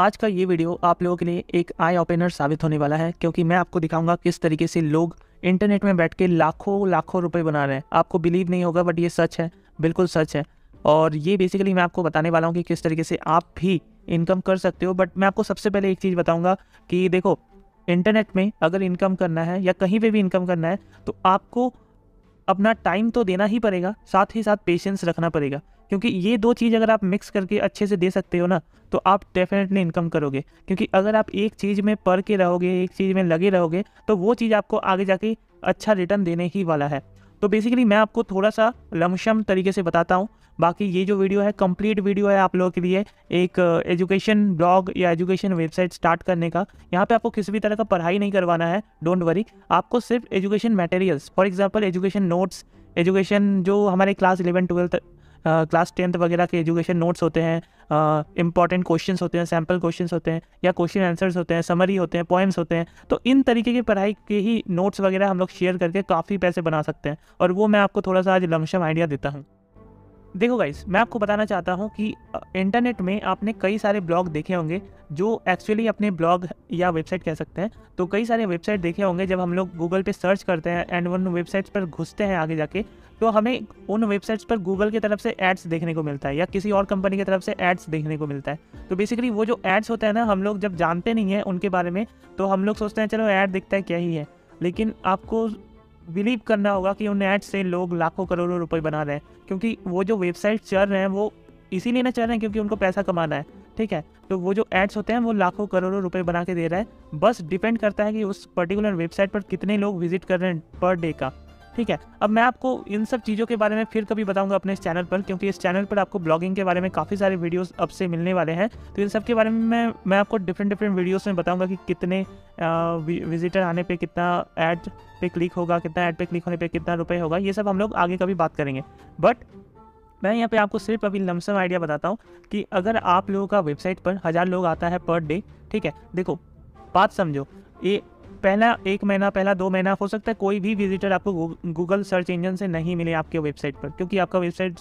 आज का ये वीडियो आप लोगों के लिए एक आई ओपनर साबित होने वाला है क्योंकि मैं आपको दिखाऊंगा किस तरीके से लोग इंटरनेट में बैठ के लाखों लाखों रुपए बना रहे हैं आपको बिलीव नहीं होगा बट ये सच है बिल्कुल सच है और ये बेसिकली मैं आपको बताने वाला हूँ कि किस तरीके से आप भी इनकम कर सकते हो बट मैं आपको सबसे पहले एक चीज़ बताऊँगा कि देखो इंटरनेट में अगर इनकम करना है या कहीं पर भी इनकम करना है तो आपको अपना टाइम तो देना ही पड़ेगा साथ ही साथ पेशेंस रखना पड़ेगा क्योंकि ये दो चीज़ अगर आप मिक्स करके अच्छे से दे सकते हो ना तो आप डेफिनेटली इनकम करोगे क्योंकि अगर आप एक चीज़ में पढ़ के रहोगे एक चीज़ में लगे रहोगे तो वो चीज़ आपको आगे जाके अच्छा रिटर्न देने ही वाला है तो बेसिकली मैं आपको थोड़ा सा लमशम तरीके से बताता हूँ बाकी ये जो वीडियो है कंप्लीट वीडियो है आप लोगों के लिए एक एजुकेशन uh, ब्लॉग या एजुकेशन वेबसाइट स्टार्ट करने का यहाँ पे आपको किसी भी तरह का पढ़ाई नहीं करवाना है डोंट वरी आपको सिर्फ education materials for example education notes education जो हमारे class eleven twelfth class tenth वगैरह के एजुकेशन नोट्स होते हैं इंपॉर्टेंट क्वेश्चन होते हैं सैम्पल क्वेश्चन होते हैं या क्वेश्चन आंसर्स होते हैं समरी होते हैं पोएम्स होते हैं तो इन तरीके की पढ़ाई के ही नोट्स वगैरह हम लोग शेयर करके काफ़ी पैसे बना सकते हैं और वो मैं आपको थोड़ा सा आज लमशम आइडिया देता हूँ देखो गाइस मैं आपको बताना चाहता हूँ कि इंटरनेट में आपने कई सारे ब्लॉग देखे होंगे जो एक्चुअली अपने ब्लॉग या वेबसाइट कह सकते हैं तो कई सारे वेबसाइट देखे होंगे जब हम लोग गूगल पे सर्च करते हैं एंड उन वेबसाइट्स पर घुसते हैं आगे जाके तो हमें उन वेबसाइट्स पर गूगल की तरफ से एड्स देखने को मिलता है या किसी और कंपनी की तरफ से एड्स देखने को मिलता है तो बेसिकली वो जो एड्स होते हैं ना हम लोग जब जानते नहीं हैं उनके बारे में तो हम लोग सोचते हैं चलो ऐड दिखता है क्या ही है लेकिन आपको बिलीव करना होगा कि उन ऐड से लोग लाखों करोड़ों रुपए बना रहे हैं क्योंकि वो जो वेबसाइट चल रहे हैं वो इसीलिए ना चल रहे हैं क्योंकि उनको पैसा कमाना है ठीक है तो वो जो एड्स होते हैं वो लाखों करोड़ों रुपए बना के दे रहा है बस डिपेंड करता है कि उस पर्टिकुलर वेबसाइट पर कितने लोग विजिट कर रहे हैं पर डे का ठीक है अब मैं आपको इन सब चीज़ों के बारे में फिर कभी बताऊंगा अपने इस चैनल पर क्योंकि इस चैनल पर आपको ब्लॉगिंग के बारे में काफ़ी सारे वीडियोस अब से मिलने वाले हैं तो इन सब के बारे में मैं मैं आपको डिफरेंट डिफरेंट वीडियोस में बताऊंगा कि कितने विजिटर आने पे कितना ऐड पे क्लिक होगा कितना ऐड पे क्लिक होने पर कितना रुपये होगा ये सब हम लोग आगे कभी बात करेंगे बट मैं यहाँ पे आपको सिर्फ अभी लमसम आइडिया बताता हूँ कि अगर आप लोगों का वेबसाइट पर हज़ार लोग आता है पर डे ठीक है देखो बात समझो ये पहला एक महीना पहला दो महीना हो सकता है कोई भी विजिटर आपको गूगल सर्च इंजन से नहीं मिले आपके वेबसाइट पर क्योंकि आपका वेबसाइट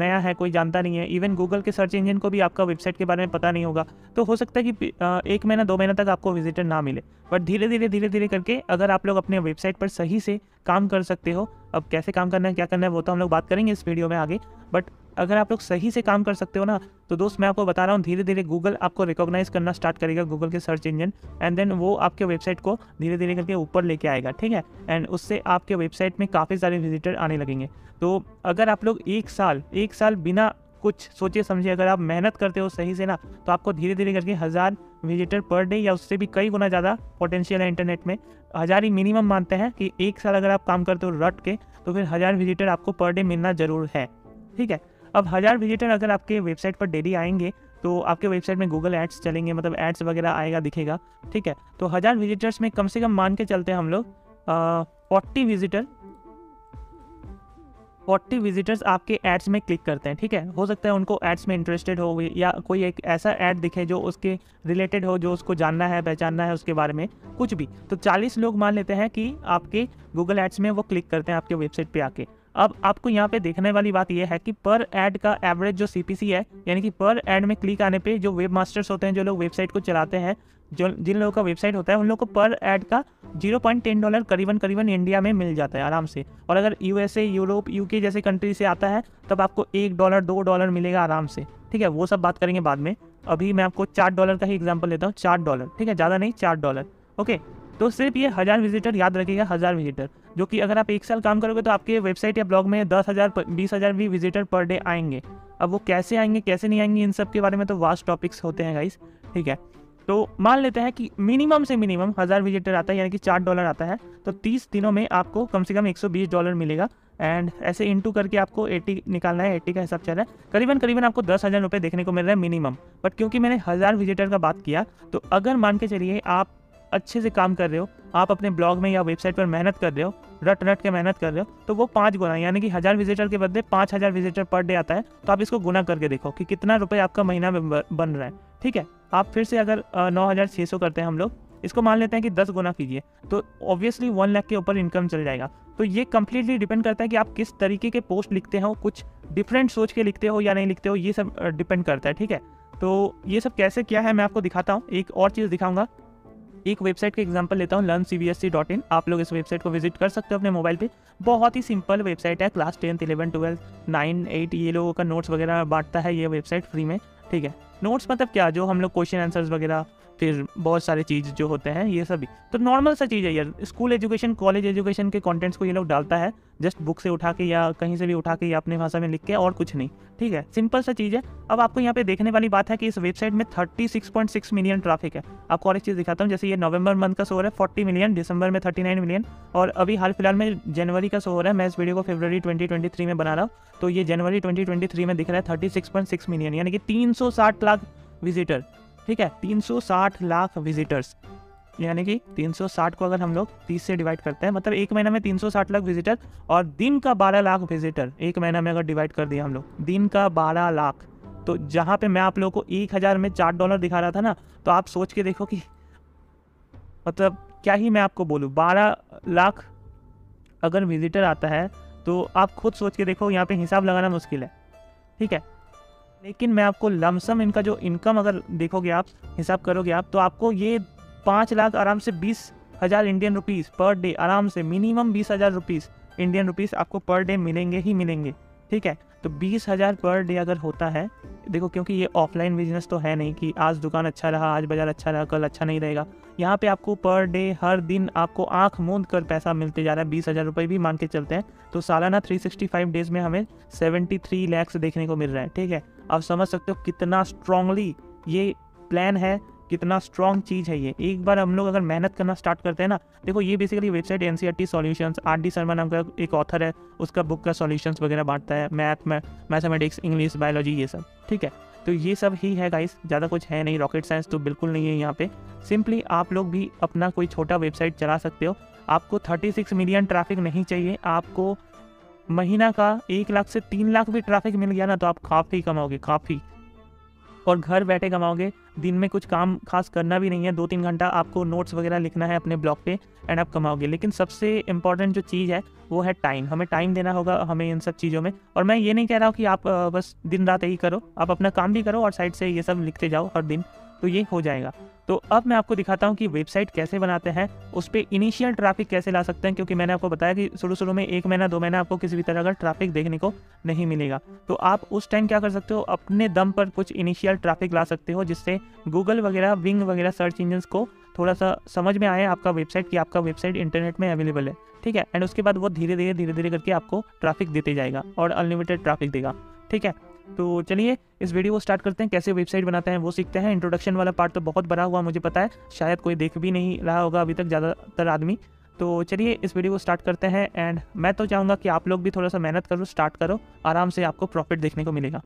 नया है कोई जानता नहीं है इवन गूगल के सर्च इंजन को भी आपका वेबसाइट के बारे में पता नहीं होगा तो हो सकता है कि एक महीना दो महीना तक आपको विजिटर ना मिले बट धीरे धीरे धीरे धीरे करके अगर आप लोग अपने वेबसाइट पर सही से काम कर सकते हो अब कैसे काम करना है क्या करना है वो तो हम लोग बात करेंगे इस वीडियो में आगे बट अगर आप लोग सही से काम कर सकते हो ना तो दोस्त मैं आपको बता रहा हूँ धीरे धीरे गूगल आपको रिकॉग्नाइज करना स्टार्ट करेगा गूगल के सर्च इंजन एंड देन वो आपके वेबसाइट को धीरे धीरे करके ऊपर लेके आएगा ठीक है एंड उससे आपके वेबसाइट में काफ़ी सारे विजिटर आने लगेंगे तो अगर आप लोग एक साल एक साल बिना कुछ सोचे समझे अगर आप मेहनत करते हो सही से ना तो आपको धीरे धीरे करके हज़ार विजिटर पर डे या उससे भी कई गुना ज़्यादा पोटेंशियल है इंटरनेट में हज़ार ही मिनिमम मानते हैं कि एक साल अगर आप काम करते हो रट के तो फिर हज़ार विजिटर आपको पर डे मिलना ज़रूर है ठीक है अब हज़ार विजिटर अगर आपके वेबसाइट पर डेली आएंगे तो आपके वेबसाइट में गूगल एड्स चलेंगे मतलब एड्स वगैरह आएगा दिखेगा ठीक है तो हज़ार विजिटर्स में कम से कम मान के चलते हैं हम लोग फोर्टी विजिटर फोर्टी विजिटर्स आपके एड्स में क्लिक करते हैं ठीक है हो सकता है उनको एड्स में इंटरेस्टेड हो या कोई एक ऐसा ऐड दिखे जो उसके रिलेटेड हो जो उसको जानना है पहचानना है उसके बारे में कुछ भी तो चालीस लोग मान लेते हैं कि आपके गूगल एड्स में वो क्लिक करते हैं आपके वेबसाइट पे आके अब आपको यहाँ पे देखने वाली बात यह है कि पर एड का एवरेज जो सी है यानी कि पर एड में क्लिक आने पे जो वेब मास्टर्स होते हैं जो लोग वेबसाइट को चलाते हैं जो जिन लोगों का वेबसाइट होता है उन लोगों को पर एड का 0.10 डॉलर करीबन करीबन इंडिया में मिल जाता है आराम से और अगर यूएसए यूरोप यूके जैसे कंट्री से आता है तब आपको एक डॉलर दो डॉलर मिलेगा आराम से ठीक है वो सब बात करेंगे बाद में अभी मैं आपको चार डॉलर का ही एग्जाम्पल लेता हूँ चार डॉलर ठीक है ज़्यादा नहीं चार डॉलर ओके तो सिर्फ ये हज़ार विजिटर याद रखिएगा हज़ार विजिटर जो कि अगर आप एक साल काम करोगे तो आपके वेबसाइट या ब्लॉग में दस हज़ार बीस हज़ार भी विजिटर पर डे आएंगे अब वो कैसे आएंगे कैसे नहीं आएंगे इन सब के बारे में तो वास्ट टॉपिक्स होते हैं गाइस ठीक है तो मान लेते हैं कि मिनिमम से मिनिमम हज़ार विजिटर आता है यानी कि चार डॉलर आता है तो तीस दिनों में आपको कम से कम एक सौ बीस डॉलर मिलेगा एंड ऐसे इंटू करके आपको एट्टी निकालना है एट्टी का हिसाब चल रहा है करीबन करीबन आपको दस हज़ार रुपये देखने को मिल रहा है मिनिमम बट क्योंकि मैंने हज़ार विजिटर का बात किया तो अगर मान के चलिए आप अच्छे से काम कर रहे हो आप अपने ब्लॉग में या वेबसाइट पर मेहनत कर रहे हो रट रट के मेहनत कर रहे हो तो वो पाँच गुना यानी कि हज़ार विजिटर के बदले पाँच हज़ार विजिटर पर डे आता है तो आप इसको गुना करके देखो कि कितना रुपये आपका महीना में बन रहा है ठीक है आप फिर से अगर नौ हज़ार छः सौ करते हैं हम लोग इसको मान लेते हैं कि दस गुना कीजिए तो ऑब्वियसली वन लाख के ऊपर इनकम चल जाएगा तो ये कम्प्लीटली डिपेंड करता है कि आप किस तरीके के पोस्ट लिखते हो कुछ डिफरेंट सोच के लिखते हो या नहीं लिखते हो ये सब डिपेंड करता है ठीक है तो ये सब कैसे किया है मैं आपको दिखाता हूँ एक और चीज़ दिखाऊंगा एक वेबसाइट का एग्जाम्पल लेता हूँ लर्न सी e आप लोग इस वेबसाइट को विजिट कर सकते हो अपने मोबाइल पे बहुत ही सिंपल वेबसाइट है class tenth eleven twelfth nine eight ये लोगों का नोट्स वगैरह बांटता है ये वेबसाइट फ्री में ठीक है नोट्स मतलब क्या जो हम लोग क्वेश्चन आंसर्स वगैरह फिर बहुत सारे चीज़ जो होते हैं ये सभी तो नॉर्मल सा चीज़ है यार स्कूल एजुकेशन कॉलेज एजुकेशन के कॉन्टेंट्स को ये लोग डालता है जस्ट बुक से उठा के या कहीं से भी उठा के या अपनी भाषा में लिख के और कुछ नहीं ठीक है सिंपल सा चीज़ है अब आपको यहाँ पे देखने वाली बात है कि इस वेबसाइट में thirty six point six million traffic है आपको और एक चीज़ दिखाता हूँ जैसे ये नवंबर मंथ का शो है फोर्टी मिलियन दिसंबर में थर्टी नाइन मिलियन और अभी हाल फिलहाल में जनवरी का शो है मैं इस वीडियो को ट्वेंटी ट्वेंटी थ्री में बना रहा हूँ तो ये जनवरी ट्वेंटी ट्वेंटी थ्री में दिख रहा है thirty six point six million यानी कि तीन सौ साठ लाख विजिटर ठीक है 360 लाख विजिटर्स यानी कि 360 को अगर हम लोग 30 से डिवाइड करते हैं मतलब एक महीना में 360 लाख विजिटर और दिन का 12 लाख विजिटर एक महीना में अगर डिवाइड कर दिया हम लोग दिन का 12 लाख तो जहाँ पे मैं आप लोगों को एक हज़ार में चार डॉलर दिखा रहा था ना तो आप सोच के देखो कि मतलब क्या ही मैं आपको बोलूँ बारह लाख अगर विजिटर आता है तो आप खुद सोच के देखो यहाँ पे हिसाब लगाना मुश्किल है ठीक है लेकिन मैं आपको लमसम इनका जो इनकम अगर देखोगे आप हिसाब करोगे आप तो आपको ये पाँच लाख आराम से बीस हज़ार इंडियन रुपीस पर डे आराम से मिनिमम बीस हज़ार रुपीस इंडियन रुपीस आपको पर डे मिलेंगे ही मिलेंगे ठीक है तो बीस हज़ार पर डे अगर होता है देखो क्योंकि ये ऑफलाइन बिजनेस तो है नहीं कि आज दुकान अच्छा रहा आज बाज़ार अच्छा रहा कल अच्छा नहीं रहेगा यहाँ पे आपको पर डे हर दिन आपको आंख मूंद कर पैसा मिलते जा रहा है बीस हज़ार रुपये भी मान के चलते हैं तो सालाना थ्री सिक्सटी फाइव डेज़ में हमें सेवेंटी थ्री लैक्स देखने को मिल रहा है ठीक है आप समझ सकते हो कितना स्ट्रांगली ये प्लान है कितना स्ट्रांग चीज़ है ये एक बार हम लोग अगर मेहनत करना स्टार्ट करते हैं ना देखो ये basically website N C R T solution R D Sharma नाम का एक ऑथर है उसका बुक का सोल्यूशन वगैरह बांटता है मैथ में मैथमेटिक्स इंग्लिश बायोलॉजी ये सब ठीक है तो ये सब ही है गाइस ज़्यादा कुछ है नहीं रॉकेट साइंस तो बिल्कुल नहीं है यहाँ पे सिंपली आप लोग भी अपना कोई छोटा वेबसाइट चला सकते हो आपको सिक्स मिलियन ट्रैफिक नहीं चाहिए आपको महीना का एक लाख से तीन लाख भी ट्रैफिक मिल गया ना तो आप काफ़ी कमाओगे काफ़ी और घर बैठे कमाओगे दिन में कुछ काम खास करना भी नहीं है दो तीन घंटा आपको नोट्स वगैरह लिखना है अपने ब्लॉग पे एंड आप कमाओगे लेकिन सबसे इंपॉर्टेंट जो चीज़ है वो है टाइम हमें टाइम देना होगा हमें इन सब चीज़ों में और मैं ये नहीं कह रहा हूँ कि आप बस दिन रात यही करो आप अपना काम भी करो और साइड से ये सब लिखते जाओ हर दिन तो ये हो जाएगा तो अब मैं आपको दिखाता हूँ कि वेबसाइट कैसे बनाते हैं उस पर इनिशियल ट्रैफिक कैसे ला सकते हैं क्योंकि मैंने आपको बताया कि शुरू शुरू में एक महीना दो महीना आपको किसी भी तरह का ट्रैफिक देखने को नहीं मिलेगा तो आप उस टाइम क्या कर सकते हो अपने दम पर कुछ इनिशियल ट्रैफिक ला सकते हो जिससे गूगल वगैरह विंग वगैरह सर्च इंजन्स को थोड़ा सा समझ में आए आपका वेबसाइट कि आपका वेबसाइट इंटरनेट में अवेलेबल है ठीक है एंड उसके बाद वो धीरे धीरे धीरे धीरे करके आपको ट्राफिक देते जाएगा और अनलिमिटेड ट्राफिक देगा ठीक है तो चलिए इस वीडियो को स्टार्ट करते हैं कैसे वेबसाइट बनाते हैं वो सीखते हैं इंट्रोडक्शन वाला पार्ट तो बहुत बड़ा हुआ मुझे पता है शायद कोई देख भी नहीं रहा होगा अभी तक ज़्यादातर आदमी तो चलिए इस वीडियो को स्टार्ट करते हैं एंड मैं तो चाहूँगा कि आप लोग भी थोड़ा सा मेहनत करो स्टार्ट करो आराम से आपको प्रॉफिट देखने को मिलेगा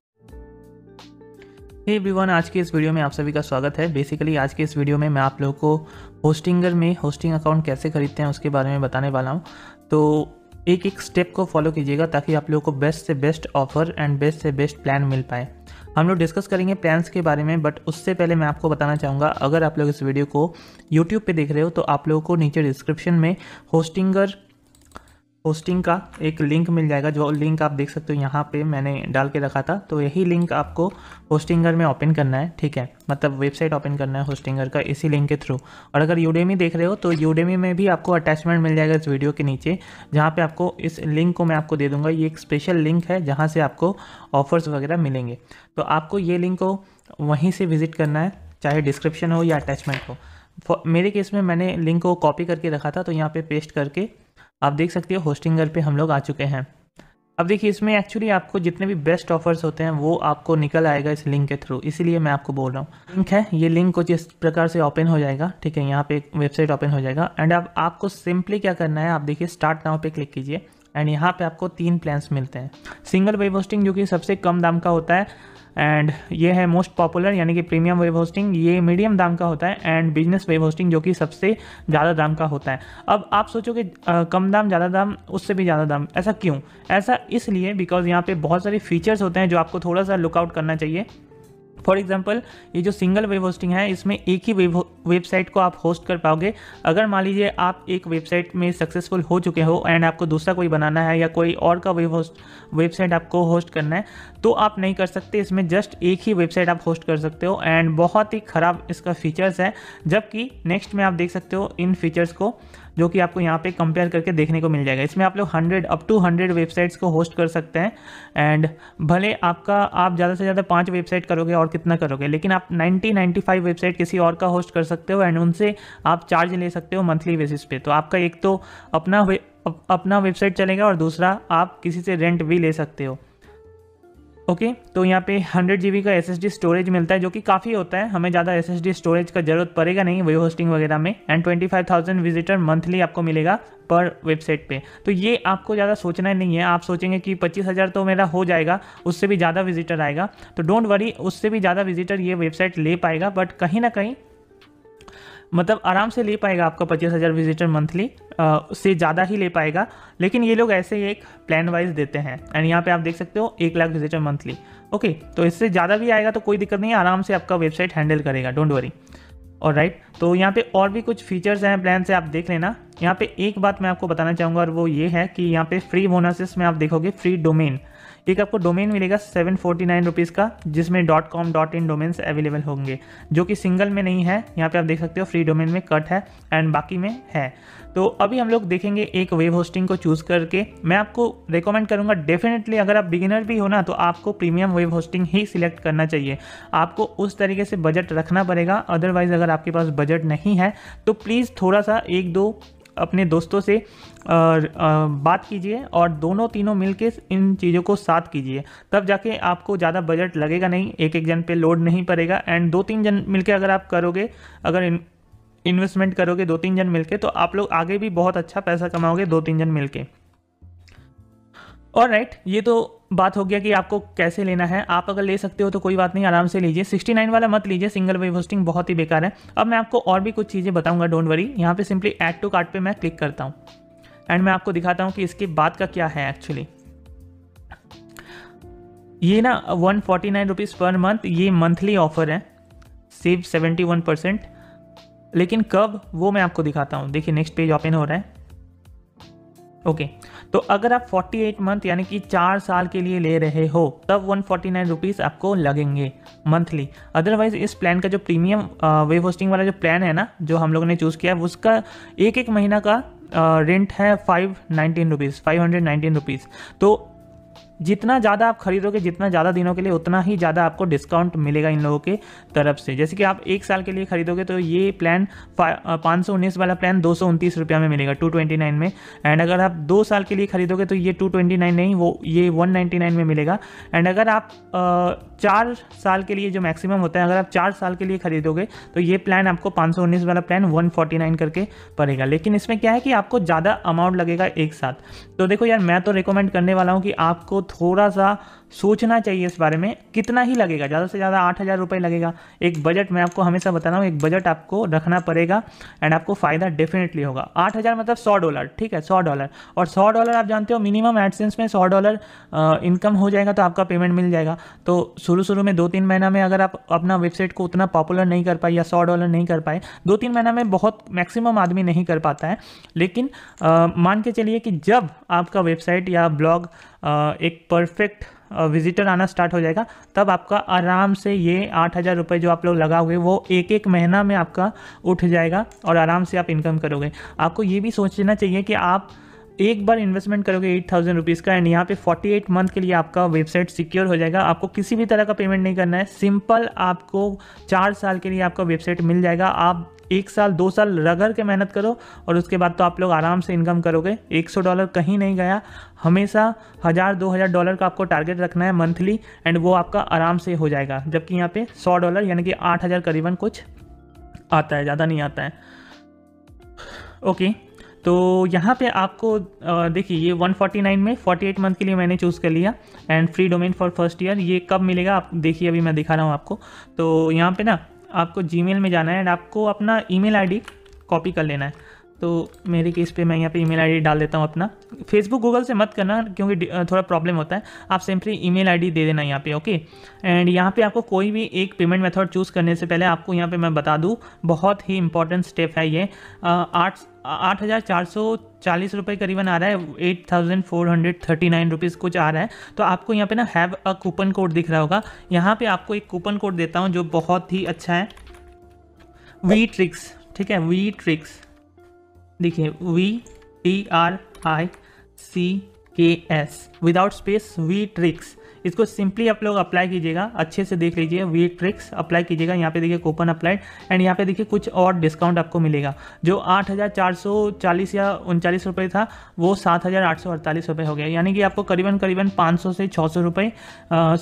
हे hey एवरीवन आज के इस वीडियो में आप सभी का स्वागत है बेसिकली आज के इस वीडियो में मैं आप लोगों को होस्टिंगर में होस्टिंग अकाउंट कैसे खरीदते हैं उसके बारे में बताने वाला हूँ तो एक एक स्टेप को फॉलो कीजिएगा ताकि आप लोगों को बेस्ट से बेस्ट ऑफर एंड बेस्ट से बेस्ट प्लान मिल पाए हम लोग डिस्कस करेंगे प्लान्स के बारे में बट उससे पहले मैं आपको बताना चाहूँगा अगर आप लोग इस वीडियो को यूट्यूब पे देख रहे हो तो आप लोगों को नीचे डिस्क्रिप्शन में होस्टिंगर होस्टिंग का एक लिंक मिल जाएगा जो लिंक आप देख सकते हो यहाँ पे मैंने डाल के रखा था तो यही लिंक आपको होस्टिंगर में ओपन करना है ठीक है मतलब वेबसाइट ओपन करना है होस्टिंगर का इसी लिंक के थ्रू और अगर यूडेमी देख रहे हो तो यूडेमी में भी आपको अटैचमेंट मिल जाएगा इस वीडियो के नीचे जहाँ पर आपको इस लिंक को मैं आपको दे दूँगा ये एक स्पेशल लिंक है जहाँ से आपको ऑफर्स वगैरह मिलेंगे तो आपको ये लिंक को वहीं से विजिट करना है चाहे डिस्क्रिप्शन हो या अटैचमेंट हो मेरे केस में मैंने लिंक को कॉपी करके रखा था तो यहाँ पे पेस्ट करके आप देख सकते हो होस्टिंगर पे हम लोग आ चुके हैं अब देखिए इसमें एक्चुअली आपको जितने भी बेस्ट ऑफर्स होते हैं वो आपको निकल आएगा इस लिंक के थ्रू इसीलिए मैं आपको बोल रहा हूँ लिंक है ये लिंक कुछ इस प्रकार से ओपन हो जाएगा ठीक है यहाँ पे एक वेबसाइट ओपन हो जाएगा एंड अब आपको सिंपली क्या करना है आप देखिए स्टार्ट नाउ पे क्लिक कीजिए एंड यहाँ पे आपको तीन प्लान्स मिलते हैं सिंगल वेब होस्टिंग जो कि सबसे कम दाम का होता है एंड ये है मोस्ट पॉपुलर यानी कि प्रीमियम वेब होस्टिंग ये मीडियम दाम का होता है एंड बिजनेस वेब होस्टिंग जो कि सबसे ज़्यादा दाम का होता है अब आप सोचोगे कम दाम ज़्यादा दाम उससे भी ज़्यादा दाम ऐसा क्यों ऐसा इसलिए बिकॉज यहाँ पे बहुत सारे फीचर्स होते हैं जो आपको थोड़ा सा लुकआउट करना चाहिए फॉर एग्जाम्पल ये जो सिंगल वेब होस्टिंग है इसमें एक ही वेब वेबसाइट को आप होस्ट कर पाओगे अगर मान लीजिए आप एक वेबसाइट में सक्सेसफुल हो चुके हो एंड आपको दूसरा कोई बनाना है या कोई और का वेब होस्ट वेबसाइट आपको होस्ट करना है तो आप नहीं कर सकते इसमें जस्ट एक ही वेबसाइट आप होस्ट कर सकते हो एंड बहुत ही ख़राब इसका फीचर्स है जबकि नेक्स्ट में आप देख सकते हो इन फीचर्स को जो कि आपको यहाँ पे कंपेयर करके देखने को मिल जाएगा इसमें आप लोग hundred up to hundred websites को होस्ट कर सकते हैं एंड भले आपका आप ज़्यादा से ज़्यादा पाँच वेबसाइट करोगे और कितना करोगे लेकिन आप नाइन्टी नाइन्टी फाइव वेबसाइट किसी और का होस्ट कर सकते हो एंड उनसे आप चार्ज ले सकते हो मंथली बेसिस पे तो आपका एक तो अपना अपना वेबसाइट चलेगा और दूसरा आप किसी से रेंट भी ले सकते हो ओके okay, तो यहाँ पे हंड्रेड जी का एस स्टोरेज मिलता है जो कि काफ़ी होता है हमें ज़्यादा एस स्टोरेज का जरूरत पड़ेगा नहीं वही होस्टिंग वगैरह में and twenty five thousand visitor monthly आपको मिलेगा पर वेबसाइट पे तो ये आपको ज़्यादा सोचना नहीं है आप सोचेंगे कि 25,000 तो मेरा हो जाएगा उससे भी ज़्यादा विजिटर आएगा तो डोंट वरी उससे भी ज़्यादा विजिटर ये वेबसाइट ले पाएगा बट कहीं ना कहीं मतलब आराम से ले पाएगा आपका पच्चीस हज़ार विजिटर मंथली उससे ज़्यादा ही ले पाएगा लेकिन ये लोग ऐसे ही एक प्लान वाइज देते हैं एंड यहाँ पे आप देख सकते हो एक लाख विजिटर मंथली ओके तो इससे ज़्यादा भी आएगा तो कोई दिक्कत नहीं है आराम से आपका वेबसाइट हैंडल करेगा डोंट वरी और राइट तो यहाँ पे और भी कुछ फीचर्स हैं प्लान से आप देख लेना यहाँ पे एक बात मैं आपको बताना चाहूँगा और वो ये है कि यहाँ पे फ्री बोनसेस में आप देखोगे फ्री डोमेन ठीक आपको डोमेन मिलेगा सेवन फोर्टी नाइन रुपीज़ का जिसमें dot com dot in domains available होंगे जो कि सिंगल में नहीं है यहाँ पे आप देख सकते हो फ्री डोमेन में कट है एंड बाकी में है तो अभी हम लोग देखेंगे एक वेब होस्टिंग को चूज़ करके मैं आपको रिकमेंड करूँगा डेफिनेटली अगर आप बिगिनर भी हो ना तो आपको प्रीमियम वेब होस्टिंग ही सिलेक्ट करना चाहिए आपको उस तरीके से बजट रखना पड़ेगा अदरवाइज़ अगर आपके पास बजट नहीं है तो प्लीज़ थोड़ा सा एक दो अपने दोस्तों से बात कीजिए और दोनों तीनों मिलके इन चीज़ों को साथ कीजिए तब जाके आपको ज़्यादा बजट लगेगा नहीं एक एक जन पे लोड नहीं पड़ेगा एंड दो तीन जन मिलके अगर आप करोगे अगर इन्वेस्टमेंट करोगे दो तीन जन मिलके तो आप लोग आगे भी बहुत अच्छा पैसा कमाओगे दो तीन जन मिलके और राइट ये तो बात हो गया कि आपको कैसे लेना है आप अगर ले सकते हो तो कोई बात नहीं आराम से लीजिए 69 वाला मत लीजिए सिंगल वेव होस्टिंग बहुत ही बेकार है अब मैं आपको और भी कुछ चीज़ें बताऊंगा डोंट वरी यहाँ पे सिंपली ऐड टू कार्ट पे मैं क्लिक करता हूँ एंड मैं आपको दिखाता हूँ कि इसके बाद का क्या है एक्चुअली ये ना one forty nine rupees per month ये मंथली ऑफर है सेव सेवेंटी वन परसेंट लेकिन कब वो मैं आपको दिखाता हूँ देखिए नेक्स्ट पेज ओपन हो रहा है ओके okay. तो अगर आप 48 मंथ यानी कि चार साल के लिए ले रहे हो तब वन फोर्टी आपको लगेंगे मंथली अदरवाइज इस प्लान का जो प्रीमियम वेब होस्टिंग वाला जो प्लान है ना जो हम लोगों ने चूज़ किया है उसका एक एक महीना का रेंट है five nineteen rupees five hundred nineteen rupees तो जितना ज़्यादा आप खरीदोगे जितना ज़्यादा दिनों के लिए उतना ही ज़्यादा आपको डिस्काउंट मिलेगा इन लोगों के तरफ से जैसे कि आप एक साल के लिए खरीदोगे तो ये प्लान पाँच वाला प्लान दो में मिलेगा टू में एंड अगर आप दो साल के लिए खरीदोगे तो ये टू नहीं वो ये वन में मिलेगा एंड अगर आप चार साल के लिए जो मैक्सिमम होता है अगर आप चार साल के लिए खरीदोगे तो ये प्लान आपको 519 वाला प्लान वन करके पड़ेगा लेकिन इसमें क्या है कि आपको ज़्यादा अमाउंट लगेगा एक साथ तो देखो यार मैं तो रिकमेंड करने वाला हूँ कि आपको थोड़ा सा सोचना चाहिए इस बारे में कितना ही लगेगा ज़्यादा से ज़्यादा आठ हज़ार रुपये लगेगा एक बजट मैं आपको हमेशा बता रहा हूँ एक बजट आपको रखना पड़ेगा एंड आपको फ़ायदा डेफिनेटली होगा आठ हज़ार मतलब सौ डॉलर ठीक है सौ डॉलर और सौ डॉलर आप जानते हो मिनिमम एडसेंस में सौ डॉलर इनकम हो जाएगा तो आपका पेमेंट मिल जाएगा तो शुरू शुरू में दो तीन महीना में अगर आप अपना वेबसाइट को उतना पॉपुलर नहीं कर पाए या सौ डॉलर नहीं कर पाए दो तीन महीना में बहुत मैक्सिमम आदमी नहीं कर पाता है लेकिन मान के चलिए कि जब आपका वेबसाइट या ब्लॉग एक परफेक्ट विजिटर आना स्टार्ट हो जाएगा तब आपका आराम से ये आठ हज़ार रुपये जो आप लोग लगा हुए वो एक एक महीना में आपका उठ जाएगा और आराम से आप इनकम करोगे आपको ये भी सोचना चाहिए कि आप एक बार इन्वेस्टमेंट करोगे एट थाउजेंड रुपीज़ का एंड यहाँ पे फोर्टी एट मंथ के लिए आपका वेबसाइट सिक्योर हो जाएगा आपको किसी भी तरह का पेमेंट नहीं करना है सिंपल आपको चार साल के लिए आपका वेबसाइट मिल जाएगा आप एक साल दो साल रगर के मेहनत करो और उसके बाद तो आप लोग आराम से इनकम करोगे 100 डॉलर कहीं नहीं गया हमेशा हज़ार दो हज़ार डॉलर का आपको टारगेट रखना है मंथली एंड वो आपका आराम से हो जाएगा जबकि यहाँ पे सौ डॉलर यानी कि आठ हज़ार करीबन कुछ आता है ज़्यादा नहीं आता है ओके तो यहाँ पे आपको देखिए ये 149 में 48 मंथ के लिए मैंने चूज़ कर लिया and free domain for first year ये कब मिलेगा आप देखिए अभी मैं दिखा रहा हूँ आपको तो यहाँ पे ना आपको जीमेल में जाना है एंड आपको अपना ईमेल आईडी कॉपी कर लेना है तो मेरे केस पे मैं यहाँ पे ईमेल आईडी डाल देता हूँ अपना फेसबुक गूगल से मत करना क्योंकि थोड़ा प्रॉब्लम होता है आप सिंपली ईमेल आईडी दे देना यहाँ पे ओके एंड यहाँ पे आपको कोई भी एक पेमेंट मेथड चूज़ करने से पहले आपको यहाँ पे मैं बता दूँ बहुत ही इंपॉर्टेंट स्टेप है ये आठ आठ हज़ार चार सौ चालीस रुपये करीबन आ रहा है eight thousand four hundred thirty nine rupees कुछ आ रहा है तो आपको यहाँ पे ना हैव अ कूपन कोड दिख रहा होगा यहाँ पे आपको एक कूपन कोड देता हूँ जो बहुत ही अच्छा है वी ट्रिक्स ठीक है वी ट्रिक्स देखिए V T R I C K S without space V tricks इसको सिंपली आप लोग अप्लाई कीजिएगा अच्छे से देख लीजिए वी ट्रिक्स अप्लाई कीजिएगा यहाँ पे देखिए कूपन अप्लाइड एंड यहाँ पे देखिए कुछ और डिस्काउंट आपको मिलेगा जो आठ या उनचालीस रुपये था वो सात रुपये हो गया यानी कि आपको करीबन करीबन पाँच से छः रुपये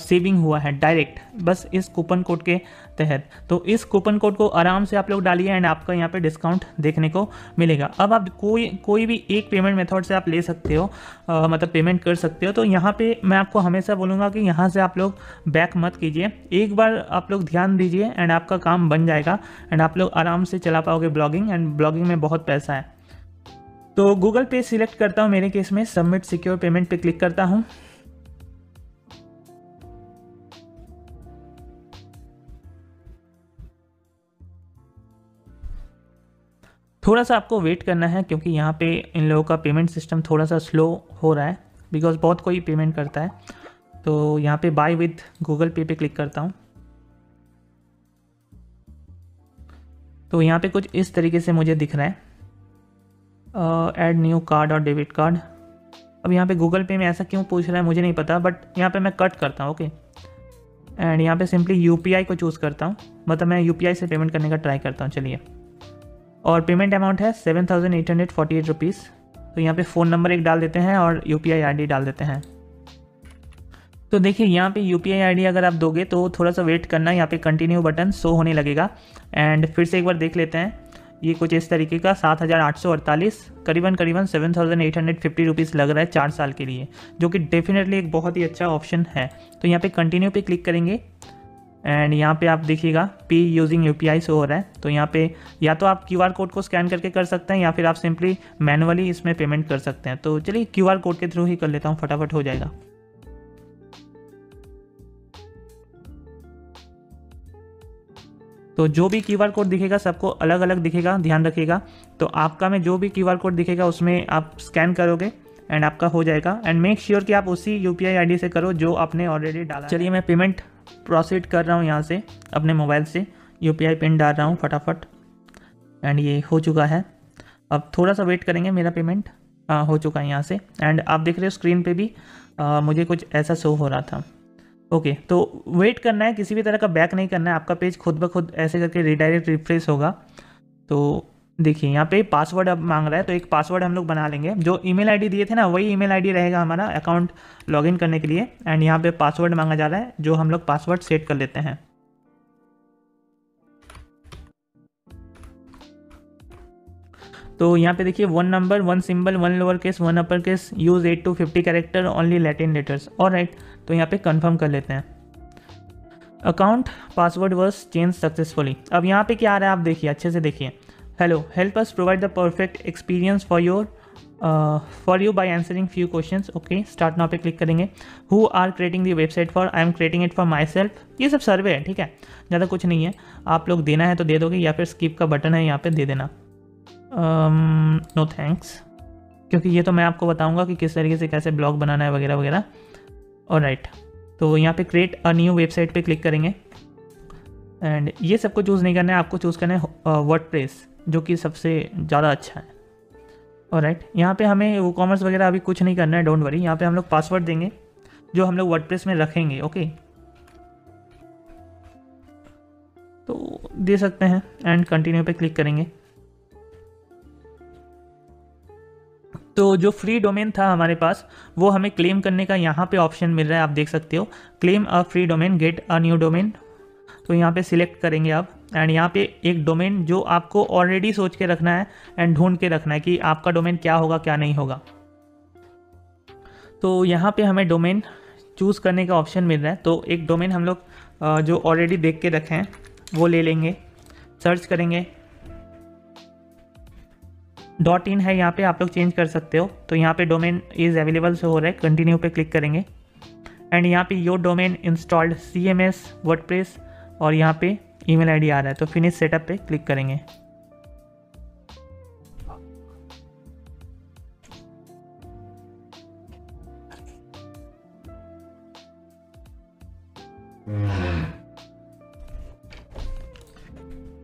सेविंग हुआ है डायरेक्ट बस इस कूपन कोड के तहत तो इस कूपन कोड को आराम से आप लोग डालिए एंड आपका यहाँ पे डिस्काउंट देखने को मिलेगा अब आप कोई कोई भी एक पेमेंट मेथड से आप ले सकते हो आ, मतलब पेमेंट कर सकते हो तो यहाँ पे मैं आपको हमेशा बोलूँगा कि यहाँ से आप लोग बैक मत कीजिए एक बार आप लोग ध्यान दीजिए एंड आपका काम बन जाएगा एंड आप लोग आराम से चला पाओगे ब्लॉगिंग एंड ब्लॉगिंग में बहुत पैसा है तो गूगल पे सिलेक्ट करता हूँ मेरे केस में सबमिट सिक्योर पेमेंट पे क्लिक करता हूँ थोड़ा सा आपको वेट करना है क्योंकि यहाँ पे इन लोगों का पेमेंट सिस्टम थोड़ा सा स्लो हो रहा है बिकॉज बहुत कोई पेमेंट करता है तो यहाँ पे बाय विथ गूगल पे पे क्लिक करता हूँ तो यहाँ पे कुछ इस तरीके से मुझे दिख रहा है ऐड न्यू कार्ड और डेबिट कार्ड अब यहाँ पे गूगल पे में ऐसा क्यों पूछ रहा है मुझे नहीं पता बट यहाँ पे मैं कट करता हूँ ओके एंड यहाँ पे सिंपली यू को चूज़ करता हूँ मतलब मैं यू से पेमेंट करने का ट्राई करता हूँ चलिए और पेमेंट अमाउंट है seven thousand eight hundred forty eight rupees तो यहाँ पे फ़ोन नंबर एक डाल देते हैं और U P I I D डाल देते हैं तो देखिए यहाँ पे U P I I D अगर आप दोगे तो थोड़ा सा वेट करना यहाँ पे कंटिन्यू बटन शो होने लगेगा एंड फिर से एक बार देख लेते हैं ये कुछ इस तरीके का सात हज़ार आठ सौ अड़तालीस करीबन करीबन seven thousand eight hundred fifty rupees लग रहा है चार साल के लिए जो कि डेफिनेटली एक बहुत ही अच्छा ऑप्शन है तो यहाँ पे कंटिन्यू पे क्लिक करेंगे एंड यहाँ पे आप देखिएगा पे यूजिंग यू पी से हो रहा है तो यहाँ पे या तो आप क्यू आर कोड को स्कैन करके कर सकते हैं या फिर आप सिंपली मैनुअली इसमें पेमेंट कर सकते हैं तो चलिए क्यू आर कोड के थ्रू ही कर लेता हूँ फटाफट हो जाएगा तो जो भी क्यू आर कोड दिखेगा सबको अलग अलग दिखेगा ध्यान रखिएगा तो आपका में जो भी क्यू आर कोड दिखेगा उसमें आप स्कैन करोगे एंड आपका हो जाएगा एंड मेक श्योर कि आप उसी यू पी से करो जो आपने ऑलरेडी डाला चलिए मैं पेमेंट प्रोसीड कर रहा हूँ यहाँ से अपने मोबाइल से यू पिन डाल रहा हूँ फटाफट एंड ये हो चुका है अब थोड़ा सा वेट करेंगे मेरा पेमेंट आ, हो चुका है यहाँ से एंड आप देख रहे हो स्क्रीन पे भी आ, मुझे कुछ ऐसा शो हो रहा था ओके okay, तो वेट करना है किसी भी तरह का बैक नहीं करना है आपका पेज खुद ब खुद ऐसे करके रिडायरेक्ट रिफ्रेश होगा तो देखिए यहाँ पे पासवर्ड अब मांग रहा है तो एक पासवर्ड हम लोग बना लेंगे जो ईमेल आईडी दिए थे ना वही ईमेल आईडी रहेगा हमारा अकाउंट लॉगिन करने के लिए एंड यहाँ पे पासवर्ड मांगा जा रहा है जो हम लोग पासवर्ड सेट कर लेते हैं तो यहाँ पे देखिए one number one symbol one lower case one upper case use eight to fifty character only Latin letters और राइट तो यहाँ पे कन्फर्म कर लेते हैं account password was change successfully अब यहाँ पे क्या आ रहा है आप देखिए अच्छे से देखिए hello help us provide the perfect experience for your for you by answering few question okay start now पे क्लिक करेंगे who are creating the website for I am creating it for myself ये सब सर्वे है ठीक है ज़्यादा कुछ नहीं है आप लोग देना है तो दे दोगे या फिर स्किप का बटन है यहाँ पर दे देना नो um, थैंक्स no क्योंकि ये तो मैं आपको बताऊँगा कि किस तरीके से कैसे ब्लॉग बनाना है वगैरह वगैरह और राइट तो यहाँ पे क्रिएट अ न्यू वेबसाइट पे क्लिक करेंगे एंड ये सबको चूज़ नहीं करना है आपको चूज़ करना है वर्ड uh, प्रेस जो कि सबसे ज़्यादा अच्छा है और राइट यहाँ पर हमें वो कॉमर्स वगैरह अभी कुछ नहीं करना है डोंट वरी यहाँ पर हम लोग पासवर्ड देंगे जो हम लोग वर्डप्रेस में रखेंगे ओके तो दे सकते हैं एंड कंटिन्यू पे क्लिक करेंगे तो जो फ्री डोमेन था हमारे पास वो हमें क्लेम करने का यहाँ पे ऑप्शन मिल रहा है आप देख सकते हो claim a free domain get a new domain तो यहाँ पे सिलेक्ट करेंगे आप एंड यहाँ पे एक डोमेन जो आपको ऑलरेडी सोच के रखना है एंड ढूंढ के रखना है कि आपका डोमेन क्या होगा क्या नहीं होगा तो यहाँ पे हमें डोमेन चूज़ करने का ऑप्शन मिल रहा है तो एक डोमेन हम लोग जो ऑलरेडी देख के रखे हैं वो ले लेंगे सर्च करेंगे डॉट इन है यहाँ पे आप लोग चेंज कर सकते हो तो यहाँ पे डोमेन इज़ अवेलेबल से हो रहा है कंटिन्यू पे क्लिक करेंगे एंड यहाँ पे your domain installed C M S और यहाँ पे ईमेल आईडी आ रहा है तो फिनिश सेटअप पे क्लिक करेंगे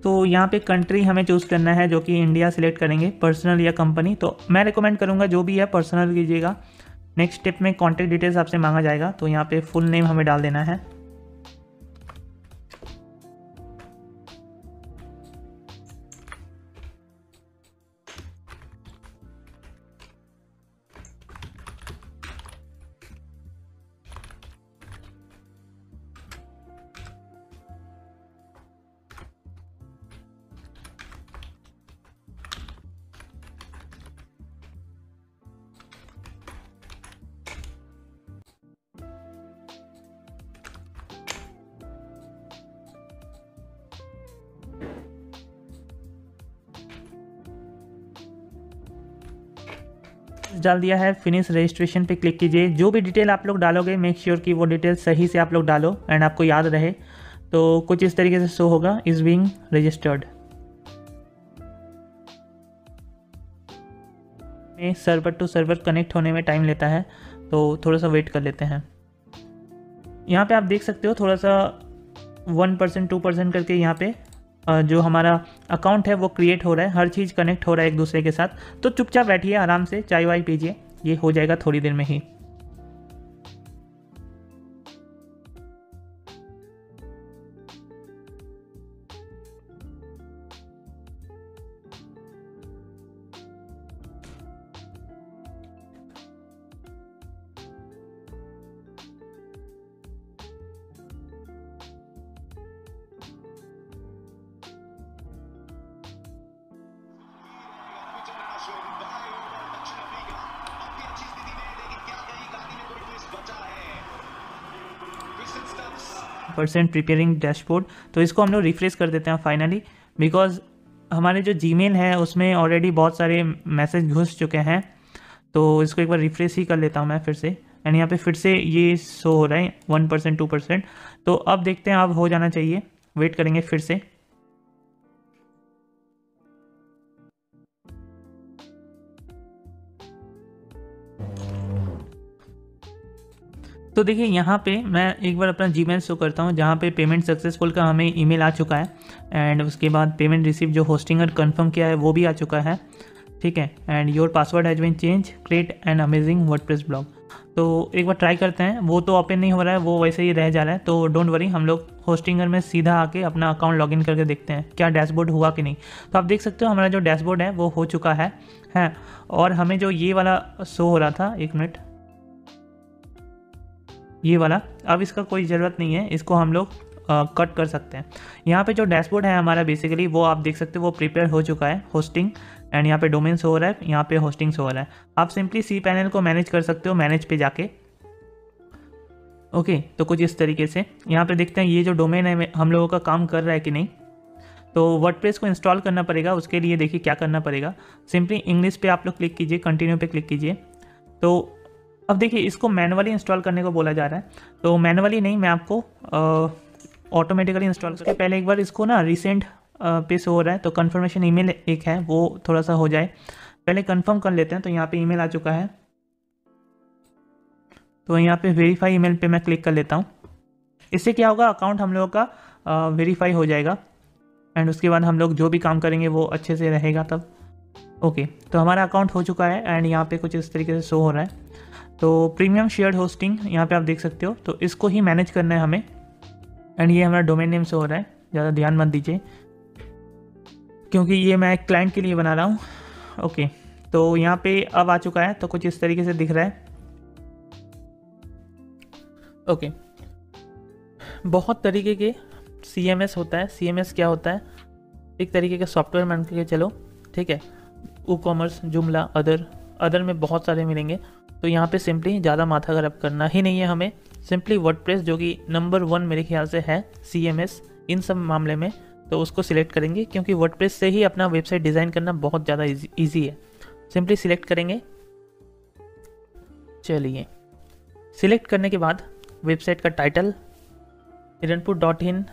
तो यहाँ पे कंट्री हमें चूज़ करना है जो कि इंडिया सिलेक्ट करेंगे पर्सनल या कंपनी तो मैं रिकमेंड करूँगा जो भी है पर्सनल कीजिएगा नेक्स्ट स्टेप में कॉन्टैक्ट डिटेल्स आपसे मांगा जाएगा तो यहाँ पे फुल नेम हमें डाल देना है डाल दिया है फिनिश रजिस्ट्रेशन पे क्लिक कीजिए जो भी डिटेल आप लोग डालोगे मेक श्योर sure कि वो डिटेल सही से आप लोग डालो एंड आपको याद रहे तो कुछ इस तरीके से शो होगा इज़ बींग रजिस्टर्ड में सर्वर टू सर्वर कनेक्ट होने में टाइम लेता है तो थोड़ा सा वेट कर लेते हैं यहाँ पे आप देख सकते हो थोड़ा सा वन परसेंट टू परसेंट करके यहाँ पे जो हमारा अकाउंट है वो क्रिएट हो रहा है हर चीज़ कनेक्ट हो रहा है एक दूसरे के साथ तो चुपचाप बैठिए आराम से चाय वाय पीजिए ये हो जाएगा थोड़ी देर में ही परसेंट प्रिपेयरिंग डैशबोर्ड तो इसको हम लोग रिफ्रेश कर देते हैं फाइनली बिकॉज हमारे जो जी है उसमें ऑलरेडी बहुत सारे मैसेज घुस चुके हैं तो इसको एक बार रिफ्रेश ही कर लेता हूँ मैं फिर से एंड यहाँ पे फिर से ये शो हो रहा है वन परसेंट टू परसेंट तो अब देखते हैं अब हो जाना चाहिए वेट करेंगे फिर से तो देखिए यहाँ पे मैं एक बार अपना जी मेल शो करता हूँ जहाँ पे पेमेंट सक्सेसफुल का हमें ईमेल आ चुका है एंड उसके बाद पेमेंट रिसीव जो और कन्फर्म किया है वो भी आ चुका है ठीक है and your password has been change create an amazing WordPress blog तो एक बार ट्राई करते हैं वो तो ओपन नहीं हो रहा है वो वैसे ही रह जा रहा है तो डोंट वरी हम लोग होस्टिंगर में सीधा आके अपना अकाउंट लॉगिन करके देखते हैं क्या डैशबोर्ड हुआ कि नहीं तो आप देख सकते हो हमारा जो डैशबोर्ड है वो हो चुका है हैं और हमें जो ये वाला शो हो रहा था एक मिनट ये वाला अब इसका कोई ज़रूरत नहीं है इसको हम लोग कट कर सकते हैं यहाँ पे जो डैशबोर्ड है हमारा बेसिकली वो आप देख सकते हो वो प्रिपेयर हो चुका है होस्टिंग एंड यहाँ पे डोमेन्स हो रहा है यहाँ पे होस्टिंग्स हो रहा है आप सिंपली सी पैनल को मैनेज कर सकते हो मैनेज पे जाके ओके तो कुछ इस तरीके से यहाँ पे देखते हैं ये जो डोमेन है हम लोगों का काम कर रहा है कि नहीं तो वर्ड को इंस्टॉल करना पड़ेगा उसके लिए देखिए क्या करना पड़ेगा सिंपली इंग्लिश पे आप लोग क्लिक कीजिए कंटिन्यू पे क्लिक कीजिए तो अब देखिए इसको मैनुअली इंस्टॉल करने को बोला जा रहा है तो मैनुअली नहीं मैं आपको ऑटोमेटिकली इंस्टॉल करके पहले एक बार इसको ना रिसेंट पे से हो रहा है तो कन्फर्मेशन ई एक है वो थोड़ा सा हो जाए पहले कन्फर्म कर लेते हैं तो यहाँ पर ईमेल आ चुका है तो यहाँ पे वेरीफाई ईमेल पे मैं क्लिक कर लेता हूँ इससे क्या होगा अकाउंट हम लोगों का वेरीफाई हो जाएगा एंड उसके बाद हम लोग जो भी काम करेंगे वो अच्छे से रहेगा तब ओके तो हमारा अकाउंट हो चुका है एंड यहाँ पे कुछ इस तरीके से शो हो रहा है तो प्रीमियम शेयर्ड होस्टिंग यहाँ पे आप देख सकते हो तो इसको ही मैनेज करना है हमें एंड ये हमारा डोमेन नेम से हो रहा है ज़्यादा ध्यान मत दीजिए क्योंकि ये मैं एक क्लाइंट के लिए बना रहा हूँ ओके तो यहाँ पे अब आ चुका है तो कुछ इस तरीके से दिख रहा है ओके बहुत तरीके के सी होता है सी क्या होता है एक तरीके का सॉफ्टवेयर मान के चलो ठीक है e commerce Joomla other other में बहुत सारे मिलेंगे तो यहाँ पे सिंपली ज़्यादा माथा गर्व करना ही नहीं है हमें सिंपली वर्डप्रेस जो कि नंबर वन मेरे ख्याल से है सी इन सब मामले में तो उसको सिलेक्ट करेंगे क्योंकि वर्डप्रेस से ही अपना वेबसाइट डिज़ाइन करना बहुत ज़्यादा ईजी है सिंपली सिलेक्ट करेंगे चलिए सिलेक्ट करने के बाद वेबसाइट का टाइटल हिरनपुर डॉट इन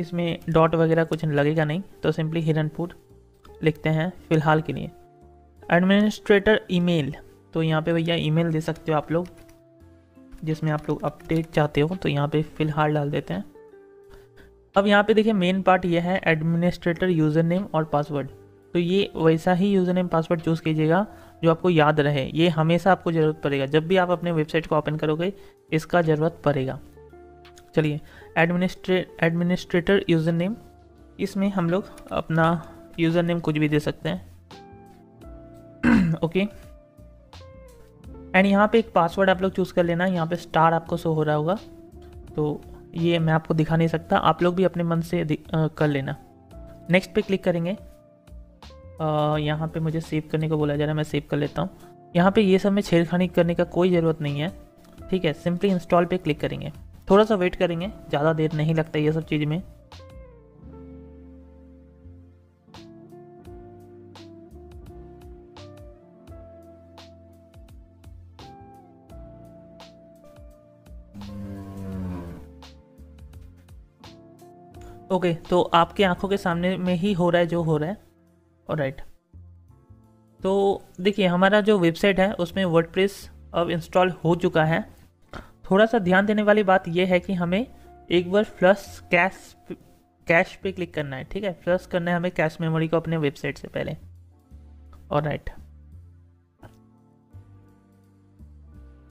इसमें डॉट वगैरह कुछ लगेगा नहीं तो सिंपली हिरनपुर लिखते हैं फ़िलहाल के लिए एडमिनिस्ट्रेटर ईमेल तो यहाँ पे भैया ईमेल दे सकते हो आप लोग जिसमें आप लोग अपडेट चाहते हो तो यहाँ पे फ़िलहाल डाल देते हैं अब यहाँ पे देखिए मेन पार्ट ये है एडमिनिस्ट्रेटर यूज़र नेम और पासवर्ड तो ये वैसा ही यूज़र नेम पासवर्ड चूज़ कीजिएगा जो आपको याद रहे ये हमेशा आपको ज़रूरत पड़ेगा जब भी आप अपने वेबसाइट को ओपन करोगे इसका ज़रूरत पड़ेगा चलिए एडमिनिस्ट्रे एडमिनिस्ट्रेटर यूज़र नेम इसमें हम लोग अपना यूज़र नेम कुछ भी दे सकते हैं ओके एंड यहाँ पे एक पासवर्ड आप लोग चूज़ कर लेना यहाँ पे स्टार आपको शो हो रहा होगा तो ये मैं आपको दिखा नहीं सकता आप लोग भी अपने मन से आ, कर लेना नेक्स्ट पे क्लिक करेंगे यहाँ पे मुझे सेव करने को बोला जा रहा है मैं सेव कर लेता हूँ यहाँ पे ये सब में छेड़खानी करने का कोई ज़रूरत नहीं है ठीक है सिंपली इंस्टॉल पे क्लिक करेंगे थोड़ा सा वेट करेंगे ज़्यादा देर नहीं लगता ये सब चीज़ में ओके तो आपकी आंखों के सामने में ही हो रहा है जो हो रहा है और राइट तो देखिए हमारा जो वेबसाइट है उसमें वर्ड अब इंस्टॉल हो चुका है थोड़ा सा ध्यान देने वाली बात यह है कि हमें एक बार प्लस कैश कैश पे क्लिक करना है ठीक है प्लस करना है हमें कैश मेमोरी को अपने वेबसाइट से पहले और राइट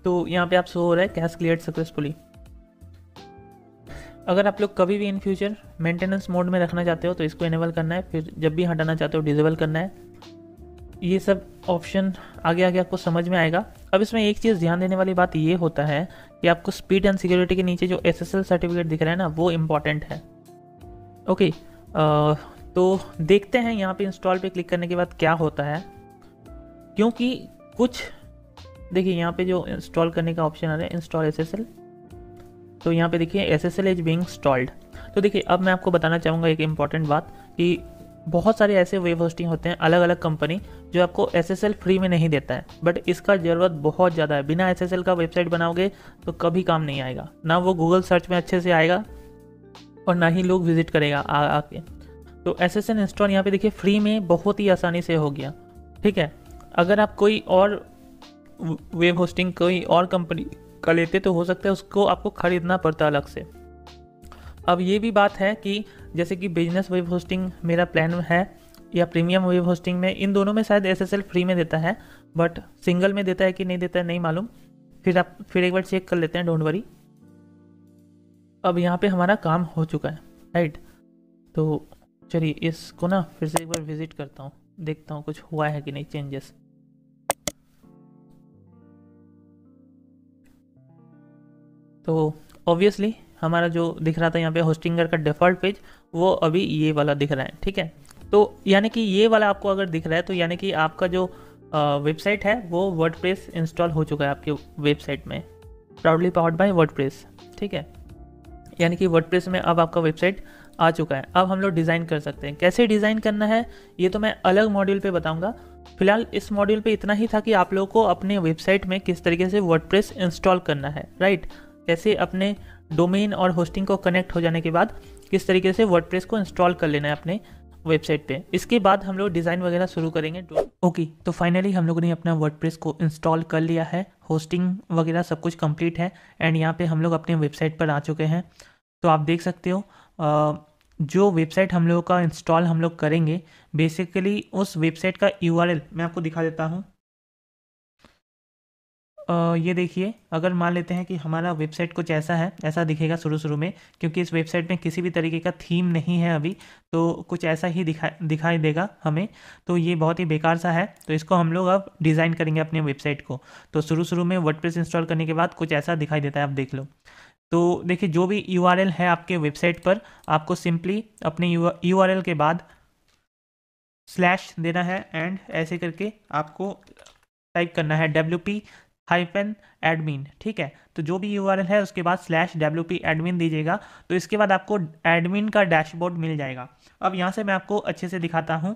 तो यहाँ पे आप शो हो रहा है कैश क्लियर सक्सेसफुली अगर आप लोग कभी भी इन फ्यूचर मेंटेनेंस मोड में रखना चाहते हो तो इसको इनेबल करना है फिर जब भी हटाना चाहते हो डिजेबल करना है ये सब ऑप्शन आगे आगे आपको समझ में आएगा अब इसमें एक चीज़ ध्यान देने वाली बात ये होता है कि आपको स्पीड एंड सिक्योरिटी के नीचे जो एस सर्टिफिकेट दिख रहा है ना वो इम्पॉर्टेंट है ओके आ, तो देखते हैं यहाँ पे इंस्टॉल पे क्लिक करने के बाद क्या होता है क्योंकि कुछ देखिए यहाँ पे जो इंस्टॉल करने का ऑप्शन आ रहा है इंस्टॉल एस तो यहाँ पे देखिए S S L is being installed तो देखिए अब मैं आपको बताना चाहूँगा एक इम्पॉर्टेंट बात कि बहुत सारे ऐसे वेब होस्टिंग होते हैं अलग अलग कंपनी जो आपको एस फ्री में नहीं देता है बट इसका ज़रूरत बहुत ज़्यादा है बिना एस का वेबसाइट बनाओगे तो कभी काम नहीं आएगा ना वो गूगल सर्च में अच्छे से आएगा और ना ही लोग विजिट करेगा आ आके तो एस एस एल इंस्टॉल यहाँ पे देखिए फ्री में बहुत ही आसानी से हो गया ठीक है अगर आप कोई और वेब होस्टिंग कोई और कंपनी का लेते तो हो सकता है उसको आपको ख़रीदना पड़ता अलग से अब ये भी बात है कि जैसे कि बिजनेस वेब होस्टिंग मेरा प्लान है या प्रीमियम वेब होस्टिंग में इन दोनों में शायद एस फ्री में देता है बट सिंगल में देता है कि नहीं देता है नहीं मालूम फिर आप फिर एक बार चेक कर लेते हैं डोंट वरी अब यहाँ पे हमारा काम हो चुका है राइट तो चलिए इसको ना फिर से एक बार विज़िट करता हूँ देखता हूँ कुछ हुआ है कि नहीं चेंजेस तो ऑब्वियसली हमारा जो दिख रहा था यहाँ पे होस्टिंगर का डिफ़ॉल्ट पेज वो अभी ये वाला दिख रहा है ठीक है तो यानी कि ये वाला आपको अगर दिख रहा है तो यानी कि आपका जो वेबसाइट है वो वर्ड इंस्टॉल हो चुका है आपके वेबसाइट में प्राउडली पावर्ड बाई वर्ड ठीक है यानी कि वर्ड में अब आपका वेबसाइट आ चुका है अब हम लोग डिज़ाइन कर सकते हैं कैसे डिज़ाइन करना है ये तो मैं अलग मॉड्यूल पे बताऊंगा फिलहाल इस मॉड्यूल पे इतना ही था कि आप लोगों को अपने वेबसाइट में किस तरीके से वर्ड इंस्टॉल करना है राइट कैसे अपने डोमेन और होस्टिंग को कनेक्ट हो जाने के बाद किस तरीके से वर्डप्रेस को इंस्टॉल कर लेना है अपने वेबसाइट पे इसके बाद हम लोग डिज़ाइन वगैरह शुरू करेंगे ओके तो फाइनली हम लोगों ने अपना वर्डप्रेस को इंस्टॉल कर लिया है होस्टिंग वगैरह सब कुछ कंप्लीट है एंड यहाँ पे हम लोग अपने वेबसाइट पर आ चुके हैं तो आप देख सकते हो जो वेबसाइट हम लोगों का इंस्टॉल हम लोग करेंगे बेसिकली उस वेबसाइट का यू मैं आपको दिखा देता हूँ ये देखिए अगर मान लेते हैं कि हमारा वेबसाइट कुछ ऐसा है ऐसा दिखेगा शुरू शुरू में क्योंकि इस वेबसाइट में किसी भी तरीके का थीम नहीं है अभी तो कुछ ऐसा ही दिखा दिखाई देगा हमें तो ये बहुत ही बेकार सा है तो इसको हम लोग अब डिज़ाइन करेंगे अपने वेबसाइट को तो शुरू शुरू में वर्ड इंस्टॉल करने के बाद कुछ ऐसा दिखाई देता है आप देख लो तो देखिए जो भी यू है आपके वेबसाइट पर आपको सिंपली अपने यू के बाद स्लैश देना है एंड ऐसे करके आपको टाइप करना है डब्ल्यू पी हाइफन एडमिन ठीक है तो जो भी यू है उसके बाद स्लैश डब्ल्यू पी एडमिन दीजिएगा तो इसके बाद आपको एडमिन का डैशबोर्ड मिल जाएगा अब यहाँ से मैं आपको अच्छे से दिखाता हूँ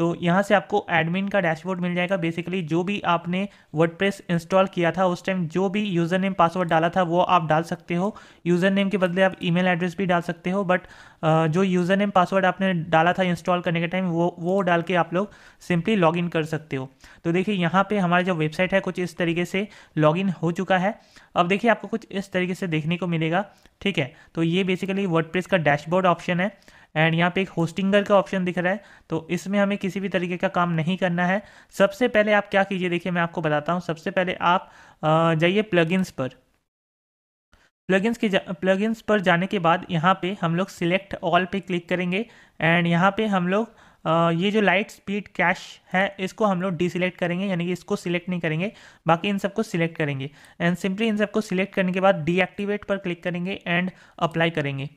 तो यहाँ से आपको एडमिन का डैशबोर्ड मिल जाएगा बेसिकली जो भी आपने वर्ड इंस्टॉल किया था उस टाइम जो भी यूज़र नेम पासवर्ड डाला था वो आप डाल सकते हो यूज़र नेम के बदले आप ईमेल एड्रेस भी डाल सकते हो बट जो यूज़र नेम पासवर्ड आपने डाला था इंस्टॉल करने के टाइम वो वो डाल के आप लोग सिंपली लॉगिन कर सकते हो तो देखिए यहाँ पे हमारा जो वेबसाइट है कुछ इस तरीके से लॉगिन हो चुका है अब देखिए आपको कुछ इस तरीके से देखने को मिलेगा ठीक है तो ये बेसिकली वर्ड का डैशबोर्ड ऑप्शन है एंड यहाँ पे एक होस्टिंगर का ऑप्शन दिख रहा है तो इसमें हमें किसी भी तरीके का काम नहीं करना है सबसे पहले आप क्या कीजिए देखिए मैं आपको बताता हूँ सबसे पहले आप जाइए प्लगइन्स पर प्लगइन्स के प्लगइन्स पर जाने के बाद यहाँ पे हम लोग सिलेक्ट ऑल पे क्लिक करेंगे एंड यहाँ पे हम लोग ये जो लाइट स्पीड कैश है इसको हम लोग डिसलेक्ट करेंगे यानी कि इसको सिलेक्ट नहीं करेंगे बाकी इन सबको सिलेक्ट करेंगे एंड सिंपली इन सबको सिलेक्ट करने के बाद डीएक्टिवेट पर क्लिक करेंगे एंड अप्लाई करेंगे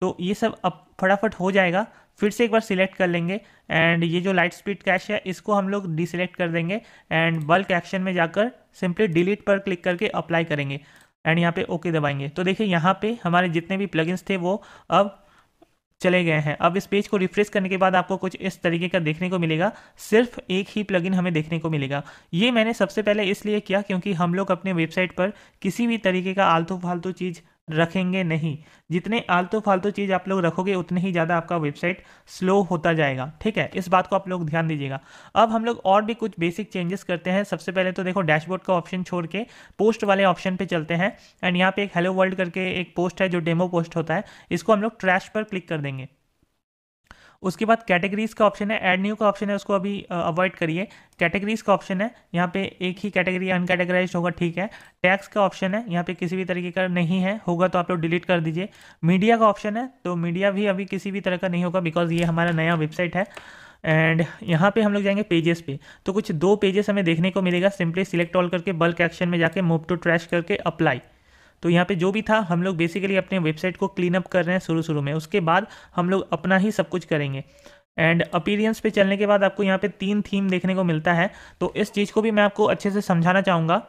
तो ये सब अब फटाफट हो जाएगा फिर से एक बार सिलेक्ट कर लेंगे एंड ये जो लाइट स्पीड कैश है इसको हम लोग डिसलेक्ट कर देंगे एंड बल्क एक्शन में जाकर सिंपली डिलीट पर क्लिक करके अप्लाई करेंगे एंड यहाँ पे ओके दबाएंगे तो देखिए यहाँ पे हमारे जितने भी प्लगइन्स थे वो अब चले गए हैं अब इस पेज को रिफ्रेश करने के बाद आपको कुछ इस तरीके का देखने को मिलेगा सिर्फ एक ही प्लगइन हमें देखने को मिलेगा ये मैंने सबसे पहले इसलिए किया क्योंकि हम लोग अपने वेबसाइट पर किसी भी तरीके का आलतू फालतू चीज़ रखेंगे नहीं जितने आलतू फालतू चीज़ आप लोग रखोगे उतने ही ज़्यादा आपका वेबसाइट स्लो होता जाएगा ठीक है इस बात को आप लोग ध्यान दीजिएगा अब हम लोग और भी कुछ बेसिक चेंजेस करते हैं सबसे पहले तो देखो डैशबोर्ड का ऑप्शन छोड़ के पोस्ट वाले ऑप्शन पर चलते हैं एंड यहाँ पे एक हेलो वर्ल्ड करके एक पोस्ट है जो डेमो पोस्ट होता है इसको हम लोग ट्रैश पर क्लिक कर देंगे उसके बाद कैटेगरीज का ऑप्शन है एड न्यू का ऑप्शन है उसको अभी अवॉइड करिए कैटेगरीज का ऑप्शन है यहाँ पे एक ही कैटेगरी अनकैटेगराइज होगा ठीक है टैक्स का ऑप्शन है यहाँ पे किसी भी तरीके का नहीं है होगा तो आप लोग डिलीट कर दीजिए मीडिया का ऑप्शन है तो मीडिया भी अभी किसी भी तरह का नहीं होगा बिकॉज ये हमारा नया वेबसाइट है एंड यहाँ पे हम लोग जाएंगे पेजेस पे तो कुछ दो पेजेस हमें देखने को मिलेगा सिंपली सिलेक्ट ऑल करके बल्क एक्शन में जाके मूव टू ट्रैश करके अप्लाई तो यहाँ पे जो भी था हम लोग बेसिकली अपने वेबसाइट को क्लीन अप कर रहे हैं शुरू शुरू में उसके बाद हम लोग अपना ही सब कुछ करेंगे एंड अपीरियंस पे चलने के बाद आपको यहाँ पे तीन थीम देखने को मिलता है तो इस चीज़ को भी मैं आपको अच्छे से समझाना चाहूँगा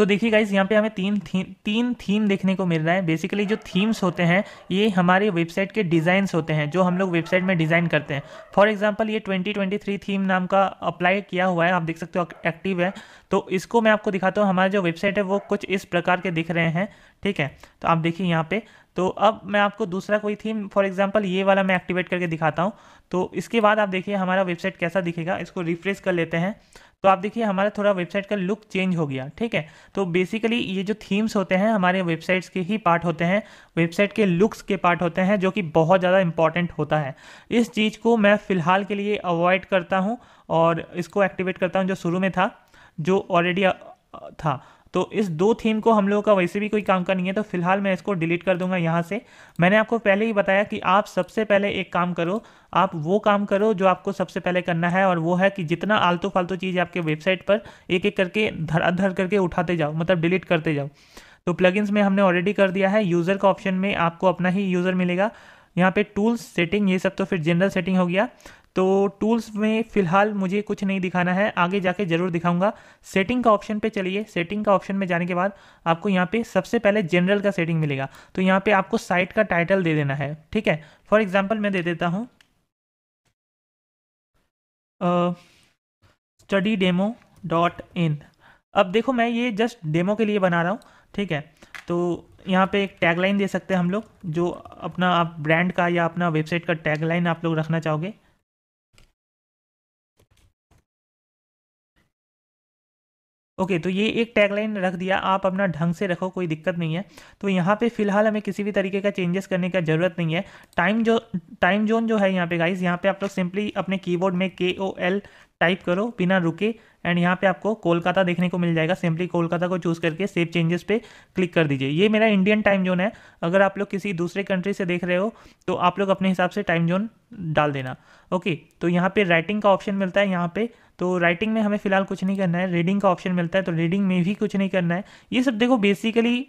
तो देखिए गाइज यहाँ पे हमें तीन थी, तीन थीम देखने को मिल रहा है बेसिकली जो थीम्स होते हैं ये हमारे वेबसाइट के डिज़ाइंस होते हैं जो हम लोग वेबसाइट में डिज़ाइन करते हैं फॉर एग्जांपल ये 2023 थीम नाम का अप्लाई किया हुआ है आप देख सकते हो एक्टिव है तो इसको मैं आपको दिखाता हूँ हमारा जो वेबसाइट है वो कुछ इस प्रकार के दिख रहे हैं ठीक है तो आप देखिए यहाँ पर तो अब मैं आपको दूसरा कोई थीम फॉर एग्जांपल ये वाला मैं एक्टिवेट करके दिखाता हूँ तो इसके बाद आप देखिए हमारा वेबसाइट कैसा दिखेगा इसको रिफ्रेश कर लेते हैं तो आप देखिए हमारा थोड़ा वेबसाइट का लुक चेंज हो गया ठीक है तो बेसिकली ये जो थीम्स होते हैं हमारे वेबसाइट्स के ही पार्ट होते हैं वेबसाइट के लुक्स के पार्ट होते हैं जो कि बहुत ज़्यादा इंपॉर्टेंट होता है इस चीज़ को मैं फ़िलहाल के लिए अवॉइड करता हूँ और इसको एक्टिवेट करता हूँ जो शुरू में था जो ऑलरेडी था तो इस दो थीम को हम लोगों का वैसे भी कोई काम का नहीं है तो फिलहाल मैं इसको डिलीट कर दूंगा यहाँ से मैंने आपको पहले ही बताया कि आप सबसे पहले एक काम करो आप वो काम करो जो आपको सबसे पहले करना है और वो है कि जितना आलतू फालतू चीज़ आपके वेबसाइट पर एक एक करके धर धर करके उठाते जाओ मतलब डिलीट करते जाओ तो प्लगइन्स में हमने ऑलरेडी कर दिया है यूज़र का ऑप्शन में आपको अपना ही यूज़र मिलेगा यहाँ पे टूल्स सेटिंग ये सब तो फिर जनरल सेटिंग हो गया तो टूल्स में फ़िलहाल मुझे कुछ नहीं दिखाना है आगे जाके ज़रूर दिखाऊंगा सेटिंग का ऑप्शन पे चलिए सेटिंग का ऑप्शन में जाने के बाद आपको यहाँ पे सबसे पहले जनरल का सेटिंग मिलेगा तो यहाँ पे आपको साइट का टाइटल दे देना है ठीक है फॉर एग्जाम्पल मैं दे देता हूँ स्टडी डेमो डॉट इन अब देखो मैं ये जस्ट डेमो के लिए बना रहा हूँ ठीक है तो यहाँ पे एक टैगलाइन दे सकते हैं हम लोग जो अपना आप ब्रांड का या अपना वेबसाइट का टैगलाइन आप लोग रखना चाहोगे ओके तो ये एक टैगलाइन रख दिया आप अपना ढंग से रखो कोई दिक्कत नहीं है तो यहाँ पे फिलहाल हमें किसी भी तरीके का चेंजेस करने का ज़रूरत नहीं है टाइम जो टाइम जोन जो है यहाँ पे गाइज यहाँ पे आप लोग सिंपली अपने कीबोर्ड में के ओ एल टाइप करो बिना रुके एंड यहाँ पे आपको कोलकाता देखने को मिल जाएगा सिंपली कोलकाता को चूज़ करके सेव चेंजेस पे क्लिक कर दीजिए ये मेरा इंडियन टाइम जोन है अगर आप लोग किसी दूसरे कंट्री से देख रहे हो तो आप लोग अपने हिसाब से टाइम जोन डाल देना ओके तो यहाँ पे राइटिंग का ऑप्शन मिलता है यहाँ पे तो राइटिंग में हमें फ़िलहाल कुछ नहीं करना है रीडिंग का ऑप्शन मिलता है तो रीडिंग में भी कुछ नहीं करना है ये सब देखो बेसिकली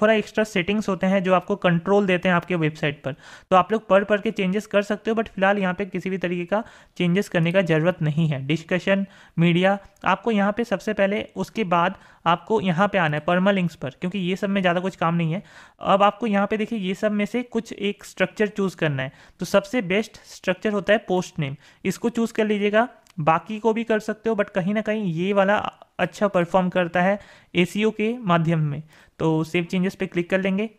थोड़ा एक्स्ट्रा सेटिंग्स होते हैं जो आपको कंट्रोल देते हैं आपके वेबसाइट पर तो आप लोग पढ़ पढ़ के चेंजेस कर सकते हो बट फिलहाल यहाँ पर किसी भी तरीके का चेंजेस करने का ज़रूरत नहीं है डिस्कशन मीडिया आपको यहाँ पर सबसे पहले उसके बाद आपको यहाँ पे आना है परमा लिंक्स पर क्योंकि ये सब में ज़्यादा कुछ काम नहीं है अब आपको यहाँ पे देखिए ये सब में से कुछ एक स्ट्रक्चर चूज़ करना है तो सबसे बेस्ट स्ट्रक्चर होता है पोस्ट नेम इसको चूज़ कर लीजिएगा बाकी को भी कर सकते हो बट कहीं ना कहीं ये वाला अच्छा परफॉर्म करता है ए के माध्यम में तो सेव चेंजेस पे क्लिक कर लेंगे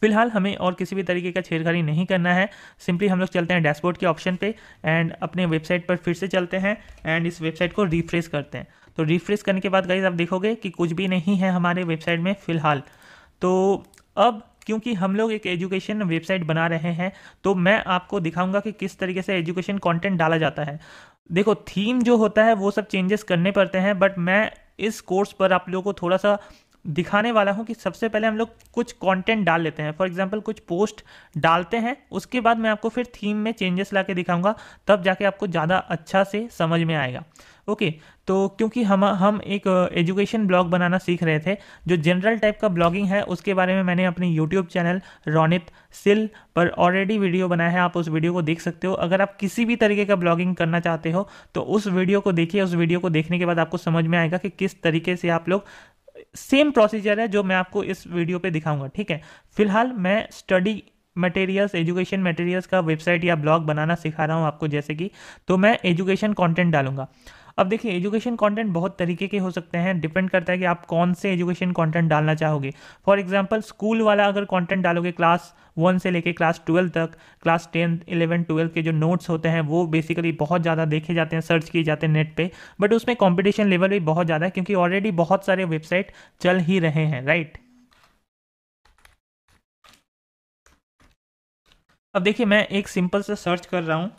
फिलहाल हमें और किसी भी तरीके का छेड़खानी नहीं करना है सिंपली हम लोग चलते हैं डैशबोर्ड के ऑप्शन पे एंड अपने वेबसाइट पर फिर से चलते हैं एंड इस वेबसाइट को रिफ्रेश करते हैं तो रिफ्रेश करने के बाद गाइज आप देखोगे कि कुछ भी नहीं है हमारे वेबसाइट में फ़िलहाल तो अब क्योंकि हम लोग एक एजुकेशन वेबसाइट बना रहे हैं तो मैं आपको दिखाऊंगा कि किस तरीके से एजुकेशन कंटेंट डाला जाता है देखो थीम जो होता है वो सब चेंजेस करने पड़ते हैं बट मैं इस कोर्स पर आप लोगों को थोड़ा सा दिखाने वाला हूँ कि सबसे पहले हम लोग कुछ कंटेंट डाल लेते हैं फॉर एग्जांपल कुछ पोस्ट डालते हैं उसके बाद मैं आपको फिर थीम में चेंजेस ला के तब जाके आपको ज़्यादा अच्छा से समझ में आएगा ओके तो क्योंकि हम हम एक एजुकेशन uh, ब्लॉग बनाना सीख रहे थे जो जनरल टाइप का ब्लॉगिंग है उसके बारे में मैंने अपने यूट्यूब चैनल रोनित सिल पर ऑलरेडी वीडियो बनाया है आप उस वीडियो को देख सकते हो अगर आप किसी भी तरीके का ब्लॉगिंग करना चाहते हो तो उस वीडियो को देखिए उस वीडियो को देखने के बाद आपको समझ में आएगा कि किस तरीके से आप लोग सेम प्रोसीजर है जो मैं आपको इस वीडियो पे दिखाऊंगा ठीक है फिलहाल मैं स्टडी मटेरियल्स एजुकेशन मटेरियल्स का वेबसाइट या ब्लॉग बनाना सिखा रहा हूँ आपको जैसे कि तो मैं एजुकेशन कंटेंट डालूंगा अब देखिए एजुकेशन कंटेंट बहुत तरीके के हो सकते हैं डिपेंड करता है कि आप कौन से एजुकेशन कंटेंट डालना चाहोगे फॉर एग्जांपल स्कूल वाला अगर कंटेंट डालोगे क्लास वन से लेके क्लास ट्वेल्व तक क्लास टेन इलेवन ट्वेल्व के जो नोट्स होते हैं वो बेसिकली बहुत ज़्यादा देखे जाते हैं सर्च किए जाते हैं नेट पे बट उसमें कॉम्पिटिशन लेवल भी बहुत ज़्यादा है क्योंकि ऑलरेडी बहुत सारे वेबसाइट चल ही रहे हैं राइट अब देखिए मैं एक सिंपल सा सर्च कर रहा हूँ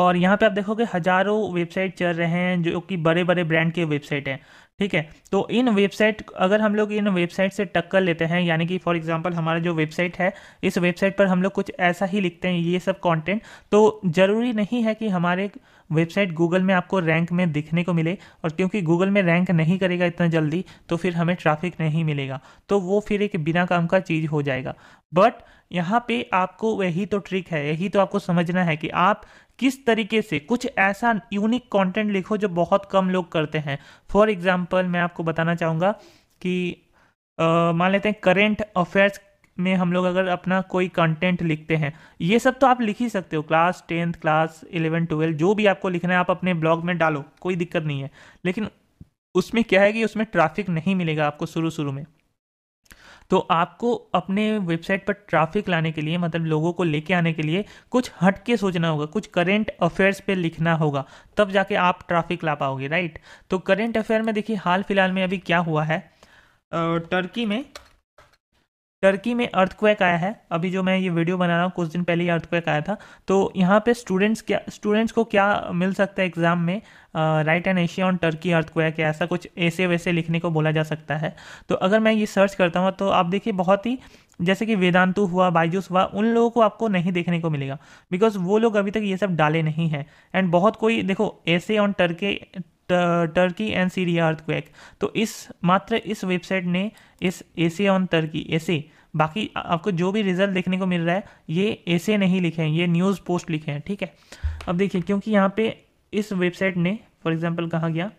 और यहाँ पे आप देखोगे हज़ारों वेबसाइट चल रहे हैं जो कि बड़े बड़े ब्रांड के वेबसाइट हैं ठीक है तो इन वेबसाइट अगर हम लोग इन वेबसाइट से टक्कर लेते हैं यानी कि फॉर एग्जांपल हमारा जो वेबसाइट है इस वेबसाइट पर हम लोग कुछ ऐसा ही लिखते हैं ये सब कंटेंट तो ज़रूरी नहीं है कि हमारे वेबसाइट गूगल में आपको रैंक में दिखने को मिले और क्योंकि गूगल में रैंक नहीं करेगा इतना जल्दी तो फिर हमें ट्राफिक नहीं मिलेगा तो वो फिर एक बिना काम का चीज़ हो जाएगा बट यहाँ पे आपको यही तो ट्रिक है यही तो आपको समझना है कि आप किस तरीके से कुछ ऐसा यूनिक कंटेंट लिखो जो बहुत कम लोग करते हैं फॉर एग्जांपल मैं आपको बताना चाहूँगा कि मान लेते हैं करेंट अफेयर्स में हम लोग अगर अपना कोई कंटेंट लिखते हैं ये सब तो आप लिख ही सकते हो class tenth class eleven twelve जो भी आपको लिखना है आप अपने ब्लॉग में डालो कोई दिक्कत नहीं है लेकिन उसमें क्या है कि उसमें ट्रैफिक नहीं मिलेगा आपको शुरू शुरू में तो आपको अपने वेबसाइट पर ट्रैफिक लाने के लिए मतलब लोगों को लेके आने के लिए कुछ हट के सोचना होगा कुछ करेंट अफेयर्स पे लिखना होगा तब जाके आप ट्रैफिक ला पाओगे राइट तो करेंट अफेयर में देखिए हाल फिलहाल में अभी क्या हुआ है टर्की में टर्की में अर्थक्वेक आया है अभी जो मैं ये वीडियो बना रहा हूँ कुछ दिन पहले ही अर्थक्वेक आया था तो यहाँ पे स्टूडेंट्स क्या स्टूडेंट्स को क्या मिल सकता है एग्ज़ाम में write and essay on Turkey earthquake या ऐसा कुछ ऐसे वैसे लिखने को बोला जा सकता है तो अगर मैं ये सर्च करता हूँ तो आप देखिए बहुत ही जैसे कि वेदांतु हुआ बायजूस हुआ उन लोगों को आपको नहीं देखने को मिलेगा बिकॉज वो लोग अभी तक ये सब डाले नहीं हैं एंड बहुत कोई देखो ऐसे on Turkey Turkey and Syria earthquake तो इस मात्र इस वेबसाइट ने इस एसे ऑन टर्की एसे बाकी आपको जो भी रिजल्ट देखने को मिल रहा है ये ऐसे नहीं लिखे हैं ये न्यूज़ पोस्ट लिखे हैं ठीक है अब देखिए क्योंकि यहाँ पे इस वेबसाइट ने फॉर एग्जांपल कहा गया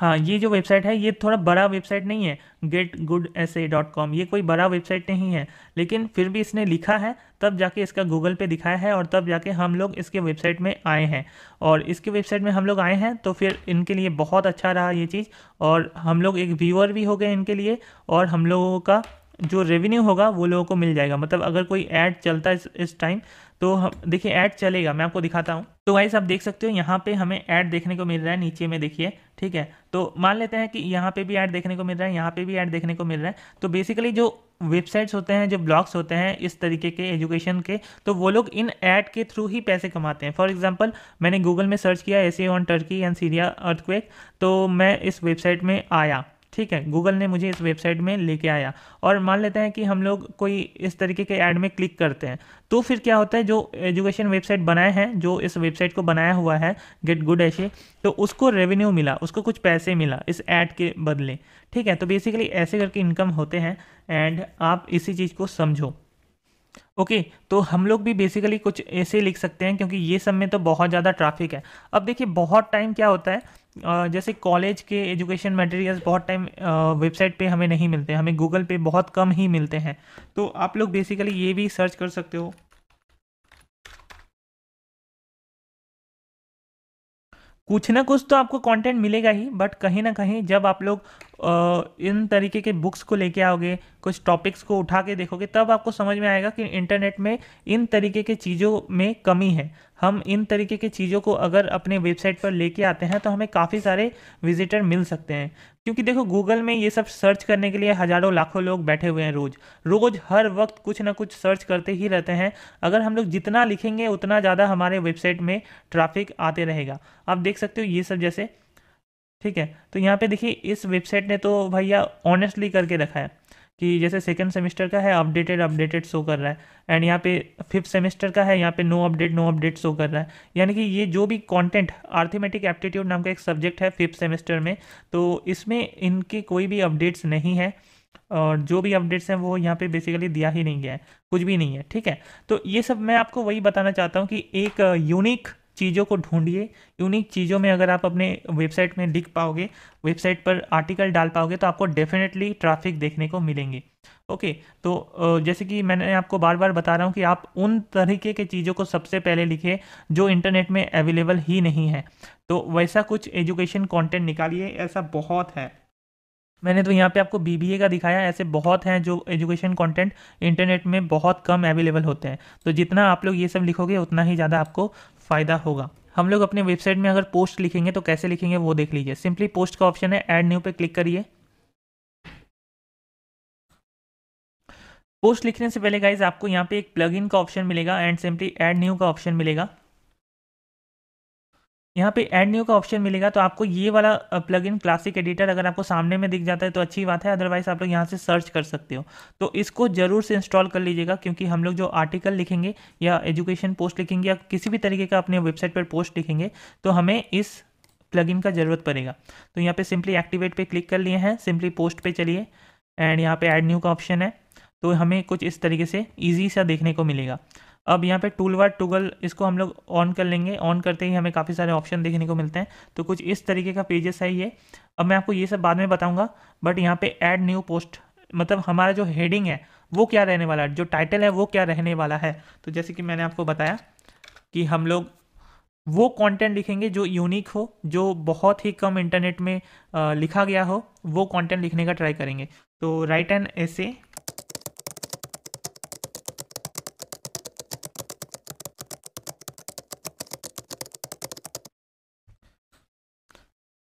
हाँ ये जो वेबसाइट है ये थोड़ा बड़ा वेबसाइट नहीं है get good essay dot com ये कोई बड़ा वेबसाइट नहीं है लेकिन फिर भी इसने लिखा है तब जाके इसका गूगल पे दिखाया है और तब जाके हम लोग इसके वेबसाइट में आए हैं और इसके वेबसाइट में हम लोग आए हैं तो फिर इनके लिए बहुत अच्छा रहा ये चीज़ और हम लोग एक व्यूअर भी हो गए इनके लिए और हम लोगों का जो रेवेन्यू होगा वो लोगों को मिल जाएगा मतलब अगर कोई ऐड चलता है इस टाइम तो हम देखिए ऐड चलेगा मैं आपको दिखाता हूँ तो वाइस आप देख सकते हो यहाँ पे हमें ऐड देखने को मिल रहा है नीचे में देखिए ठीक है तो मान लेते हैं कि यहाँ पे भी ऐड देखने को मिल रहा है यहाँ पे भी ऐड देखने को मिल रहा है तो बेसिकली जो वेबसाइट्स होते हैं जो ब्लॉग्स होते हैं इस तरीके के एजुकेशन के तो वो लोग इन ऐड के थ्रू ही पैसे कमाते हैं फॉर एग्जाम्पल मैंने गूगल में सर्च किया essay on Turkey and Syria earthquake तो मैं इस वेबसाइट में आया ठीक है गूगल ने मुझे इस वेबसाइट में लेके आया और मान लेते हैं कि हम लोग कोई इस तरीके के ऐड में क्लिक करते हैं तो फिर क्या होता है जो एजुकेशन वेबसाइट बनाए हैं जो इस वेबसाइट को बनाया हुआ है गेट गुड ऐसे तो उसको रेवेन्यू मिला उसको कुछ पैसे मिला इस ऐड के बदले ठीक है तो बेसिकली ऐसे करके इनकम होते हैं एंड आप इसी चीज़ को समझो ओके okay, तो हम लोग भी बेसिकली कुछ ऐसे लिख सकते हैं क्योंकि ये सब में तो बहुत ज़्यादा ट्रैफिक है अब देखिए बहुत टाइम क्या होता है जैसे कॉलेज के एजुकेशन मटेरियल्स बहुत टाइम वेबसाइट पे हमें नहीं मिलते हमें गूगल पे बहुत कम ही मिलते हैं तो आप लोग बेसिकली ये भी सर्च कर सकते हो कुछ ना कुछ तो आपको कंटेंट मिलेगा ही बट कहीं ना कहीं जब आप लोग इन तरीके के बुक्स को लेके आओगे कुछ टॉपिक्स को उठा के देखोगे तब आपको समझ में आएगा कि इंटरनेट में इन तरीके के चीज़ों में कमी है हम इन तरीके की चीज़ों को अगर अपने वेबसाइट पर लेके आते हैं तो हमें काफ़ी सारे विजिटर मिल सकते हैं क्योंकि देखो गूगल में ये सब सर्च करने के लिए हज़ारों लाखों लोग बैठे हुए हैं रोज़ रोज़ हर वक्त कुछ ना कुछ सर्च करते ही रहते हैं अगर हम लोग जितना लिखेंगे उतना ज़्यादा हमारे वेबसाइट में ट्रैफिक आते रहेगा आप देख सकते हो ये सब जैसे ठीक है तो यहाँ पे देखिए इस वेबसाइट ने तो भैया ऑनेस्टली करके रखा है कि जैसे सेकेंड सेमेस्टर का है अपडेटेड अपडेटेड शो कर रहा है एंड यहाँ पे फिफ्थ सेमेस्टर का है यहाँ पे no update no update show कर रहा है यानी कि ये जो भी कंटेंट आर्थमेटिक एप्टीट्यूड नाम का एक सब्जेक्ट है फिफ्थ सेमेस्टर में तो इसमें इनके कोई भी अपडेट्स नहीं है और जो भी अपडेट्स हैं वो यहाँ पे बेसिकली दिया ही नहीं गया है कुछ भी नहीं है ठीक है तो ये सब मैं आपको वही बताना चाहता हूँ कि एक यूनिक uh, चीज़ों को ढूंढिए यूनिक चीज़ों में अगर आप अपने वेबसाइट में लिख पाओगे वेबसाइट पर आर्टिकल डाल पाओगे तो आपको डेफिनेटली ट्रैफिक देखने को मिलेंगे ओके तो जैसे कि मैंने आपको बार बार बता रहा हूँ कि आप उन तरीके के चीज़ों को सबसे पहले लिखें जो इंटरनेट में अवेलेबल ही नहीं है तो वैसा कुछ एजुकेशन कॉन्टेंट निकालिए ऐसा बहुत है मैंने तो यहाँ पे आपको बी का दिखाया ऐसे बहुत हैं जो एजुकेशन कंटेंट इंटरनेट में बहुत कम अवेलेबल होते हैं तो जितना आप लोग ये सब लिखोगे उतना ही ज़्यादा आपको फ़ायदा होगा हम लोग अपने वेबसाइट में अगर पोस्ट लिखेंगे तो कैसे लिखेंगे वो देख लीजिए सिंपली पोस्ट का ऑप्शन है ऐड न्यू पे क्लिक करिए पोस्ट लिखने से पहले गाइज आपको यहाँ पे एक प्लगइन का ऑप्शन मिलेगा एंड सिंपली ऐड न्यू का ऑप्शन मिलेगा यहाँ पे एड न्यू का ऑप्शन मिलेगा तो आपको ये वाला प्लग इन क्लासिक एडिटर अगर आपको सामने में दिख जाता है तो अच्छी बात है अदरवाइज आप लोग यहाँ से सर्च कर सकते हो तो इसको जरूर से इंस्टॉल कर लीजिएगा क्योंकि हम लोग जो आर्टिकल लिखेंगे या एजुकेशन पोस्ट लिखेंगे या किसी भी तरीके का अपने वेबसाइट पर पोस्ट लिखेंगे तो हमें इस प्लग का ज़रूरत पड़ेगा तो यहाँ पे सिंपली एक्टिवेट पे क्लिक कर लिए हैं सिंपली पोस्ट पे चलिए एंड यहाँ पे एड न्यू का ऑप्शन है तो हमें कुछ इस तरीके से ईजी सा देखने को मिलेगा अब यहाँ पे टूल वार टूगल इसको हम लोग ऑन कर लेंगे ऑन करते ही हमें काफ़ी सारे ऑप्शन देखने को मिलते हैं तो कुछ इस तरीके का पेजेस है ये अब मैं आपको ये सब बाद में बताऊँगा बट यहाँ पे ऐड न्यू पोस्ट मतलब हमारा जो हेडिंग है वो क्या रहने वाला है जो टाइटल है वो क्या रहने वाला है तो जैसे कि मैंने आपको बताया कि हम लोग वो कंटेंट लिखेंगे जो यूनिक हो जो बहुत ही कम इंटरनेट में आ, लिखा गया हो वो कंटेंट लिखने का ट्राई करेंगे तो write and essay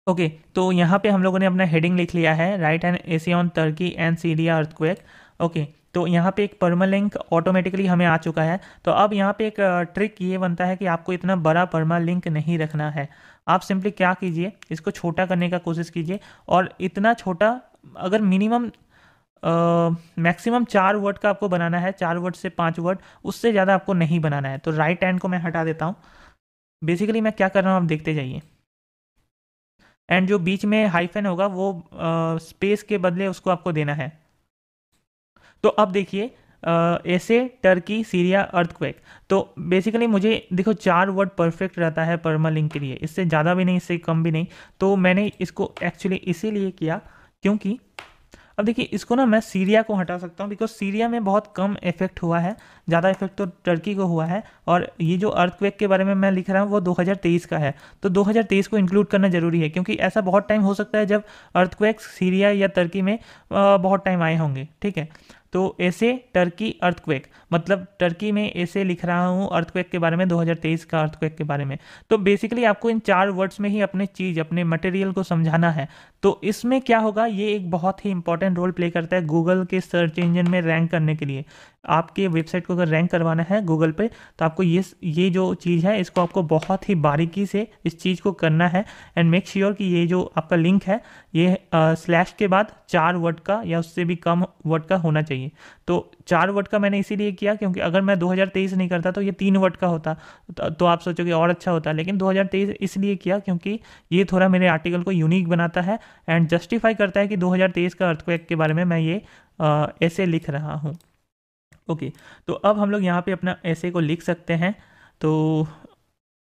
okay okay, तो यहाँ पे हम लोगों ने अपना हेडिंग लिख लिया है write and essay on Turkey and Syria earthquake okay तो यहाँ पे एक परमा लिंक ऑटोमेटिकली हमें आ चुका है तो अब यहाँ पे एक ट्रिक uh, ये बनता है कि आपको इतना बड़ा परमा लिंक नहीं रखना है आप सिंपली क्या कीजिए इसको छोटा करने का कोशिश कीजिए और इतना छोटा अगर मिनिमम मैक्सिमम uh, चार वर्ड का आपको बनाना है चार वर्ड से पाँच वर्ड उससे ज़्यादा आपको नहीं बनाना है तो राइट हैंड को मैं हटा देता हूँ बेसिकली मैं क्या कर रहा हूँ आप देखते जाइए एंड जो बीच में हाइफन होगा वो स्पेस के बदले उसको आपको देना है तो अब देखिए ऐसे टर्की सीरिया अर्थक्वेक तो बेसिकली मुझे देखो चार वर्ड परफेक्ट रहता है परमा लिंक के लिए इससे ज़्यादा भी नहीं इससे कम भी नहीं तो मैंने इसको एक्चुअली इसीलिए किया क्योंकि अब देखिए इसको ना मैं सीरिया को हटा सकता हूँ बिकॉज सीरिया में बहुत कम इफेक्ट हुआ है ज़्यादा इफेक्ट तो टर्की को हुआ है और ये जो अर्थक्वेक के बारे में मैं लिख रहा हूँ वो 2023 का है तो 2023 को इंक्लूड करना ज़रूरी है क्योंकि ऐसा बहुत टाइम हो सकता है जब अर्थक्वेक सीरिया या टर्की में बहुत टाइम आए होंगे ठीक है तो ऐसे टर्की अर्थक्वेक मतलब टर्की में ऐसे लिख रहा हूँ अर्थक्वेक के बारे में 2023 का अर्थक्वेक के बारे में तो बेसिकली आपको इन चार वर्ड्स में ही अपने चीज़ अपने मटेरियल को समझाना है तो इसमें क्या होगा ये एक बहुत ही इंपॉर्टेंट रोल प्ले करता है गूगल के सर्च इंजन में रैंक करने के लिए आपके वेबसाइट को अगर रैंक करवाना है गूगल पे तो आपको ये ये जो चीज़ है इसको आपको बहुत ही बारीकी से इस चीज़ को करना है एंड मेक श्योर कि ये जो आपका लिंक है ये स्लैश के बाद चार वर्ड का या उससे भी कम वर्ड का होना चाहिए तो चार वर्ड का मैंने इसीलिए किया क्योंकि अगर मैं 2023 नहीं करता तो ये तीन वर्ड का होता तो, तो आप सोचोगे और अच्छा होता लेकिन 2023 इसलिए किया क्योंकि ये थोड़ा मेरे आर्टिकल को यूनिक बनाता है एंड जस्टिफाई करता है कि 2023 का अर्थक्वेक के बारे में मैं ये ऐसे लिख रहा हूँ ओके तो अब हम लोग यहाँ पर अपना ऐसे को लिख सकते हैं तो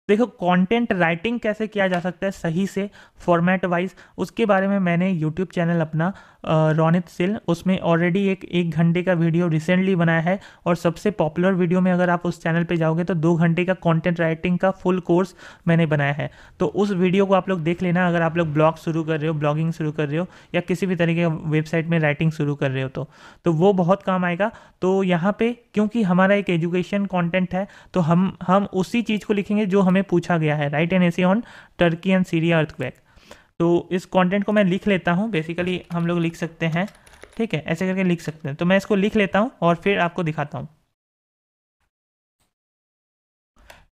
देखो कंटेंट राइटिंग कैसे किया जा सकता है सही से फॉर्मेट वाइज उसके बारे में मैंने यूट्यूब चैनल अपना रोनित सिल उसमें ऑलरेडी एक एक घंटे का वीडियो रिसेंटली बनाया है और सबसे पॉपुलर वीडियो में अगर आप उस चैनल पे जाओगे तो दो घंटे का कंटेंट राइटिंग का फुल कोर्स मैंने बनाया है तो उस वीडियो को आप लोग देख लेना अगर आप लोग ब्लॉग शुरू कर रहे हो ब्लॉगिंग शुरू कर रहे हो या किसी भी तरीके का वेबसाइट में राइटिंग शुरू कर रहे हो तो, तो वो बहुत काम आएगा तो यहाँ पे क्योंकि हमारा एक एजुकेशन कॉन्टेंट है तो हम हम उसी चीज़ को लिखेंगे जो हमें पूछा गया है write an essay on Turkey and Syria earth तो इस कंटेंट को मैं लिख लेता हूँ बेसिकली हम लोग लिख सकते हैं ठीक है ऐसे करके लिख सकते हैं तो मैं इसको लिख लेता हूँ और फिर आपको दिखाता हूँ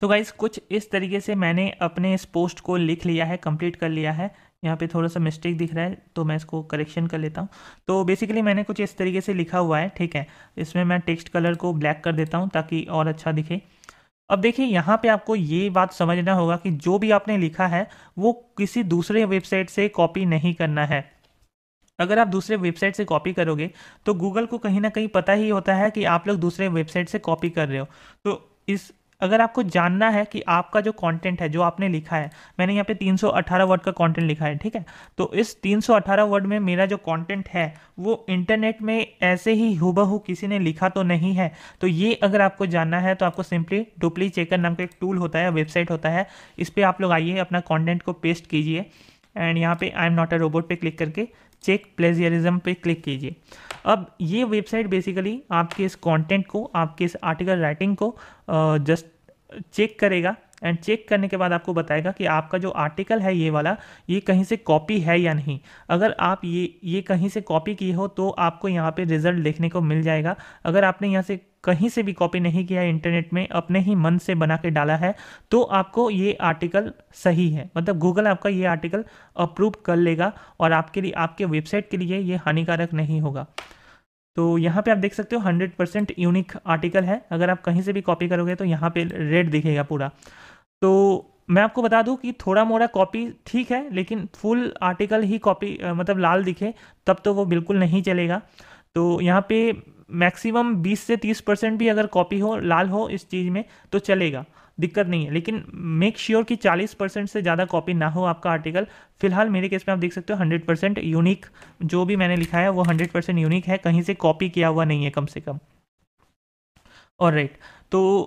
तो गाइज कुछ इस तरीके से मैंने अपने इस पोस्ट को लिख लिया है कंप्लीट कर लिया है यहाँ पे थोड़ा सा मिस्टेक दिख रहा है तो मैं इसको करेक्शन कर लेता हूँ तो बेसिकली मैंने कुछ इस तरीके से लिखा हुआ है ठीक है इसमें मैं टेक्स्ट कलर को ब्लैक कर देता हूँ ताकि और अच्छा दिखे अब देखिए यहाँ पे आपको ये बात समझना होगा कि जो भी आपने लिखा है वो किसी दूसरे वेबसाइट से कॉपी नहीं करना है अगर आप दूसरे वेबसाइट से कॉपी करोगे तो गूगल को कहीं ना कहीं पता ही होता है कि आप लोग दूसरे वेबसाइट से कॉपी कर रहे हो तो इस अगर आपको जानना है कि आपका जो कंटेंट है जो आपने लिखा है मैंने यहाँ पे 318 वर्ड का कंटेंट लिखा है ठीक है तो इस 318 वर्ड में मेरा जो कंटेंट है वो इंटरनेट में ऐसे ही हुबहू किसी ने लिखा तो नहीं है तो ये अगर आपको जानना है तो आपको सिंपली डुप्ली चेकर नाम का एक टूल होता है वेबसाइट होता है इस पर आप लोग आइए अपना कॉन्टेंट को पेस्ट कीजिए एंड यहाँ पे I am not a robot पे क्लिक करके चेक प्लेजियरिज्म पे क्लिक कीजिए अब ये वेबसाइट बेसिकली आपके इस कंटेंट को आपके इस आर्टिकल राइटिंग को जस्ट चेक करेगा एंड चेक करने के बाद आपको बताएगा कि आपका जो आर्टिकल है ये वाला ये कहीं से कॉपी है या नहीं अगर आप ये ये कहीं से कॉपी किए हो तो आपको यहाँ पे रिजल्ट देखने को मिल जाएगा अगर आपने यहाँ से कहीं से भी कॉपी नहीं किया है इंटरनेट में अपने ही मन से बना के डाला है तो आपको ये आर्टिकल सही है मतलब गूगल आपका ये आर्टिकल अप्रूव कर लेगा और आपके लिए आपके वेबसाइट के लिए ये हानिकारक नहीं होगा तो यहाँ पे आप देख सकते हो 100% यूनिक आर्टिकल है अगर आप कहीं से भी कॉपी करोगे तो यहाँ पे रेड दिखेगा पूरा तो मैं आपको बता दूं कि थोड़ा मोड़ा कॉपी ठीक है लेकिन फुल आर्टिकल ही कॉपी मतलब लाल दिखे तब तो वो बिल्कुल नहीं चलेगा तो यहाँ पे मैक्सिमम 20 से 30 परसेंट भी अगर कॉपी हो लाल हो इस चीज़ में तो चलेगा दिक्कत नहीं है लेकिन मेक श्योर sure कि 40 परसेंट से ज़्यादा कॉपी ना हो आपका आर्टिकल फिलहाल मेरे केस में आप देख सकते हो 100 परसेंट यूनिक जो भी मैंने लिखा है वो 100 परसेंट यूनिक है कहीं से कॉपी किया हुआ नहीं है कम से कम और राइट तो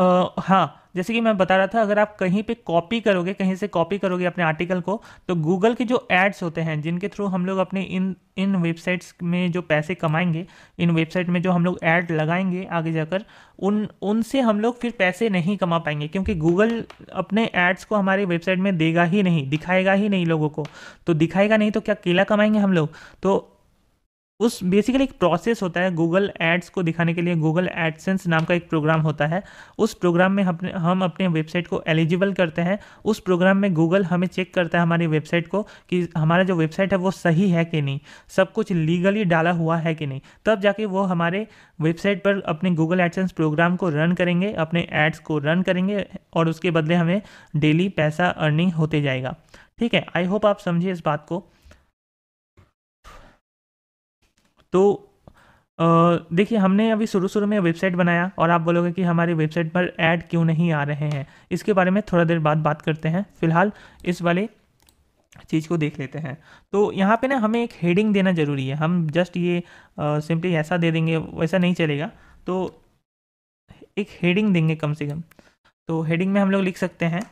आ, हाँ जैसे कि मैं बता रहा था अगर आप कहीं पे कॉपी करोगे कहीं से कॉपी करोगे अपने आर्टिकल को तो गूगल के जो एड्स होते हैं जिनके थ्रू हम लोग अपने इन इन वेबसाइट्स में जो पैसे कमाएंगे इन वेबसाइट में जो हम लोग ऐड लगाएंगे आगे जाकर उन उनसे हम लोग फिर पैसे नहीं कमा पाएंगे क्योंकि गूगल अपने एड्स को हमारे वेबसाइट में देगा ही नहीं दिखाएगा ही नहीं लोगों को तो दिखाएगा नहीं तो क्या केला कमाएंगे हम लोग तो उस बेसिकली एक प्रोसेस होता है गूगल एड्स को दिखाने के लिए गूगल एडसेंस नाम का एक प्रोग्राम होता है उस प्रोग्राम में अपने हम अपने वेबसाइट को एलिजिबल करते हैं उस प्रोग्राम में गूगल हमें चेक करता है हमारी वेबसाइट को कि हमारा जो वेबसाइट है वो सही है कि नहीं सब कुछ लीगली डाला हुआ है कि नहीं तब जाके वो हमारे वेबसाइट पर अपने गूगल एडसेंस प्रोग्राम को रन करेंगे अपने एड्स को रन करेंगे और उसके बदले हमें डेली पैसा अर्निंग होते जाएगा ठीक है आई होप आप समझिए इस बात को तो देखिए हमने अभी शुरू शुरू में वेबसाइट बनाया और आप बोलोगे कि हमारी वेबसाइट पर ऐड क्यों नहीं आ रहे हैं इसके बारे में थोड़ा देर बाद बात करते हैं फिलहाल इस वाले चीज़ को देख लेते हैं तो यहाँ पे ना हमें एक हेडिंग देना ज़रूरी है हम जस्ट ये सिंपली ऐसा दे देंगे वैसा नहीं चलेगा तो एक हेडिंग देंगे कम से कम तो हेडिंग में हम लोग लिख सकते हैं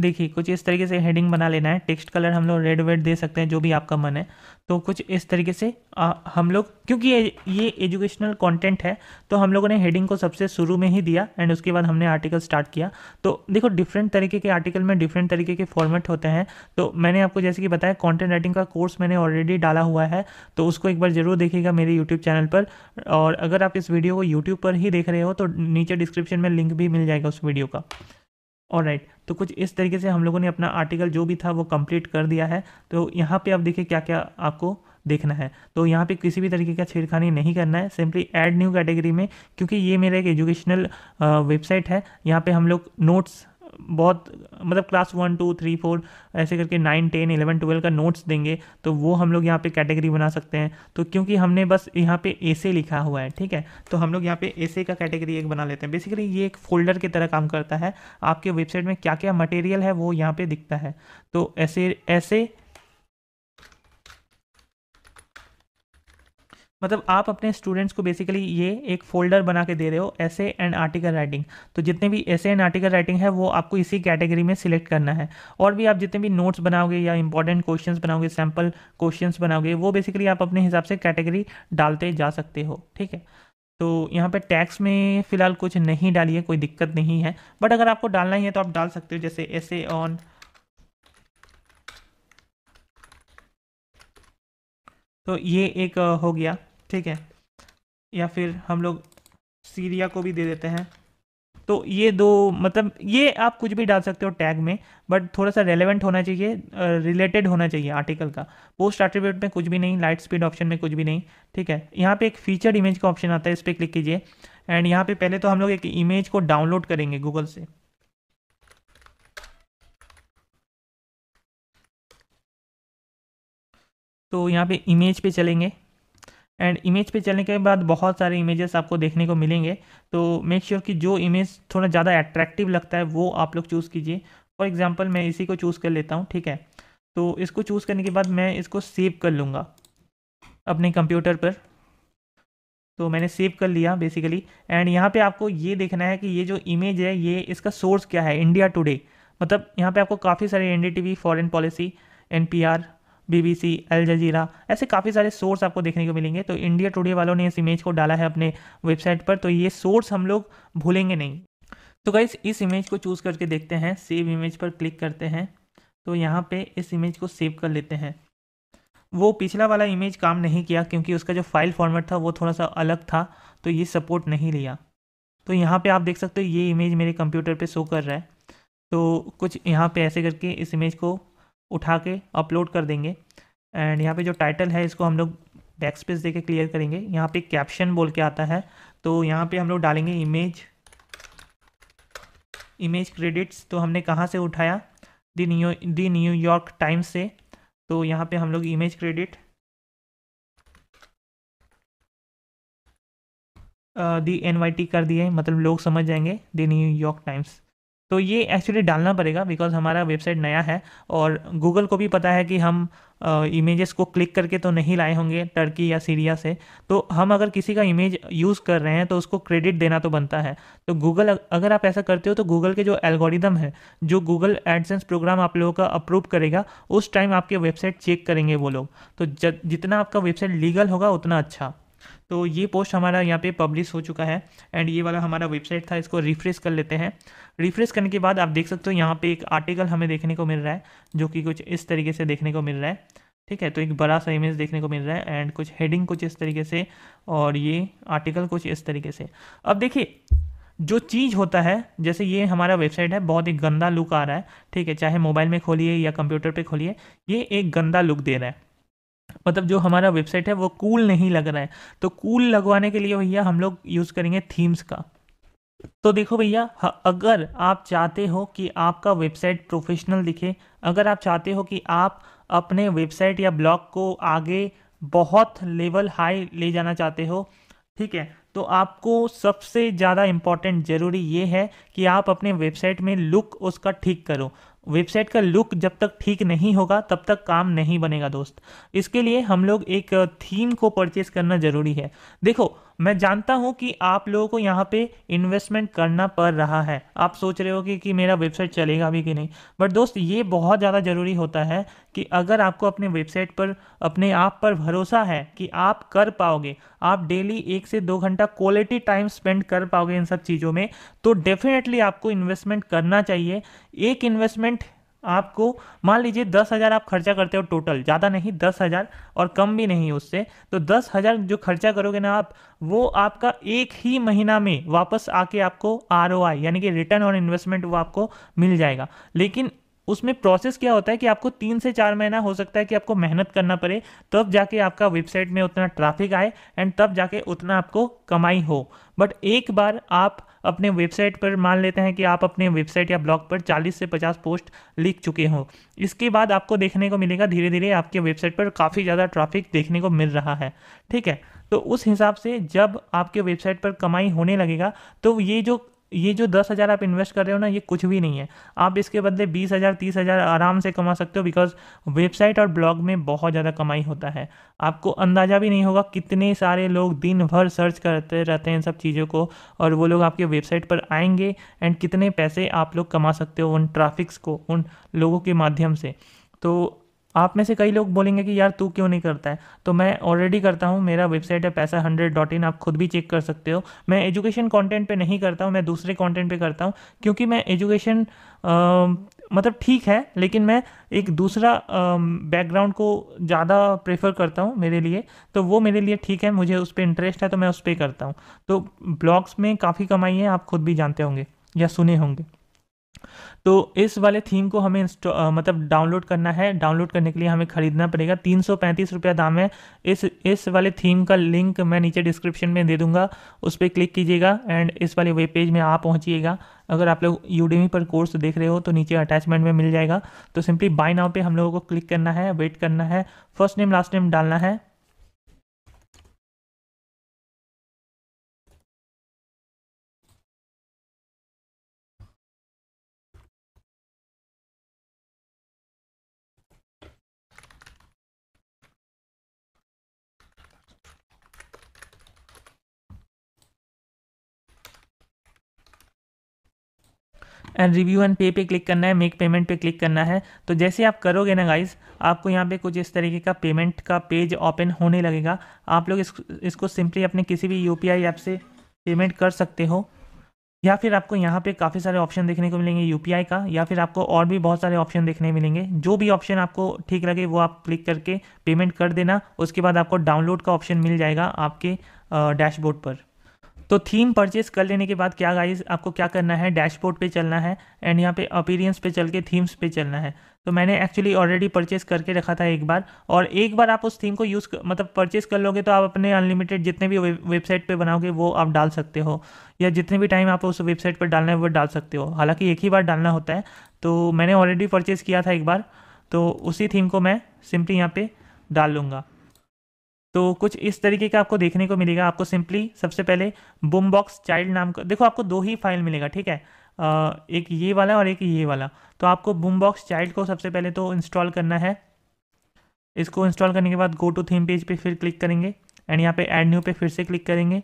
देखिए कुछ इस तरीके से हेडिंग बना लेना है टेक्स्ट कलर हम लोग रेड वेड दे सकते हैं जो भी आपका मन है तो कुछ इस तरीके से आ, हम लोग क्योंकि ये, ये एजुकेशनल कंटेंट है तो हम लोगों ने हेडिंग को सबसे शुरू में ही दिया एंड उसके बाद हमने आर्टिकल स्टार्ट किया तो देखो डिफरेंट तरीके के आर्टिकल में डिफरेंट तरीके के फॉर्मेट होते हैं तो मैंने आपको जैसे कि बताया कॉन्टेंट राइटिंग का कोर्स मैंने ऑलरेडी डाला हुआ है तो उसको एक बार ज़रूर देखेगा मेरे यूट्यूब चैनल पर और अगर आप इस वीडियो को यूट्यूब पर ही देख रहे हो तो नीचे डिस्क्रिप्शन में लिंक भी मिल जाएगा उस वीडियो का और राइट तो कुछ इस तरीके से हम लोगों ने अपना आर्टिकल जो भी था वो कंप्लीट कर दिया है तो यहाँ पे आप देखिए क्या क्या आपको देखना है तो यहाँ पे किसी भी तरीके का छेड़खानी नहीं करना है सिंपली ऐड न्यू कैटेगरी में क्योंकि ये मेरा एक एजुकेशनल वेबसाइट है यहाँ पे हम लोग नोट्स बहुत मतलब class one two three four ऐसे करके नाइन टेन इलेवन ट्वेल्व का नोट्स देंगे तो वो हम लोग यहाँ पे कैटेगरी बना सकते हैं तो क्योंकि हमने बस यहाँ पे ऐसे लिखा हुआ है ठीक है तो हम लोग यहाँ पे ऐसे का कैटेगरी एक बना लेते हैं बेसिकली ये एक फोल्डर की तरह काम करता है आपके वेबसाइट में क्या क्या मटेरियल है वो यहाँ पर दिखता है तो ऐसे ऐसे मतलब आप अपने स्टूडेंट्स को बेसिकली ये एक फोल्डर बना के दे रहे हो ऐसे एंड आर्टिकल राइटिंग तो जितने भी ऐसे एंड आर्टिकल राइटिंग है वो आपको इसी कैटेगरी में सिलेक्ट करना है और भी आप जितने भी नोट्स बनाओगे या इंपॉर्टेंट क्वेश्चंस बनाओगे सैम्पल क्वेश्चंस बनाओगे वो बेसिकली आप अपने हिसाब से कैटेगरी डालते जा सकते हो ठीक है तो यहाँ पे टैक्स में फ़िलहाल कुछ नहीं डालिए कोई दिक्कत नहीं है बट अगर आपको डालना ही है तो आप डाल सकते हो जैसे ऐसे ऑन तो ये एक हो गया ठीक है या फिर हम लोग सीरिया को भी दे देते हैं तो ये दो मतलब ये आप कुछ भी डाल सकते हो टैग में बट थोड़ा सा रेलेवेंट होना चाहिए रिलेटेड होना चाहिए आर्टिकल का पोस्ट एट्रीब्यूट में कुछ भी नहीं लाइट स्पीड ऑप्शन में कुछ भी नहीं ठीक है यहाँ पे एक फीचर्ड इमेज का ऑप्शन आता है इस पर क्लिक कीजिए एंड यहाँ पे पहले तो हम लोग एक इमेज को डाउनलोड करेंगे गूगल से तो यहाँ पे इमेज पे चलेंगे एंड इमेज पे चलने के बाद बहुत सारे इमेजेस आपको देखने को मिलेंगे तो मेक श्योर sure कि जो इमेज थोड़ा ज़्यादा एट्रैक्टिव लगता है वो आप लोग चूज़ कीजिए फॉर एग्जाम्पल मैं इसी को चूज़ कर लेता हूँ ठीक है तो इसको चूज़ करने के बाद मैं इसको सेव कर लूँगा अपने कंप्यूटर पर तो मैंने सेव कर लिया बेसिकली एंड यहाँ पे आपको ये देखना है कि ये जो इमेज है ये इसका सोर्स क्या है इंडिया टुडे मतलब यहाँ पे आपको काफ़ी सारे N D T V foreign policy N P R BBC Al Jazeera ऐसे काफ़ी सारे सोर्स आपको देखने को मिलेंगे तो इंडिया टुडे वालों ने इस इमेज को डाला है अपने वेबसाइट पर तो ये सोर्स हम लोग भूलेंगे नहीं तो गाइस इस इमेज को चूज़ करके देखते हैं सेव इमेज पर क्लिक करते हैं तो यहाँ पे इस इमेज को सेव कर लेते हैं वो पिछला वाला इमेज काम नहीं किया क्योंकि उसका जो फाइल फॉर्मेट था वो थोड़ा सा अलग था तो ये सपोर्ट नहीं लिया तो यहाँ पे आप देख सकते हो ये इमेज मेरे कंप्यूटर पे शो कर रहा है तो कुछ यहाँ पे ऐसे करके इस इमेज को उठा के अपलोड कर देंगे एंड यहाँ पे जो टाइटल है इसको हम लोग बैक स्पेस दे के क्लियर करेंगे यहाँ पे कैप्शन बोल के आता है तो यहाँ पे हम लोग डालेंगे इमेज इमेज क्रेडिट्स तो हमने कहाँ से उठाया the new the New York Times से तो यहाँ पे हम लोग इमेज क्रेडिट दी एन कर दिए मतलब लोग समझ जाएंगे दी न्यूयॉर्क टाइम्स तो ये एक्चुअली डालना पड़ेगा बिकॉज हमारा वेबसाइट नया है और गूगल को भी पता है कि हम इमेजेस को क्लिक करके तो नहीं लाए होंगे टर्की या सीरिया से तो हम अगर किसी का इमेज यूज़ कर रहे हैं तो उसको क्रेडिट देना तो बनता है तो गूगल अगर आप ऐसा करते हो तो गूगल के जो एल्गोरिदम है जो गूगल एडसेंस प्रोग्राम आप लोगों का अप्रूव करेगा उस टाइम आपके वेबसाइट चेक करेंगे वो लोग तो जितना आपका वेबसाइट लीगल होगा उतना अच्छा तो ये पोस्ट हमारा यहाँ पे पब्लिश हो चुका है एंड ये वाला हमारा वेबसाइट था इसको रिफ्रेश कर लेते हैं रिफ्रेश करने के बाद आप देख सकते हो यहाँ पे एक आर्टिकल हमें देखने को मिल रहा है जो कि कुछ इस तरीके से देखने को मिल रहा है ठीक है तो एक बड़ा सा इमेज देखने को मिल रहा है एंड कुछ हेडिंग कुछ इस तरीके से और ये आर्टिकल कुछ इस तरीके से अब देखिए जो चीज़ होता है जैसे ये हमारा वेबसाइट है बहुत ही गंदा लुक आ रहा है ठीक है चाहे मोबाइल में खोलिए या कंप्यूटर पे खोलिए ये एक गंदा लुक दे रहा है मतलब जो हमारा वेबसाइट है वो कूल नहीं लग रहा है तो कूल लगवाने के लिए भैया हम लोग यूज़ करेंगे थीम्स का तो देखो भैया अगर आप चाहते हो कि आपका वेबसाइट प्रोफेशनल दिखे अगर आप चाहते हो कि आप अपने वेबसाइट या ब्लॉग को आगे बहुत लेवल हाई ले जाना चाहते हो ठीक है तो आपको सबसे ज़्यादा इम्पॉर्टेंट ज़रूरी ये है कि आप अपने वेबसाइट में लुक उसका ठीक करो वेबसाइट का लुक जब तक ठीक नहीं होगा तब तक काम नहीं बनेगा दोस्त इसके लिए हम लोग एक थीम को परचेज करना ज़रूरी है देखो मैं जानता हूं कि आप लोगों को यहाँ पे इन्वेस्टमेंट करना पड़ रहा है आप सोच रहे हो कि, कि मेरा वेबसाइट चलेगा भी कि नहीं बट दोस्त ये बहुत ज़्यादा ज़रूरी होता है कि अगर आपको अपने वेबसाइट पर अपने आप पर भरोसा है कि आप कर पाओगे आप डेली एक से दो घंटा क्वालिटी टाइम स्पेंड कर पाओगे इन सब चीज़ों में तो डेफिनेटली आपको इन्वेस्टमेंट करना चाहिए एक इन्वेस्टमेंट आपको मान लीजिए दस हज़ार आप खर्चा करते हो टोटल ज़्यादा नहीं दस हज़ार और कम भी नहीं उससे तो दस हज़ार जो खर्चा करोगे ना आप वो आपका एक ही महीना में वापस आके आपको आर यानी कि रिटर्न ऑन इन्वेस्टमेंट वो आपको मिल जाएगा लेकिन उसमें प्रोसेस क्या होता है कि आपको तीन से चार महीना हो सकता है कि आपको मेहनत करना पड़े तब जाके आपका वेबसाइट में उतना ट्रैफिक आए एंड तब जाके उतना आपको कमाई हो बट एक बार आप अपने वेबसाइट पर मान लेते हैं कि आप अपने वेबसाइट या ब्लॉग पर 40 से 50 पोस्ट लिख चुके हो इसके बाद आपको देखने को मिलेगा धीरे धीरे आपके वेबसाइट पर काफ़ी ज़्यादा ट्रैफिक देखने को मिल रहा है ठीक है तो उस हिसाब से जब आपके वेबसाइट पर कमाई होने लगेगा तो ये जो ये जो दस हज़ार आप इन्वेस्ट कर रहे हो ना ये कुछ भी नहीं है आप इसके बदले बीस हज़ार तीस हज़ार आराम से कमा सकते हो बिकॉज वेबसाइट और ब्लॉग में बहुत ज़्यादा कमाई होता है आपको अंदाज़ा भी नहीं होगा कितने सारे लोग दिन भर सर्च करते रहते हैं इन सब चीज़ों को और वो लोग आपके वेबसाइट पर आएंगे एंड कितने पैसे आप लोग कमा सकते हो उन ट्राफिक्स को उन लोगों के माध्यम से तो आप में से कई लोग बोलेंगे कि यार तू क्यों नहीं करता है तो मैं ऑलरेडी करता हूँ मेरा वेबसाइट है पैसा हंड्रेड डॉट इन आप खुद भी चेक कर सकते हो मैं एजुकेशन कंटेंट पे नहीं करता हूँ मैं दूसरे कंटेंट पे करता हूँ क्योंकि मैं एजुकेशन मतलब ठीक है लेकिन मैं एक दूसरा बैकग्राउंड को ज़्यादा प्रेफर करता हूँ मेरे लिए तो वो मेरे लिए ठीक है मुझे उस पर इंटरेस्ट है तो मैं उस पर करता हूँ तो ब्लॉग्स में काफ़ी कमाई है आप खुद भी जानते होंगे या सुने होंगे तो इस वाले थीम को हमें इंस्टॉ मतलब डाउनलोड करना है डाउनलोड करने के लिए हमें ख़रीदना पड़ेगा तीन सौ पैंतीस रुपया दाम है इस इस वाले थीम का लिंक मैं नीचे डिस्क्रिप्शन में दे दूंगा उस पर क्लिक कीजिएगा एंड इस वाले वेब पेज में आप पहुंचिएगा अगर आप लोग यूडीमी पर कोर्स देख रहे हो तो नीचे अटैचमेंट में मिल जाएगा तो सिंपली बाय नाउ पे हम लोगों को क्लिक करना है वेट करना है फर्स्ट नेम लास्ट नेम डालना है एंड रिव्यू एंड पे पे क्लिक करना है मेक पेमेंट पे क्लिक करना है तो जैसे आप करोगे ना गाइस आपको यहाँ पे कुछ इस तरीके का पेमेंट का पेज ओपन होने लगेगा आप लोग इस, इसको सिंपली अपने किसी भी यू ऐप से पेमेंट कर सकते हो या फिर आपको यहाँ पे काफ़ी सारे ऑप्शन देखने को मिलेंगे यू का या फिर आपको और भी बहुत सारे ऑप्शन देखने मिलेंगे जो भी ऑप्शन आपको ठीक लगे वो आप क्लिक करके पेमेंट कर देना उसके बाद आपको डाउनलोड का ऑप्शन मिल जाएगा आपके डैशबोर्ड पर तो थीम परचेज कर लेने के बाद क्या गाइस आपको क्या करना है डैशबोर्ड पे चलना है एंड यहाँ पे अपीरियंस पे चल के थीम्स पे चलना है तो मैंने एक्चुअली ऑलरेडी परचेज करके रखा था एक बार और एक बार आप उस थीम को यूज़ मतलब परचेज कर लोगे तो आप अपने अनलिमिटेड जितने भी वेबसाइट पे बनाओगे वो आप डाल सकते हो या जितने भी टाइम आप उस वेबसाइट पर डालना है वो डाल सकते हो हालाँकि एक ही बार डालना होता है तो मैंने ऑलरेडी परचेज़ किया था एक बार तो उसी थीम को मैं सिंपली यहाँ पर डाल लूँगा तो कुछ इस तरीके का आपको देखने को मिलेगा आपको सिंपली सबसे पहले बुम बॉक्स चाइल्ड नाम का देखो आपको दो ही फाइल मिलेगा ठीक है एक ये वाला और एक ये वाला तो आपको बुम बॉक्स चाइल्ड को सबसे पहले तो इंस्टॉल करना है इसको इंस्टॉल करने के बाद गो टू थीम पेज पे फिर क्लिक करेंगे एंड यहाँ पे एड न्यू पे फिर से क्लिक करेंगे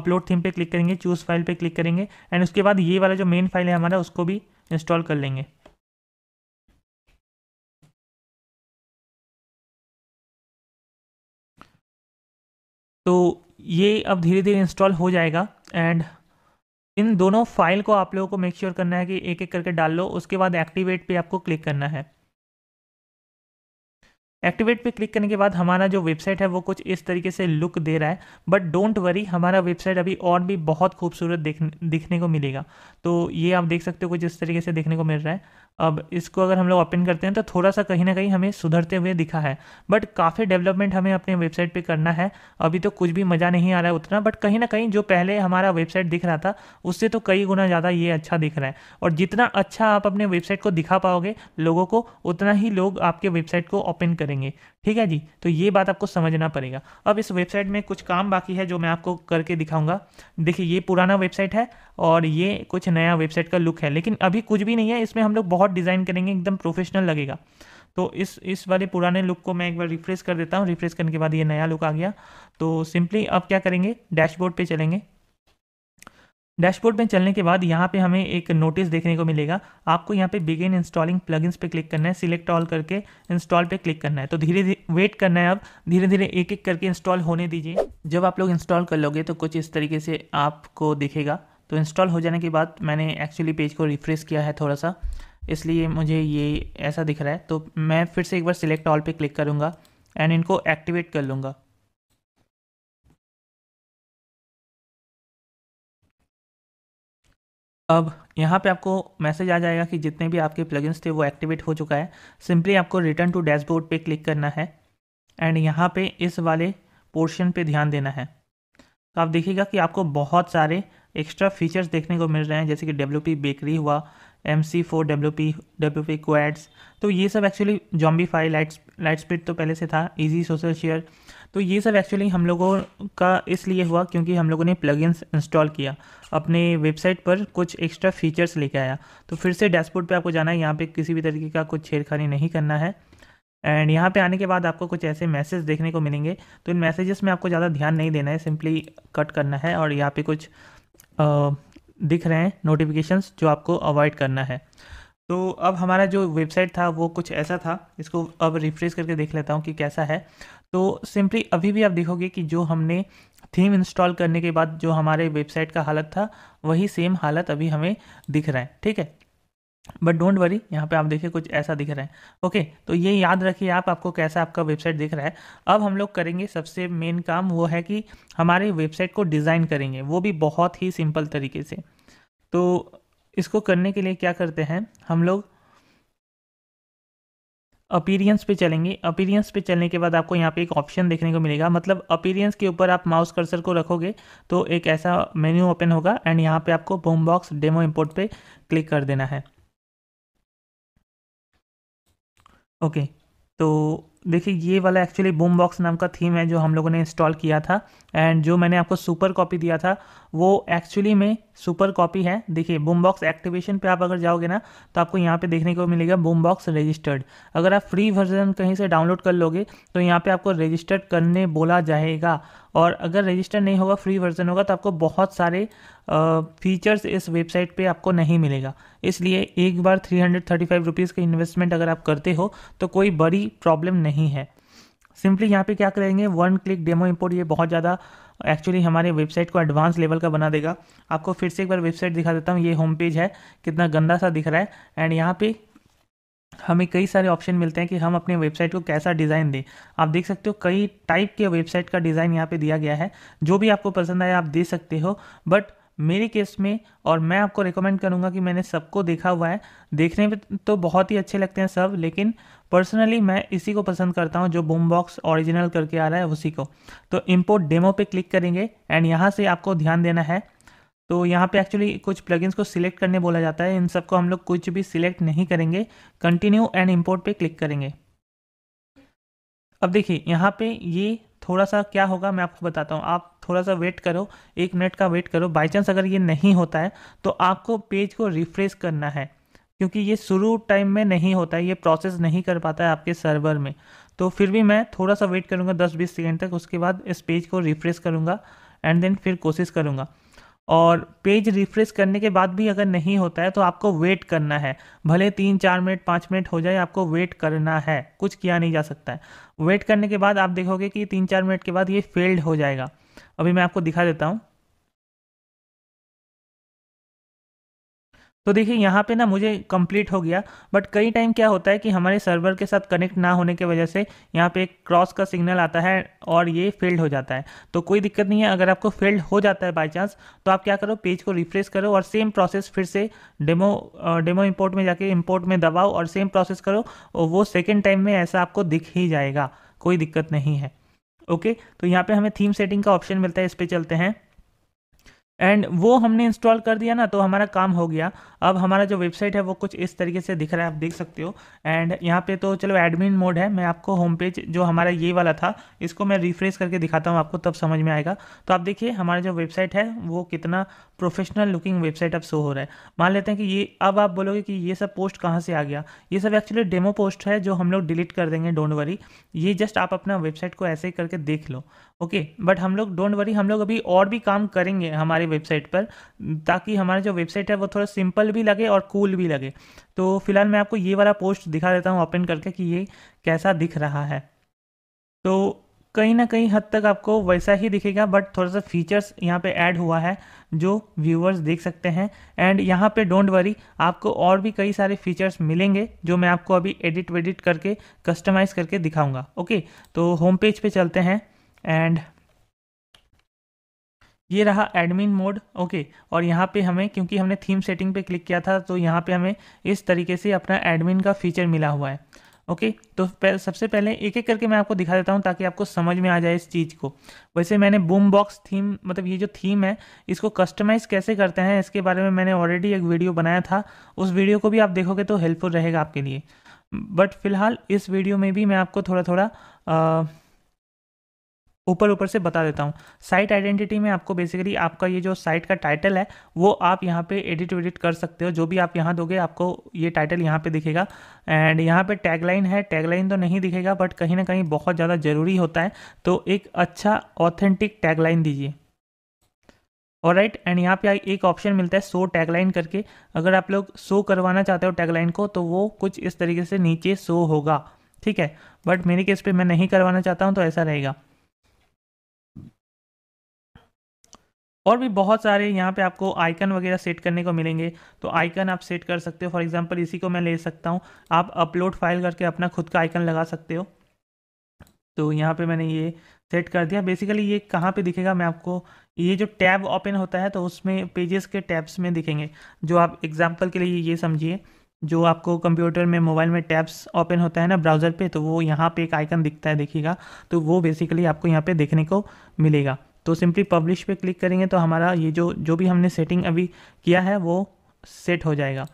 अपलोड थीम पे क्लिक करेंगे चूज़ फाइल पे क्लिक करेंगे एंड उसके बाद ये वाला जो मेन फाइल है हमारा उसको भी इंस्टॉल कर लेंगे तो ये अब धीरे धीरे इंस्टॉल हो जाएगा एंड इन दोनों फाइल को आप लोगों को मेक श्योर sure करना है कि एक एक करके डाल लो उसके बाद एक्टिवेट पे आपको क्लिक करना है एक्टिवेट पे क्लिक करने के बाद हमारा जो वेबसाइट है वो कुछ इस तरीके से लुक दे रहा है बट डोंट वरी हमारा वेबसाइट अभी और भी बहुत खूबसूरत दिखने को मिलेगा तो ये आप देख सकते हो कुछ इस तरीके से देखने को मिल रहा है अब इसको अगर हम लोग ओपन करते हैं तो थोड़ा सा कहीं ना कहीं हमें सुधरते हुए दिखा है बट काफ़ी डेवलपमेंट हमें अपने वेबसाइट पे करना है अभी तो कुछ भी मज़ा नहीं आ रहा है उतना बट कहीं ना कहीं जो पहले हमारा वेबसाइट दिख रहा था उससे तो कई गुना ज़्यादा ये अच्छा दिख रहा है और जितना अच्छा आप अपने वेबसाइट को दिखा पाओगे लोगों को उतना ही लोग आपके वेबसाइट को ओपन करेंगे ठीक है जी तो ये बात आपको समझना पड़ेगा अब इस वेबसाइट में कुछ काम बाकी है जो मैं आपको करके दिखाऊंगा देखिए ये पुराना वेबसाइट है और ये कुछ नया वेबसाइट का लुक है लेकिन अभी कुछ भी नहीं है इसमें हम लोग बहुत डिज़ाइन करेंगे एकदम प्रोफेशनल लगेगा तो इस इस वाले पुराने लुक को मैं एक बार रिफ्रेश कर देता हूँ रिफ्रेश करने के बाद ये नया लुक आ गया तो सिंपली अब क्या करेंगे डैशबोर्ड पर चलेंगे डैशबोर्ड में चलने के बाद यहाँ पे हमें एक नोटिस देखने को मिलेगा आपको यहाँ पे बिगिन इंस्टॉलिंग प्लगइन्स पे क्लिक करना है सिलेक्ट ऑल करके इंस्टॉल पे क्लिक करना है तो धीरे धीरे वेट करना है अब धीरे धीरे एक एक करके इंस्टॉल होने दीजिए जब आप लोग इंस्टॉल कर लोगे तो कुछ इस तरीके से आपको दिखेगा तो इंस्टॉल हो जाने के बाद मैंने एक्चुअली पेज को रिफ्रेश किया है थोड़ा सा इसलिए मुझे ये ऐसा दिख रहा है तो मैं फिर से एक बार सिलेक्ट ऑल पर क्लिक करूँगा एंड इनको एक्टिवेट कर लूँगा अब यहाँ पे आपको मैसेज आ जाएगा कि जितने भी आपके प्लगइन्स थे वो एक्टिवेट हो चुका है सिंपली आपको रिटर्न टू डैशबोर्ड पे क्लिक करना है एंड यहाँ पे इस वाले पोर्शन पे ध्यान देना है तो आप देखिएगा कि आपको बहुत सारे एक्स्ट्रा फीचर्स देखने को मिल रहे हैं जैसे कि डब्ल्यू बेकरी हुआ M C four W P P तो ये सब actually zombie five light light speed तो पहले से था इजी सोशल शेयर तो ये सब एक्चुअली हम लोगों का इसलिए हुआ क्योंकि हम लोगों ने प्लगइन्स इंस्टॉल किया अपने वेबसाइट पर कुछ एक्स्ट्रा फीचर्स लेके आया तो फिर से डैशबोर्ड पे आपको जाना है यहाँ पे किसी भी तरीके का कुछ छेड़खानी नहीं करना है एंड यहाँ पे आने के बाद आपको कुछ ऐसे मैसेज देखने को मिलेंगे तो इन मैसेजेस में आपको ज़्यादा ध्यान नहीं देना है सिंपली कट करना है और यहाँ पे कुछ आ, दिख रहे हैं नोटिफिकेशंस जो आपको अवॉइड करना है तो अब हमारा जो वेबसाइट था वो कुछ ऐसा था इसको अब रिफ्रेश करके देख लेता हूँ कि कैसा है तो सिंपली अभी भी आप देखोगे कि जो हमने थीम इंस्टॉल करने के बाद जो हमारे वेबसाइट का हालत था वही सेम हालत अभी हमें दिख रहा है ठीक है बट डोंट वरी यहाँ पे आप देखिए कुछ ऐसा दिख रहा है ओके तो ये याद रखिए आप आपको कैसा आपका वेबसाइट दिख रहा है अब हम लोग करेंगे सबसे मेन काम वो है कि हमारे वेबसाइट को डिज़ाइन करेंगे वो भी बहुत ही सिंपल तरीके से तो इसको करने के लिए क्या करते हैं हम लोग अपीरियंस पे चलेंगे अपीरियंस पे चलने के बाद आपको यहाँ पे एक ऑप्शन देखने को मिलेगा मतलब अपीरियंस के ऊपर आप माउस कर्सर को रखोगे तो एक ऐसा मेन्यू ओपन होगा एंड यहाँ पे आपको बूम बॉक्स डेमो इम्पोर्ट पे क्लिक कर देना है ओके okay, तो देखिए ये वाला एक्चुअली बूम बॉक्स नाम का थीम है जो हम लोगों ने इंस्टॉल किया था एंड जो मैंने आपको सुपर कॉपी दिया था वो एक्चुअली में सुपर कॉपी है देखिए बूम बॉक्स एक्टिवेशन पे आप अगर जाओगे ना तो आपको यहाँ पे देखने को मिलेगा बूम बॉक्स रजिस्टर्ड अगर आप फ्री वर्जन कहीं से डाउनलोड कर लोगे तो यहाँ पे आपको रजिस्टर्ड करने बोला जाएगा और अगर रजिस्टर नहीं होगा फ्री वर्जन होगा तो आपको बहुत सारे फीचर्स इस वेबसाइट पे आपको नहीं मिलेगा इसलिए एक बार three hundred thirty five rupees का इन्वेस्टमेंट अगर आप करते हो तो कोई बड़ी प्रॉब्लम नहीं है सिंपली यहाँ पे क्या करेंगे वन क्लिक डेमो इम्पोर्ट ये बहुत ज़्यादा एक्चुअली हमारे वेबसाइट को एडवांस लेवल का बना देगा आपको फिर से एक बार वेबसाइट दिखा देता हूँ ये होम पेज है कितना गंदा सा दिख रहा है एंड यहाँ पे हमें कई सारे ऑप्शन मिलते हैं कि हम अपने वेबसाइट को कैसा डिज़ाइन दें आप देख सकते हो कई टाइप के वेबसाइट का डिज़ाइन यहाँ पे दिया गया है जो भी आपको पसंद आए आप दे सकते हो बट मेरे केस में और मैं आपको रिकमेंड करूँगा कि मैंने सबको देखा हुआ है देखने में तो बहुत ही अच्छे लगते हैं सब लेकिन पर्सनली मैं इसी को पसंद करता हूँ जो बोमबॉक्स बॉक्स ओरिजिनल करके आ रहा है उसी को तो इम्पोर्ट डेमो पे क्लिक करेंगे एंड यहाँ से आपको ध्यान देना है तो यहाँ पे एक्चुअली कुछ प्लगइन्स को सिलेक्ट करने बोला जाता है इन सबको हम लोग कुछ भी सिलेक्ट नहीं करेंगे कंटिन्यू एंड इम्पोर्ट पे क्लिक करेंगे अब देखिए यहाँ पे ये थोड़ा सा क्या होगा मैं आपको बताता हूँ आप थोड़ा सा वेट करो एक मिनट का वेट करो बाई चांस अगर ये नहीं होता है तो आपको पेज को रिफ्रेश करना है क्योंकि ये शुरू टाइम में नहीं होता है ये प्रोसेस नहीं कर पाता है आपके सर्वर में तो फिर भी मैं थोड़ा सा वेट करूँगा दस बीस सेकेंड तक उसके बाद इस पेज को रिफ्रेश करूँगा एंड देन फिर कोशिश करूँगा और पेज रिफ्रेश करने के बाद भी अगर नहीं होता है तो आपको वेट करना है भले तीन चार मिनट पाँच मिनट हो जाए आपको वेट करना है कुछ किया नहीं जा सकता है वेट करने के बाद आप देखोगे कि तीन चार मिनट के बाद ये फेल्ड हो जाएगा अभी मैं आपको दिखा देता हूँ तो देखिए यहाँ पे ना मुझे कंप्लीट हो गया बट कई टाइम क्या होता है कि हमारे सर्वर के साथ कनेक्ट ना होने की वजह से यहाँ पे एक क्रॉस का सिग्नल आता है और ये फेल्ड हो जाता है तो कोई दिक्कत नहीं है अगर आपको फेल्ड हो जाता है बाय चांस तो आप क्या करो पेज को रिफ्रेश करो और सेम प्रोसेस फिर से डेमो डेमो इम्पोर्ट में जाके इम्पोर्ट में दबाओ और सेम प्रोसेस करो और वो सेकेंड टाइम में ऐसा आपको दिख ही जाएगा कोई दिक्कत नहीं है ओके तो यहाँ पर हमें थीम सेटिंग का ऑप्शन मिलता है इस पर चलते हैं एंड वो हमने इंस्टॉल कर दिया ना तो हमारा काम हो गया अब हमारा जो वेबसाइट है वो कुछ इस तरीके से दिख रहा है आप देख सकते हो एंड यहाँ पे तो चलो एडमिन मोड है मैं आपको होम पेज जो हमारा ये वाला था इसको मैं रिफ्रेश करके दिखाता हूँ आपको तब समझ में आएगा तो आप देखिए हमारा जो वेबसाइट है वो कितना प्रोफेशनल लुकिंग वेबसाइट अब शो हो रहा है मान लेते हैं कि ये अब आप बोलोगे कि ये सब पोस्ट कहाँ से आ गया ये सब एक्चुअली डेमो पोस्ट है जो हम लोग डिलीट कर देंगे डोंट वरी ये जस्ट आप अपना वेबसाइट को ऐसे ही करके देख लो ओके okay, बट हम लोग डोंट वरी हम लोग अभी और भी काम करेंगे हमारी वेबसाइट पर ताकि हमारा जो वेबसाइट है वो थोड़ा सिंपल भी लगे और कूल भी लगे तो फिलहाल मैं आपको ये वाला पोस्ट दिखा देता हूँ ओपन करके कि ये कैसा दिख रहा है तो कहीं ना कहीं हद तक आपको वैसा ही दिखेगा बट थोड़ा सा फीचर्स यहाँ पे ऐड हुआ है जो व्यूवर्स देख सकते हैं एंड यहाँ पे डोंट वरी आपको और भी कई सारे फीचर्स मिलेंगे जो मैं आपको अभी एडिट वेडिट करके कस्टमाइज़ करके दिखाऊंगा ओके तो होम पेज पे चलते हैं एंड ये रहा एडमिन मोड ओके और यहाँ पे हमें क्योंकि हमने थीम सेटिंग पे क्लिक किया था तो यहाँ पे हमें इस तरीके से अपना एडमिन का फीचर मिला हुआ है ओके तो सबसे पहले एक एक करके मैं आपको दिखा देता हूँ ताकि आपको समझ में आ जाए इस चीज़ को वैसे मैंने बूम बॉक्स थीम मतलब ये जो थीम है इसको कस्टमाइज़ कैसे करते हैं इसके बारे में मैंने ऑलरेडी एक वीडियो बनाया था उस वीडियो को भी आप देखोगे तो हेल्पफुल रहेगा आपके लिए बट फिलहाल इस वीडियो में भी मैं आपको थोड़ा थोड़ा ऊपर ऊपर से बता देता हूँ साइट आइडेंटिटी में आपको बेसिकली आपका ये जो साइट का टाइटल है वो आप यहाँ पे एडिट वेडिट कर सकते हो जो भी आप यहाँ दोगे आपको ये टाइटल यहाँ पे दिखेगा एंड यहाँ पे टैगलाइन है टैगलाइन तो नहीं दिखेगा बट कहीं ना कहीं बहुत ज़्यादा ज़रूरी होता है तो एक अच्छा ऑथेंटिक टैगलाइन दीजिए और राइट एंड यहाँ पे एक ऑप्शन मिलता है शो टैगलाइन करके अगर आप लोग शो करवाना चाहते हो टैगलाइन को तो वो कुछ इस तरीके से नीचे शो होगा ठीक है बट मेरे केस पे मैं नहीं करवाना चाहता हूँ तो ऐसा रहेगा और भी बहुत सारे यहाँ पे आपको आइकन वगैरह सेट करने को मिलेंगे तो आइकन आप सेट कर सकते हो फॉर एग्जांपल इसी को मैं ले सकता हूँ आप अपलोड फाइल करके अपना खुद का आइकन लगा सकते हो तो यहाँ पे मैंने ये सेट कर दिया बेसिकली ये कहाँ पे दिखेगा मैं आपको ये जो टैब ओपन होता है तो उसमें पेजेस के टैब्स में दिखेंगे जो आप एग्जाम्पल के लिए ये समझिए जो आपको कंप्यूटर में मोबाइल में टैब्स ओपन होता है ना ब्राउज़र पे तो वो यहाँ पे एक आइकन दिखता है देखिएगा तो वो बेसिकली आपको यहाँ पे देखने को मिलेगा तो सिंपली पब्लिश पे क्लिक करेंगे तो हमारा ये जो जो भी हमने सेटिंग अभी किया है वो सेट हो जाएगा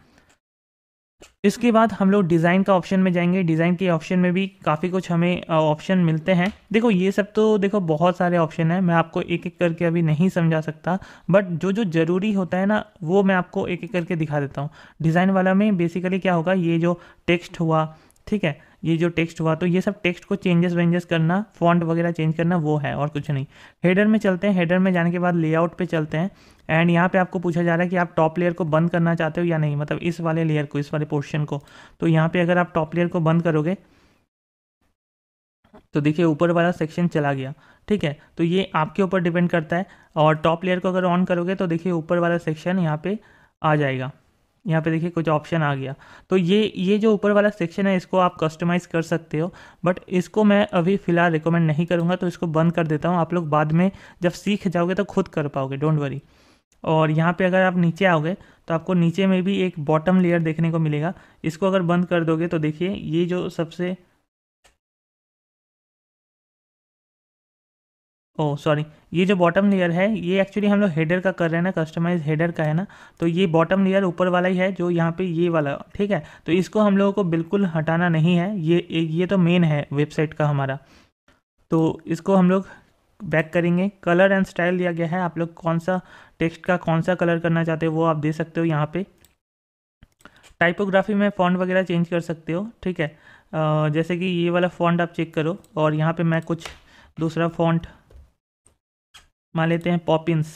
इसके बाद हम लोग डिज़ाइन का ऑप्शन में जाएंगे डिज़ाइन के ऑप्शन में भी काफ़ी कुछ हमें ऑप्शन मिलते हैं देखो ये सब तो देखो बहुत सारे ऑप्शन हैं मैं आपको एक एक करके अभी नहीं समझा सकता बट जो जो ज़रूरी होता है ना वो मैं आपको एक एक करके दिखा देता हूँ डिज़ाइन वाला में बेसिकली क्या होगा ये जो टेक्स्ट हुआ ठीक है ये जो टेक्स्ट हुआ तो ये सब टेक्स्ट को चेंजेस वेंजेस करना फॉन्ट वगैरह चेंज करना वो है और कुछ नहीं हेडर में चलते हैं हेडर में जाने के बाद लेआउट पे चलते हैं एंड यहाँ पे आपको पूछा जा रहा है कि आप टॉप लेयर को बंद करना चाहते हो या नहीं मतलब इस वाले लेयर को इस वाले पोर्शन को तो यहाँ पे अगर आप टॉप लेयर को बंद करोगे तो देखिए ऊपर वाला सेक्शन चला गया ठीक है तो ये आपके ऊपर डिपेंड करता है और टॉप लेयर को अगर ऑन करोगे तो देखिए ऊपर वाला सेक्शन यहाँ पे आ जाएगा यहाँ पे देखिए कुछ ऑप्शन आ गया तो ये ये जो ऊपर वाला सेक्शन है इसको आप कस्टमाइज़ कर सकते हो बट इसको मैं अभी फ़िलहाल रिकमेंड नहीं करूँगा तो इसको बंद कर देता हूँ आप लोग बाद में जब सीख जाओगे तो खुद कर पाओगे डोंट वरी और यहाँ पे अगर आप नीचे आओगे तो आपको नीचे में भी एक बॉटम लेयर देखने को मिलेगा इसको अगर बंद कर दोगे तो देखिए ये जो सबसे ओ सॉरी ये जो बॉटम लेयर है ये एक्चुअली हम लोग हेडर का कर रहे हैं ना कस्टमाइज हेडर का है ना तो ये बॉटम लेयर ऊपर वाला ही है जो यहाँ पे ये वाला ठीक है तो इसको हम लोगों को बिल्कुल हटाना नहीं है ये ये तो मेन है वेबसाइट का हमारा तो इसको हम लोग बैक करेंगे कलर एंड स्टाइल दिया गया है आप लोग कौन सा टेक्स्ट का कौन सा कलर करना चाहते हो वो आप दे सकते हो यहाँ पे टाइपोग्राफी में फॉन्ट वगैरह चेंज कर सकते हो ठीक है आ, जैसे कि ये वाला फॉन्ट आप चेक करो और यहाँ पे मैं कुछ दूसरा फॉन्ट मान लेते हैं पॉपिंस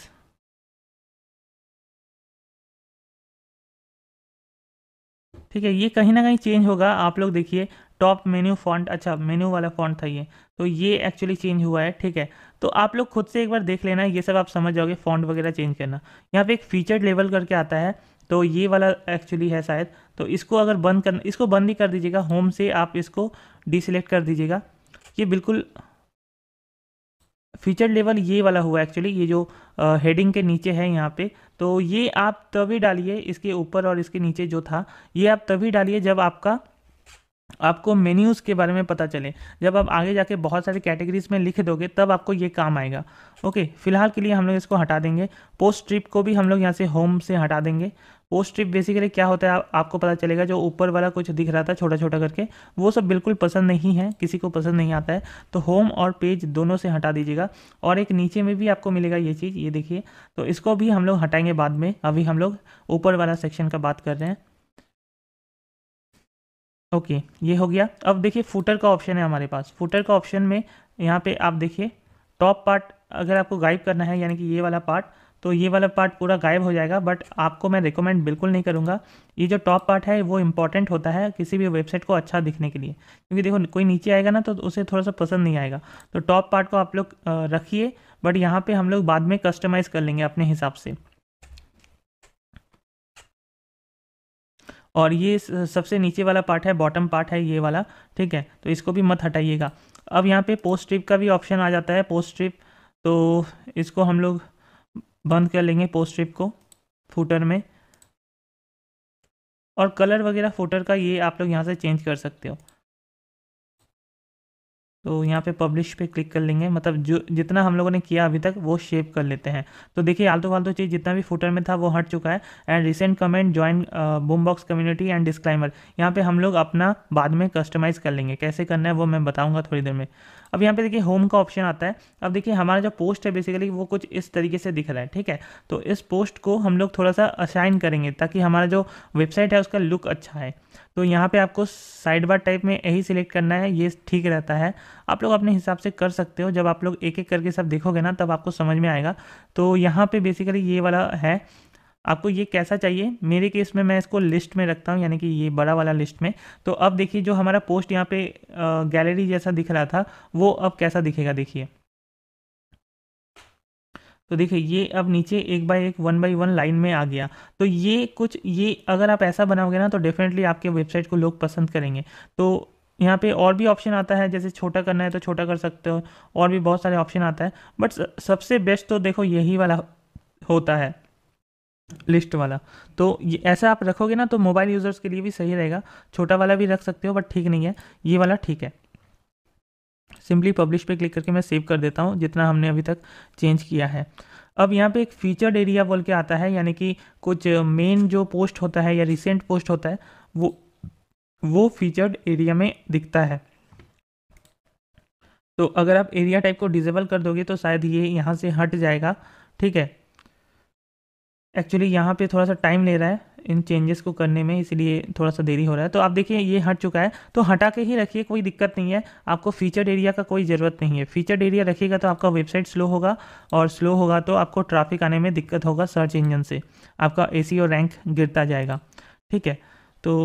ठीक है ये कहीं ना कहीं चेंज होगा आप लोग देखिए टॉप मेन्यू फॉन्ट अच्छा मेन्यू वाला फॉन्ट था ये तो ये एक्चुअली चेंज हुआ है ठीक है तो आप लोग खुद से एक बार देख लेना ये सब आप समझ जाओगे फॉन्ट वगैरह चेंज करना यहाँ पे एक फीचर लेवल करके आता है तो ये वाला एक्चुअली है शायद तो इसको अगर बंद करना इसको बंद ही कर दीजिएगा होम से आप इसको डिसलेक्ट कर दीजिएगा ये बिल्कुल फीचर लेवल ये वाला हुआ एक्चुअली ये जो हेडिंग के नीचे है यहाँ पे तो ये आप तभी डालिए इसके ऊपर और इसके नीचे जो था ये आप तभी डालिए जब आपका आपको मेन्यूज़ के बारे में पता चले जब आप आगे जाके बहुत सारे कैटेगरीज में लिख दोगे तब आपको ये काम आएगा ओके फिलहाल के लिए हम लोग इसको हटा देंगे पोस्ट ट्रिप को भी हम लोग यहाँ से होम से हटा देंगे पोस्ट स्ट्रिप बेसिकली क्या होता है आप, आपको पता चलेगा जो ऊपर वाला कुछ दिख रहा था छोटा छोटा करके वो सब बिल्कुल पसंद नहीं है किसी को पसंद नहीं आता है तो होम और पेज दोनों से हटा दीजिएगा और एक नीचे में भी आपको मिलेगा ये चीज़ ये देखिए तो इसको भी हम लोग हटाएंगे बाद में अभी हम लोग ऊपर वाला सेक्शन का बात कर रहे हैं ओके okay, ये हो गया अब देखिए फूटर का ऑप्शन है हमारे पास फूटर का ऑप्शन में यहाँ पे आप देखिए टॉप पार्ट अगर आपको गाइब करना है यानी कि ये वाला पार्ट तो ये वाला पार्ट पूरा गायब हो जाएगा बट आपको मैं रिकमेंड बिल्कुल नहीं करूँगा ये जो टॉप पार्ट है वो इंपॉर्टेंट होता है किसी भी वेबसाइट को अच्छा दिखने के लिए क्योंकि देखो कोई नीचे आएगा ना तो उसे थोड़ा सा पसंद नहीं आएगा तो टॉप पार्ट को आप लोग रखिए बट यहाँ पर हम लोग बाद में कस्टमाइज़ कर लेंगे अपने हिसाब से और ये सबसे नीचे वाला पार्ट है बॉटम पार्ट है ये वाला ठीक है तो इसको भी मत हटाइएगा अब यहाँ पे पोस्ट ट्रिप का भी ऑप्शन आ जाता है पोस्ट ट्रिप तो इसको हम लोग बंद कर लेंगे पोस्ट स्ट्रिप को फूटर में और कलर वगैरह फूटर का ये आप लोग यहाँ से चेंज कर सकते हो तो यहाँ पे पब्लिश पे क्लिक कर लेंगे मतलब जो जितना हम लोगों ने किया अभी तक वो शेप कर लेते हैं तो देखिए आलतू फालतू चीज़ जितना भी फुटर में था वो हट चुका है and recent comment join boombox community and disclaimer यहाँ पे हम लोग अपना बाद में कस्टमाइज़ कर लेंगे कैसे करना है वो मैं बताऊँगा थोड़ी देर में अब यहाँ पे देखिए होम का ऑप्शन आता है अब देखिए हमारा जो पोस्ट है बेसिकली वो कुछ इस तरीके से दिख रहा है ठीक है तो इस पोस्ट को हम लोग थोड़ा सा असाइन करेंगे ताकि हमारा जो वेबसाइट है उसका लुक अच्छा है तो यहाँ पे आपको साइड बार टाइप में यही सिलेक्ट करना है ये ठीक रहता है आप लोग अपने हिसाब से कर सकते हो जब आप लोग एक एक करके सब देखोगे ना तब आपको समझ में आएगा तो यहाँ पे बेसिकली ये वाला है आपको ये कैसा चाहिए मेरे केस में मैं इसको लिस्ट में रखता हूँ यानी कि ये बड़ा वाला लिस्ट में तो अब देखिए जो हमारा पोस्ट यहाँ पे गैलरी जैसा दिख रहा था वो अब कैसा दिखेगा देखिए तो देखिए ये अब नीचे एक बाई एक वन बाई वन लाइन में आ गया तो ये कुछ ये अगर आप ऐसा बनाओगे ना तो डेफिनेटली आपके वेबसाइट को लोग पसंद करेंगे तो यहाँ पे और भी ऑप्शन आता है जैसे छोटा करना है तो छोटा कर सकते हो और भी बहुत सारे ऑप्शन आता है बट सबसे बेस्ट तो देखो यही वाला होता है लिस्ट वाला तो ये ऐसा आप रखोगे ना तो मोबाइल यूज़र्स के लिए भी सही रहेगा छोटा वाला भी रख सकते हो बट ठीक नहीं है ये वाला ठीक है सिंपली पब्लिश पे क्लिक करके मैं सेव कर देता हूँ जितना हमने अभी तक चेंज किया है अब यहाँ पे एक फीचर्ड एरिया बोल के आता है यानी कि कुछ मेन जो पोस्ट होता है या रिसेंट पोस्ट होता है वो वो फीचर्ड एरिया में दिखता है तो अगर आप एरिया टाइप को डिजेबल कर दोगे तो शायद ये यहाँ से हट जाएगा ठीक है एक्चुअली यहाँ पे थोड़ा सा टाइम ले रहा है इन चेंजेस को करने में इसलिए थोड़ा सा देरी हो रहा है तो आप देखिए ये हट चुका है तो हटा के ही रखिए कोई दिक्कत नहीं है आपको फीचर्ड एरिया का कोई ज़रूरत नहीं है फीचर्ड एरिया रखिएगा तो आपका वेबसाइट स्लो होगा और स्लो होगा तो आपको ट्रैफिक आने में दिक्कत होगा सर्च इंजन से आपका ए और रैंक गिरता जाएगा ठीक है तो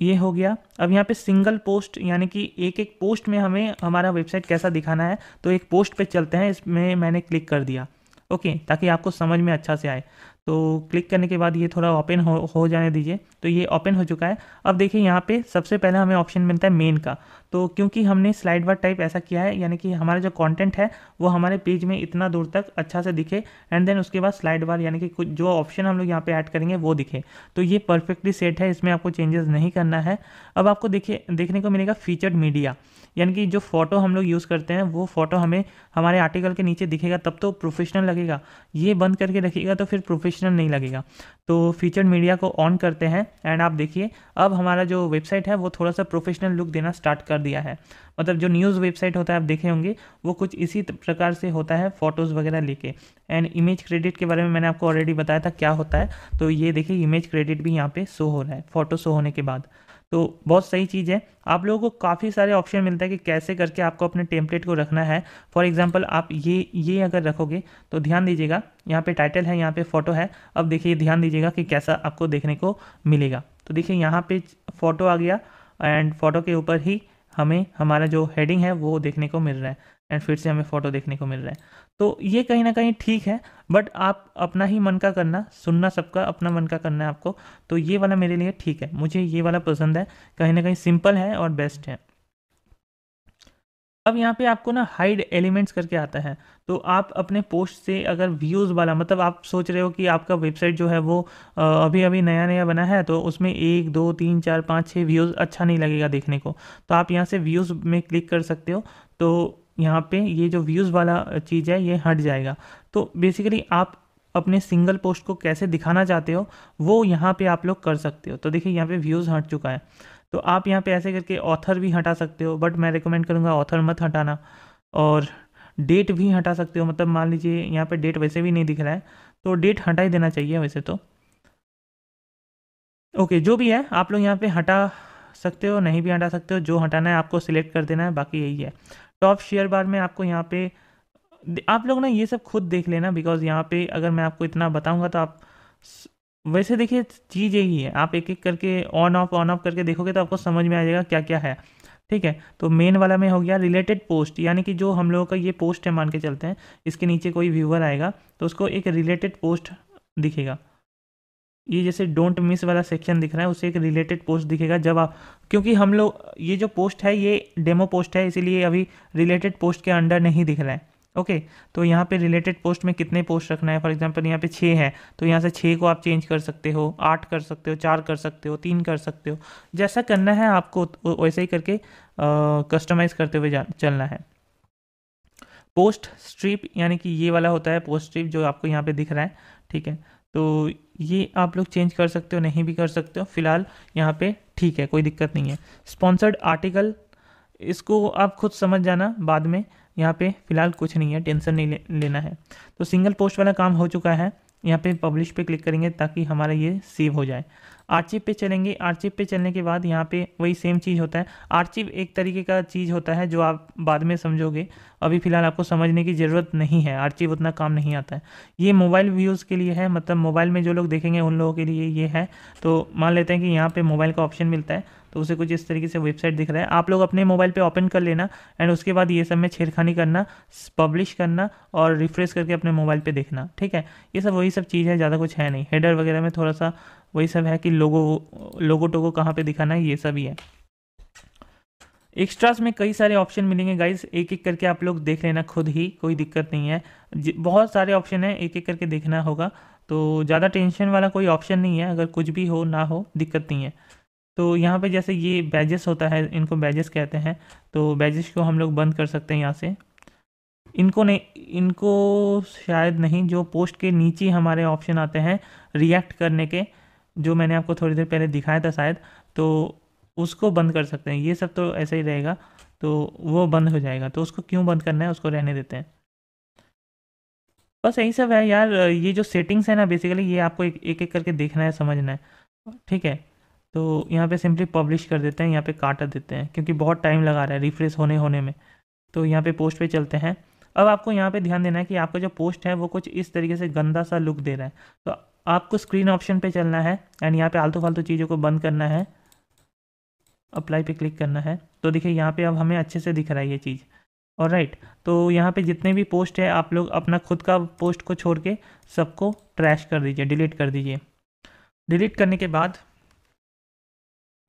ये हो गया अब यहाँ पे सिंगल पोस्ट यानी कि एक एक पोस्ट में हमें हमारा वेबसाइट कैसा दिखाना है तो एक पोस्ट पे चलते हैं इसमें मैंने क्लिक कर दिया ओके ताकि आपको समझ में अच्छा से आए तो क्लिक करने के बाद ये थोड़ा ओपन हो हो जाने दीजिए तो ये ओपन हो चुका है अब देखिए यहाँ पे सबसे पहले हमें ऑप्शन मिलता है मेन का तो क्योंकि हमने स्लाइड बार टाइप ऐसा किया है यानी कि हमारा जो कंटेंट है वो हमारे पेज में इतना दूर तक अच्छा से दिखे एंड देन उसके बाद स्लाइड बार यानी कि कुछ जो ऑप्शन हम लोग यहाँ पे ऐड करेंगे वो दिखे तो ये परफेक्टली सेट है इसमें आपको चेंजेस नहीं करना है अब आपको देखिए देखने को मिलेगा फीचर्ड मीडिया यानी कि जो फ़ोटो हम लोग यूज़ करते हैं वो फ़ोटो हमें हमारे आर्टिकल के नीचे दिखेगा तब तो प्रोफेशनल लगेगा ये बंद करके रखिएगा तो फिर प्रोफेशनल नहीं लगेगा तो फीचर मीडिया को ऑन करते हैं एंड आप देखिए अब हमारा जो वेबसाइट है वो थोड़ा सा प्रोफेशनल लुक देना स्टार्ट कर दिया है मतलब जो न्यूज़ वेबसाइट होता है आप देखे होंगे वो कुछ इसी प्रकार से होता है फ़ोटोज़ वगैरह लेके एंड इमेज क्रेडिट के बारे में मैंने आपको ऑलरेडी बताया था क्या होता है तो ये देखिए इमेज क्रेडिट भी यहाँ पे शो हो रहा है फ़ोटो शो होने के बाद तो बहुत सही चीज़ है आप लोगों को काफ़ी सारे ऑप्शन मिलता है कि कैसे करके आपको अपने टेम्पलेट को रखना है फॉर एग्जाम्पल आप ये ये अगर रखोगे तो ध्यान दीजिएगा यहाँ पे टाइटल है यहाँ पे फ़ोटो है अब देखिए ध्यान दीजिएगा कि कैसा आपको देखने को मिलेगा तो देखिए यहाँ पे फ़ोटो आ गया एंड फोटो के ऊपर ही हमें हमारा जो हेडिंग है वो देखने को मिल रहा है एंड फिर से हमें फ़ोटो देखने को मिल रहा है तो ये कहीं ना कहीं ठीक है बट आप अपना ही मन का करना सुनना सबका अपना मन का करना है आपको तो ये वाला मेरे लिए ठीक है मुझे ये वाला पसंद है कहीं ना कहीं सिंपल है और बेस्ट है अब यहाँ पे आपको ना हाइड एलिमेंट्स करके आता है तो आप अपने पोस्ट से अगर व्यूज़ वाला मतलब आप सोच रहे हो कि आपका वेबसाइट जो है वो अभी अभी नया नया बना है तो उसमें एक दो तीन चार पाँच छः व्यूज़ अच्छा नहीं लगेगा देखने को तो आप यहाँ से व्यूज़ में क्लिक कर सकते हो तो यहाँ पे ये जो व्यूज़ वाला चीज़ है ये हट जाएगा तो बेसिकली आप अपने सिंगल पोस्ट को कैसे दिखाना चाहते हो वो यहाँ पे आप लोग कर सकते हो तो देखिए यहाँ पे व्यूज़ हट चुका है तो आप यहाँ पे ऐसे करके ऑथर भी हटा सकते हो बट मैं रिकमेंड करूँगा ऑथर मत हटाना और डेट भी हटा सकते हो मतलब मान लीजिए यहाँ पे डेट वैसे भी नहीं दिख रहा है तो डेट हटा ही देना चाहिए वैसे तो ओके जो भी है आप लोग यहाँ पे हटा सकते हो नहीं भी हटा सकते हो जो हटाना है आपको सिलेक्ट कर देना है बाकी यही है टॉप तो शेयर बार में आपको यहाँ पे आप लोग ना ये सब खुद देख लेना बिकॉज यहाँ पे अगर मैं आपको इतना बताऊँगा तो आप वैसे देखिए चीज़ यही है आप एक एक करके ऑन ऑफ ऑन ऑफ करके देखोगे तो आपको समझ में आ जाएगा क्या क्या है ठीक है तो मेन वाला में हो गया रिलेटेड पोस्ट यानी कि जो हम लोगों का ये पोस्ट है मान के चलते हैं इसके नीचे कोई व्यूवर आएगा तो उसको एक रिलेटेड पोस्ट दिखेगा ये जैसे डोंट मिस वाला सेक्शन दिख रहा है उसे एक रिलेटेड पोस्ट दिखेगा जब आप क्योंकि हम लोग ये जो पोस्ट है ये डेमो पोस्ट है इसीलिए अभी रिलेटेड पोस्ट के अंडर नहीं दिख रहा है ओके तो यहाँ पे रिलेटेड पोस्ट में कितने पोस्ट रखना है फॉर एग्जांपल यहाँ पे छः है तो यहाँ से छः को आप चेंज कर सकते हो आठ कर सकते हो चार कर सकते हो तीन कर सकते हो जैसा करना है आपको वैसे ही करके कस्टमाइज़ करते हुए चलना है पोस्ट स्ट्रिप यानी कि ये वाला होता है पोस्ट स्ट्रिप जो आपको यहाँ पे दिख रहा है ठीक है तो ये आप लोग चेंज कर सकते हो नहीं भी कर सकते हो फिलहाल यहाँ पे ठीक है कोई दिक्कत नहीं है स्पॉन्सर्ड आर्टिकल इसको आप खुद समझ जाना बाद में यहाँ पे फिलहाल कुछ नहीं है टेंशन नहीं ले, लेना है तो सिंगल पोस्ट वाला काम हो चुका है यहाँ पे पब्लिश पे क्लिक करेंगे ताकि हमारा ये सेव हो जाए आर्चिव पे चलेंगे आर्चिव पे चलने के बाद यहाँ पे वही सेम चीज़ होता है आर्चिव एक तरीके का चीज़ होता है जो आप बाद में समझोगे अभी फ़िलहाल आपको समझने की ज़रूरत नहीं है आर्चिव उतना काम नहीं आता है ये मोबाइल व्यूज़ के लिए है मतलब मोबाइल में जो लोग देखेंगे उन लोगों के लिए ये है तो मान लेते हैं कि यहाँ पर मोबाइल का ऑप्शन मिलता है तो उसे कुछ इस तरीके से वेबसाइट दिख रहा है आप लोग अपने मोबाइल पे ओपन कर लेना एंड उसके बाद ये सब में छेड़खानी करना पब्लिश करना और रिफ्रेश करके अपने मोबाइल पे देखना ठीक है ये सब वही सब चीज़ है ज़्यादा कुछ है नहीं हेडर वगैरह में थोड़ा सा वही सब है कि लोगो लोगो टोगो कहाँ पे दिखाना है ये सब ही है एक्स्ट्रास में कई सारे ऑप्शन मिलेंगे गाइज एक एक करके आप लोग देख लेना खुद ही कोई दिक्कत नहीं है बहुत सारे ऑप्शन है एक एक करके देखना होगा तो ज़्यादा टेंशन वाला कोई ऑप्शन नहीं है अगर कुछ भी हो ना हो दिक्कत नहीं है तो यहाँ पे जैसे ये बैजेस होता है इनको बैजेस कहते हैं तो बैजेस को हम लोग बंद कर सकते हैं यहाँ से इनको नहीं इनको शायद नहीं जो पोस्ट के नीचे हमारे ऑप्शन आते हैं रिएक्ट करने के जो मैंने आपको थोड़ी देर पहले दिखाया था शायद तो उसको बंद कर सकते हैं ये सब तो ऐसे ही रहेगा तो वो बंद हो जाएगा तो उसको क्यों बंद करना है उसको रहने देते हैं बस यही सब है यार ये जो सेटिंग्स है ना बेसिकली ये आपको एक एक, एक करके देखना है समझना है ठीक है तो यहाँ पे सिंपली पब्लिश कर देते हैं यहाँ पे काट देते हैं क्योंकि बहुत टाइम लगा रहा है रिफ्रेश होने होने में तो यहाँ पे पोस्ट पे चलते हैं अब आपको यहाँ पे ध्यान देना है कि आपका जो पोस्ट है वो कुछ इस तरीके से गंदा सा लुक दे रहा है तो आपको स्क्रीन ऑप्शन पे चलना है एंड यहाँ पे आलतू फालतू चीज़ों को बंद करना है अप्लाई पे क्लिक करना है तो देखिए यहाँ पे अब हमें अच्छे से दिख रहा है ये चीज़ और राइट तो यहाँ पे जितने भी पोस्ट है आप लोग अपना खुद का पोस्ट को छोड़ के सबको ट्रैश कर दीजिए डिलीट कर दीजिए डिलीट करने के बाद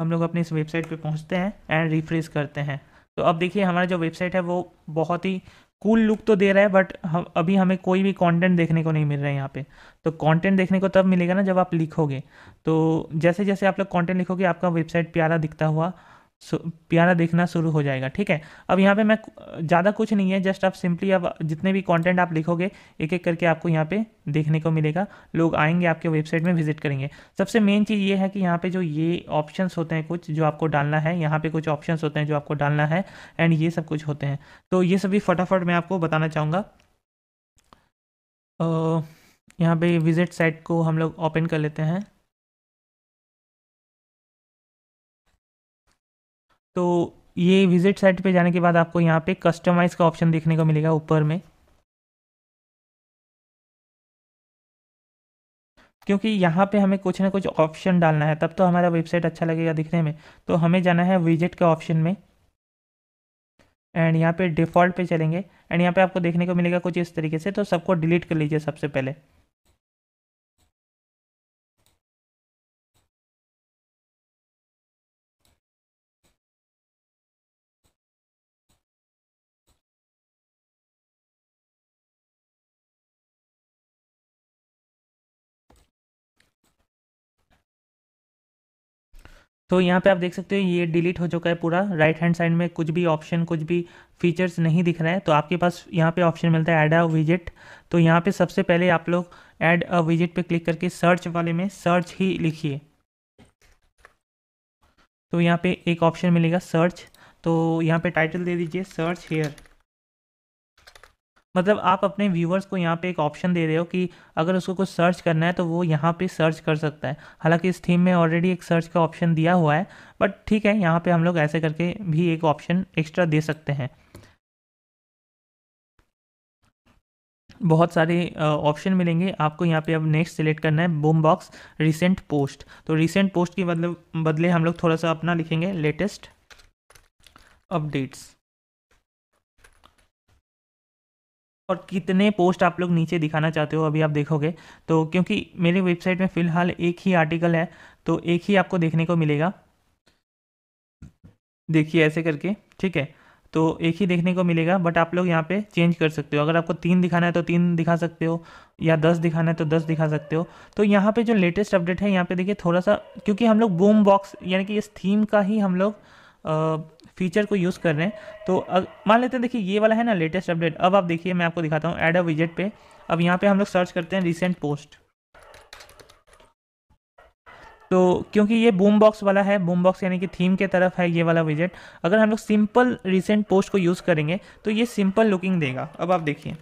हम लोग अपनी इस वेबसाइट पर पहुँचते हैं एंड रिफ्रेश करते हैं तो अब देखिए हमारा जो वेबसाइट है वो बहुत ही कूल लुक तो दे रहा है बट हम अभी हमें कोई भी कंटेंट देखने को नहीं मिल रहा है यहाँ पे तो कंटेंट देखने को तब मिलेगा ना जब आप लिखोगे तो जैसे जैसे आप लोग कंटेंट लिखोगे आपका वेबसाइट प्यारा दिखता हुआ प्यारा देखना शुरू हो जाएगा ठीक है अब यहाँ पे मैं ज़्यादा कुछ नहीं है जस्ट आप सिंपली अब जितने भी कंटेंट आप लिखोगे एक एक करके आपको यहाँ पे देखने को मिलेगा लोग आएंगे आपके वेबसाइट में विजिट करेंगे सबसे मेन चीज़ ये है कि यहाँ पे जो ये ऑप्शंस होते हैं कुछ जो आपको डालना है यहाँ पे कुछ ऑप्शन होते हैं जो आपको डालना है एंड ये सब कुछ होते हैं तो ये सभी फटाफट मैं आपको बताना चाहूँगा यहाँ पे विजिट साइट को हम लोग ओपन कर लेते हैं तो ये विजिट साइट पे जाने के बाद आपको यहाँ पे कस्टमाइज़ का ऑप्शन देखने को मिलेगा ऊपर में क्योंकि यहाँ पे हमें कुछ ना कुछ ऑप्शन डालना है तब तो हमारा वेबसाइट अच्छा लगेगा दिखने में तो हमें जाना है विजिट के ऑप्शन में एंड यहाँ पे डिफ़ॉल्ट पे चलेंगे एंड यहाँ पे आपको देखने को मिलेगा कुछ इस तरीके से तो सबको डिलीट कर लीजिए सबसे पहले तो यहाँ पे आप देख सकते हो ये डिलीट हो चुका है पूरा राइट हैंड साइड में कुछ भी ऑप्शन कुछ भी फीचर्स नहीं दिख रहा है तो आपके पास यहाँ पे ऑप्शन मिलता है ऐड अ विजिट तो यहाँ पे सबसे पहले आप लोग ऐड अ विजिट पे क्लिक करके सर्च वाले में सर्च ही लिखिए तो यहाँ पे एक ऑप्शन मिलेगा सर्च तो यहाँ पे टाइटल दे दीजिए सर्च हेयर मतलब आप अपने व्यूवर्स को यहाँ पे एक ऑप्शन दे रहे हो कि अगर उसको कुछ सर्च करना है तो वो यहाँ पे सर्च कर सकता है हालांकि इस थीम में ऑलरेडी एक सर्च का ऑप्शन दिया हुआ है बट ठीक है यहाँ पे हम लोग ऐसे करके भी एक ऑप्शन एक्स्ट्रा दे सकते हैं बहुत सारे ऑप्शन मिलेंगे आपको यहाँ पे अब नेक्स्ट सिलेक्ट करना है बूम बॉक्स रिसेंट पोस्ट तो रिसेंट पोस्ट के बदले बदले हम लोग थोड़ा सा अपना लिखेंगे लेटेस्ट अपडेट्स और कितने पोस्ट आप लोग नीचे दिखाना चाहते हो अभी आप देखोगे तो क्योंकि मेरी वेबसाइट में फ़िलहाल एक ही आर्टिकल है तो एक ही आपको देखने को मिलेगा देखिए ऐसे करके ठीक है तो एक ही देखने को मिलेगा बट आप लोग यहाँ पे चेंज कर सकते हो अगर आपको तीन दिखाना है तो तीन दिखा सकते हो या दस दिखाना है तो दस दिखा सकते हो तो यहाँ पे जो लेटेस्ट अपडेट है यहाँ पे देखिए थोड़ा सा क्योंकि हम लोग बूम बॉक्स यानी कि इस थीम का ही हम लोग फीचर को यूज़ कर रहे हैं तो मान लेते हैं देखिए ये वाला है ना लेटेस्ट अपडेट अब आप देखिए मैं आपको दिखाता हूँ एड अ विजेट पे अब यहाँ पे हम लोग सर्च करते हैं रिसेंट पोस्ट तो क्योंकि ये बूम बॉक्स वाला है बूम बॉक्स यानी कि थीम के तरफ है ये वाला विजेट अगर हम लोग सिंपल रिसेंट पोस्ट को यूज़ करेंगे तो ये सिंपल लुकिंग देगा अब आप देखिए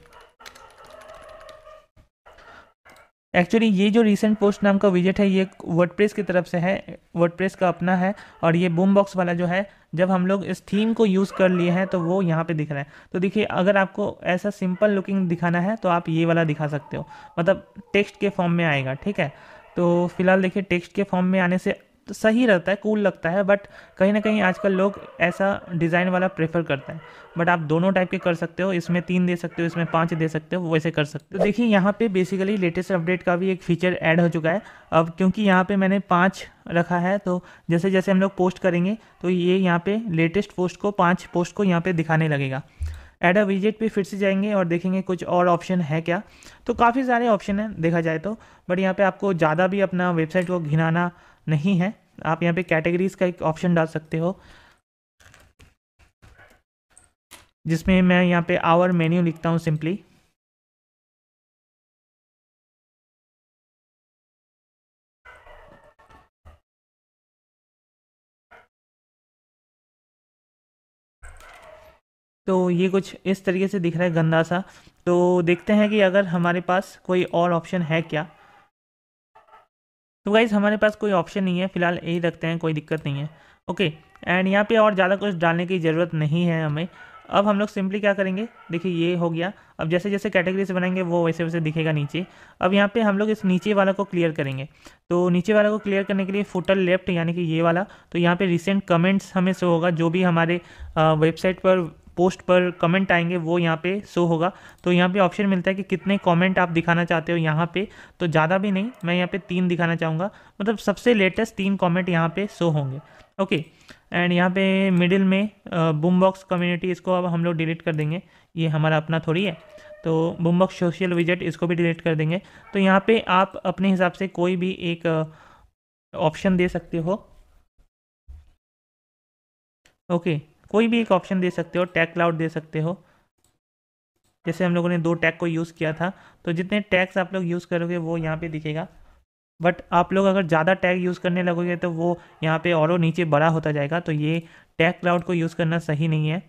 एक्चुअली ये जो रिसेंट पोस्ट नाम का विजेट है ये वर्डप्रेस की तरफ से है वर्डप्रेस का अपना है और ये बूम बॉक्स वाला जो है जब हम लोग इस थीम को यूज़ कर लिए हैं तो वो यहाँ पे दिख रहा है तो देखिए अगर आपको ऐसा सिंपल लुकिंग दिखाना है तो आप ये वाला दिखा सकते हो मतलब टेक्स्ट के फॉर्म में आएगा ठीक है तो फिलहाल देखिए टेक्स्ट के फॉर्म में आने से तो सही रहता है कूल लगता है बट कहीं ना कहीं आजकल लोग ऐसा डिज़ाइन वाला प्रेफर करते हैं बट आप दोनों टाइप के कर सकते हो इसमें तीन दे सकते हो इसमें पाँच दे सकते हो वैसे कर सकते हो तो देखिए यहाँ पे बेसिकली लेटेस्ट अपडेट का भी एक फीचर ऐड हो चुका है अब क्योंकि यहाँ पे मैंने पाँच रखा है तो जैसे जैसे हम लोग पोस्ट करेंगे तो ये यहाँ पे लेटेस्ट पोस्ट को पाँच पोस्ट को यहाँ पर दिखाने लगेगा एड अ विजिट पे फिर से जाएंगे और देखेंगे कुछ और ऑप्शन है क्या तो काफ़ी सारे ऑप्शन हैं देखा जाए तो बट यहाँ पे आपको ज़्यादा भी अपना वेबसाइट को घिनाना नहीं है आप यहाँ पे कैटेगरीज का एक ऑप्शन डाल सकते हो जिसमें मैं यहाँ पे आवर मेन्यू लिखता हूँ सिंपली तो ये कुछ इस तरीके से दिख रहा है गंदा सा तो देखते हैं कि अगर हमारे पास कोई और ऑप्शन है क्या तो गाइज़ हमारे पास कोई ऑप्शन नहीं है फिलहाल यही रखते हैं कोई दिक्कत नहीं है ओके एंड यहाँ पे और ज़्यादा कुछ डालने की ज़रूरत नहीं है हमें अब हम लोग सिंपली क्या करेंगे देखिए ये हो गया अब जैसे जैसे कैटेगरीज बनाएंगे वो वैसे वैसे दिखेगा नीचे अब यहाँ पे हम लोग इस नीचे वाला को क्लियर करेंगे तो नीचे वाला को क्लियर करने के लिए फुटर लेफ्ट यानी कि ये वाला तो यहाँ पे रिसेंट कमेंट्स हमें से होगा जो भी हमारे वेबसाइट पर पोस्ट पर कमेंट आएंगे वो यहाँ पे शो होगा तो यहाँ पे ऑप्शन मिलता है कि कितने कमेंट आप दिखाना चाहते हो यहाँ पे तो ज़्यादा भी नहीं मैं यहाँ पे तीन दिखाना चाहूँगा मतलब सबसे लेटेस्ट तीन कमेंट यहाँ पे शो होंगे ओके एंड यहाँ पे मिडिल में बूमबॉक्स कम्युनिटी इसको अब हम लोग डिलीट कर देंगे ये हमारा अपना थोड़ी है तो बूमबॉक्स सोशल विजेट इसको भी डिलीट कर देंगे तो यहाँ पर आप अपने हिसाब से कोई भी एक ऑप्शन दे सकते हो ओके okay. कोई भी एक ऑप्शन दे सकते हो टैग क्लाउड दे सकते हो जैसे हम लोगों ने दो टैग को यूज़ किया था तो जितने टैग्स आप लोग यूज़ करोगे वो यहाँ पे दिखेगा बट आप लोग अगर ज़्यादा टैग यूज़ करने लगोगे तो वो यहाँ पे और नीचे बड़ा होता जाएगा तो ये टैग क्लाउड को यूज़ करना सही नहीं है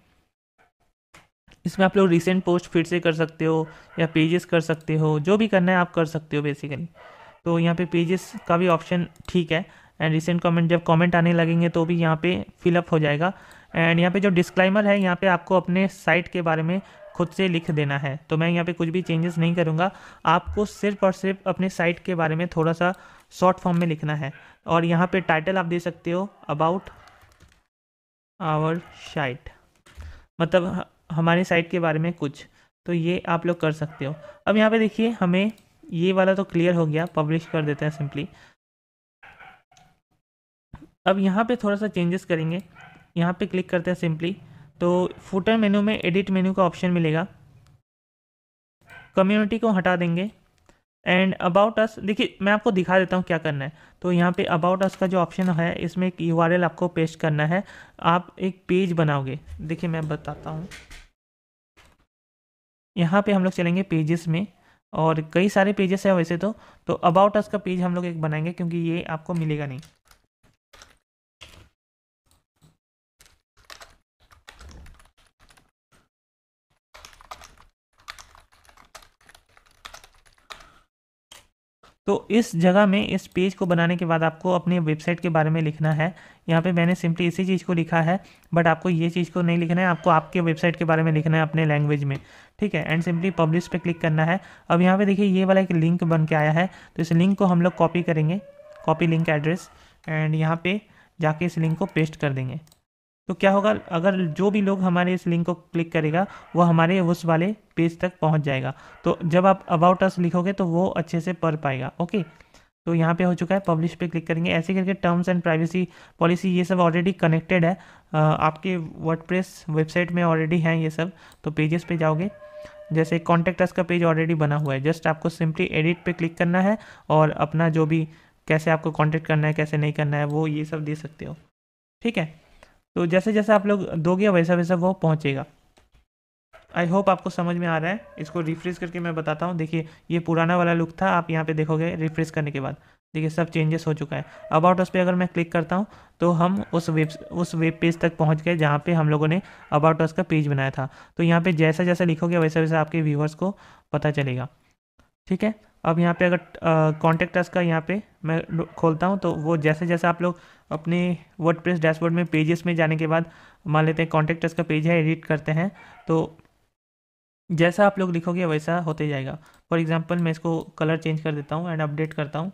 इसमें आप लोग रिसेंट पोस्ट फिर से कर सकते हो या पेजेस कर सकते हो जो भी करना है आप कर सकते हो बेसिकली तो यहाँ पे पेजेस का भी ऑप्शन ठीक है एंड रिसेंट कमेंट जब कमेंट आने लगेंगे तो भी यहाँ पे फिलअप हो जाएगा एंड यहाँ पे जो डिस्क्लाइमर है यहाँ पे आपको अपने साइट के बारे में खुद से लिख देना है तो मैं यहाँ पे कुछ भी चेंजेस नहीं करूँगा आपको सिर्फ और सिर्फ अपने साइट के बारे में थोड़ा सा शॉर्ट फॉर्म में लिखना है और यहाँ पे टाइटल आप दे सकते हो अबाउट आवर साइट मतलब हमारे साइट के बारे में कुछ तो ये आप लोग कर सकते हो अब यहाँ पे देखिए हमें ये वाला तो क्लियर हो गया पब्लिश कर देते हैं सिंपली अब यहाँ पे थोड़ा सा चेंजेस करेंगे यहाँ पे क्लिक करते हैं सिंपली तो फुटर मेनू में एडिट मेनू का ऑप्शन मिलेगा कम्युनिटी को हटा देंगे एंड अबाउट अस देखिए मैं आपको दिखा देता हूँ क्या करना है तो यहाँ पे अबाउट अस का जो ऑप्शन है इसमें एक यू आपको पेस्ट करना है आप एक पेज बनाओगे देखिए मैं बताता हूँ यहाँ पे हम लोग चलेंगे पेजेस में और कई सारे पेजेस हैं वैसे तो तो अबाउट अस का पेज हम लोग एक बनाएंगे क्योंकि ये आपको मिलेगा नहीं तो इस जगह में इस पेज को बनाने के बाद आपको अपने वेबसाइट के बारे में लिखना है यहाँ पे मैंने सिंपली इसी चीज़ को लिखा है बट आपको ये चीज़ को नहीं लिखना है आपको आपके वेबसाइट के बारे में लिखना है अपने लैंग्वेज में ठीक है एंड सिंपली पब्लिश पे क्लिक करना है अब यहाँ पे देखिए ये वाला एक लिंक बन के आया है तो इस लिंक को हम लोग कॉपी करेंगे कॉपी लिंक एड्रेस एंड यहाँ पर जाके इस लिंक को पेस्ट कर देंगे तो क्या होगा अगर जो भी लोग हमारे इस लिंक को क्लिक करेगा वो हमारे उस वाले पेज तक पहुंच जाएगा तो जब आप अबाउट अस लिखोगे तो वो अच्छे से पढ़ पाएगा ओके तो यहाँ पे हो चुका है पब्लिश पे क्लिक करेंगे ऐसे करके टर्म्स एंड प्राइवेसी पॉलिसी ये सब ऑलरेडी कनेक्टेड है आपके वर्डप्रेस वेबसाइट में ऑलरेडी हैं ये सब तो पेजेस पे जाओगे जैसे कॉन्टेक्ट अस का पेज ऑलरेडी बना हुआ है जस्ट आपको सिंपली एडिट पे क्लिक करना है और अपना जो भी कैसे आपको कॉन्टेक्ट करना है कैसे नहीं करना है वो ये सब दे सकते हो ठीक है तो जैसे जैसे आप लोग दोगे वैसा वैसा वो पहुँचेगा आई होप आपको समझ में आ रहा है इसको रिफ्रेश करके मैं बताता हूँ देखिए ये पुराना वाला लुक था आप यहाँ पे देखोगे रिफ्रेश करने के बाद देखिए सब चेंजेस हो चुका है अबाउट अस पे अगर मैं क्लिक करता हूँ तो हम उस वेब उस वेब पेज तक पहुँच गए जहाँ पे हम लोगों ने अबाउट अस का पेज बनाया था तो यहाँ पे जैसा जैसा लिखोगे वैसा वैसा आपके व्यूवर्स को पता चलेगा ठीक है अब यहाँ पे अगर कॉन्टैक्ट अस का यहाँ पे मैं खोलता हूँ तो वो जैसे जैसे आप लोग अपने वर्ड डैशबोर्ड में पेजेस में जाने के बाद मान लेते हैं कॉन्टैक्ट अस का पेज है एडिट करते हैं तो जैसा आप लोग लिखोगे वैसा होते जाएगा फॉर एग्जाम्पल मैं इसको कलर चेंज कर देता हूँ एंड अपडेट करता हूँ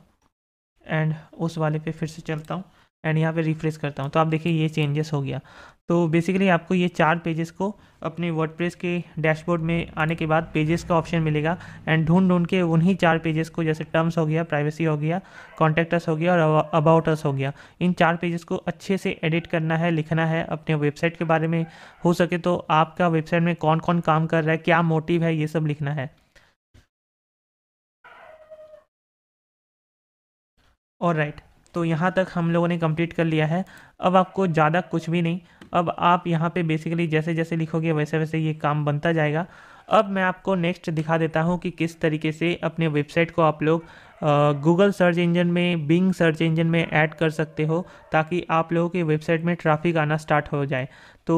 एंड उस वाले पे फिर से चलता हूँ एंड यहाँ पे रिफ्रेश करता हूँ तो आप देखिए ये चेंजेस हो गया तो बेसिकली आपको ये चार पेजेस को अपने वर्डप्रेस के डैशबोर्ड में आने के बाद पेजेस का ऑप्शन मिलेगा एंड ढूंढ ढूंढ के उन्हीं चार पेजेस को जैसे टर्म्स हो गया प्राइवेसी हो गया कॉन्टैक्टस हो गया और अबाउट अस हो गया इन चार पेजेस को अच्छे से एडिट करना है लिखना है अपने वेबसाइट के बारे में हो सके तो आपका वेबसाइट में कौन कौन काम कर रहा है क्या मोटिव है ये सब लिखना है और राइट right. तो यहाँ तक हम लोगों ने कंप्लीट कर लिया है अब आपको ज़्यादा कुछ भी नहीं अब आप यहाँ पे बेसिकली जैसे जैसे लिखोगे वैसे वैसे ये काम बनता जाएगा अब मैं आपको नेक्स्ट दिखा देता हूँ कि किस तरीके से अपने वेबसाइट को आप लोग गूगल सर्च इंजन में बिंग सर्च इंजन में ऐड कर सकते हो ताकि आप लोगों के वेबसाइट में ट्रैफिक आना स्टार्ट हो जाए तो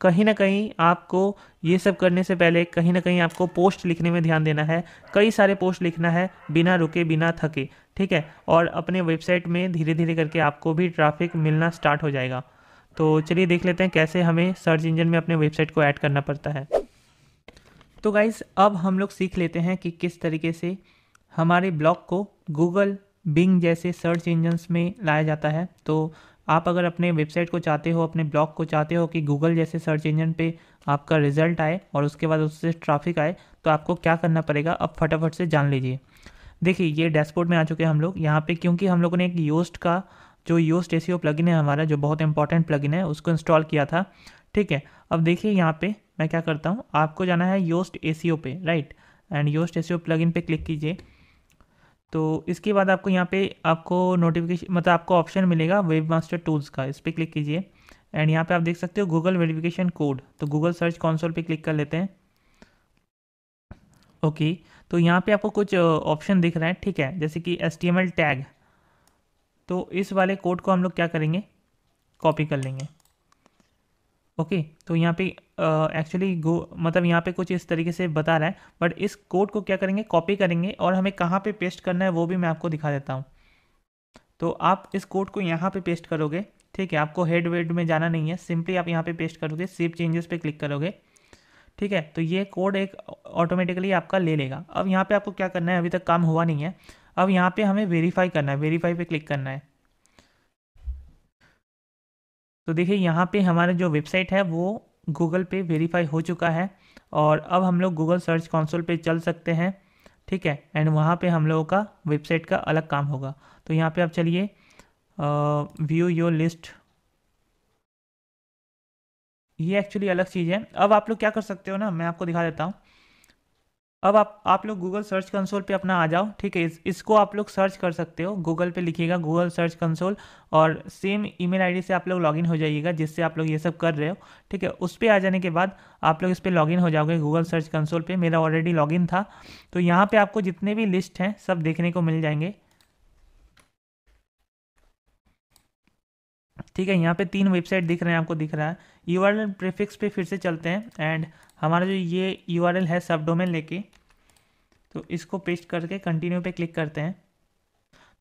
कहीं ना कहीं आपको ये सब करने से पहले कहीं ना कहीं आपको पोस्ट लिखने में ध्यान देना है कई सारे पोस्ट लिखना है बिना रुके बिना थके ठीक है और अपने वेबसाइट में धीरे धीरे करके आपको भी ट्रैफिक मिलना स्टार्ट हो जाएगा तो चलिए देख लेते हैं कैसे हमें सर्च इंजन में अपने वेबसाइट को ऐड करना पड़ता है तो गाइज़ अब हम लोग सीख लेते हैं कि किस तरीके से हमारे ब्लॉग को गूगल बिंग जैसे सर्च इंजन्स में लाया जाता है तो आप अगर अपने वेबसाइट को चाहते हो अपने ब्लॉग को चाहते हो कि गूगल जैसे सर्च इंजन पे आपका रिजल्ट आए और उसके बाद उससे ट्रैफिक आए तो आपको क्या करना पड़ेगा अब फटाफट से जान लीजिए देखिए ये डैशबोर्ड में आ चुके हैं हम लोग यहाँ पे क्योंकि हम लोगों ने एक योस्ट का जो योस्ट ए सी है हमारा जो बहुत इंपॉर्टेंट प्लगिन है उसको इंस्टॉल किया था ठीक है अब देखिए यहाँ पे मैं क्या करता हूँ आपको जाना है योस्ट ए e पे right and Yoast A C O click कीजिए तो इसके बाद आपको यहाँ पे आपको नोटिफिकेशन मतलब आपको ऑप्शन मिलेगा वेब मास्टर टूल्स का इस पर क्लिक कीजिए एंड यहाँ पे आप देख सकते हो गूगल वेरिफिकेशन कोड तो गूगल सर्च कॉन्सोल पे क्लिक कर लेते हैं ओके तो यहाँ पे आपको कुछ ऑप्शन दिख रहा है ठीक है जैसे कि एस टैग तो इस वाले कोड को हम लोग क्या करेंगे कॉपी कर लेंगे ओके तो यहाँ पे एक्चुअली गो मतलब यहाँ पे कुछ इस तरीके से बता रहा है बट इस कोड को क्या करेंगे कॉपी करेंगे और हमें कहाँ पे पेस्ट करना है वो भी मैं आपको दिखा देता हूँ तो आप इस कोड को यहाँ पे पेस्ट करोगे ठीक है आपको हेड वेड में जाना नहीं है सिंपली आप यहाँ पे पेस्ट करोगे सेव चेंजेस पे क्लिक करोगे ठीक है तो ये कोड एक ऑटोमेटिकली आपका ले लेगा अब यहाँ पे आपको क्या करना है अभी तक काम हुआ नहीं है अब यहाँ पे हमें वेरीफाई करना है वेरीफाई पे क्लिक करना है तो देखिए यहाँ पे हमारा जो वेबसाइट है वो गूगल पे वेरीफाई हो चुका है और अब हम लोग गूगल सर्च कॉन्सोल पे चल सकते हैं ठीक है एंड वहाँ पे हम लोगों का वेबसाइट का अलग काम होगा तो यहाँ पे आप चलिए व्यू योर लिस्ट ये एक्चुअली अलग चीज़ है अब आप लोग क्या कर सकते हो ना मैं आपको दिखा देता हूँ अब आप आप लोग गूगल सर्च कंसोल पे अपना आ जाओ ठीक है इस, इसको आप लोग सर्च कर सकते हो गूगल पे लिखिएगा गूगल सर्च कंसोल और सेम ईमेल आईडी से आप लोग लॉगिन हो जाइएगा जिससे आप लोग ये सब कर रहे हो ठीक है उस पर आ जाने के बाद आप लोग इस पर लॉगिन हो जाओगे गूगल सर्च कंसोल पे मेरा ऑलरेडी लॉगिन था तो यहाँ पर आपको जितने भी लिस्ट हैं सब देखने को मिल जाएंगे ठीक है यहाँ पे तीन वेबसाइट दिख रहे हैं आपको दिख रहा है यू आर प्रीफिक्स पे फिर से चलते हैं एंड हमारा जो ये यू है सब डोमेन लेके तो इसको पेस्ट करके कंटिन्यू पे क्लिक करते हैं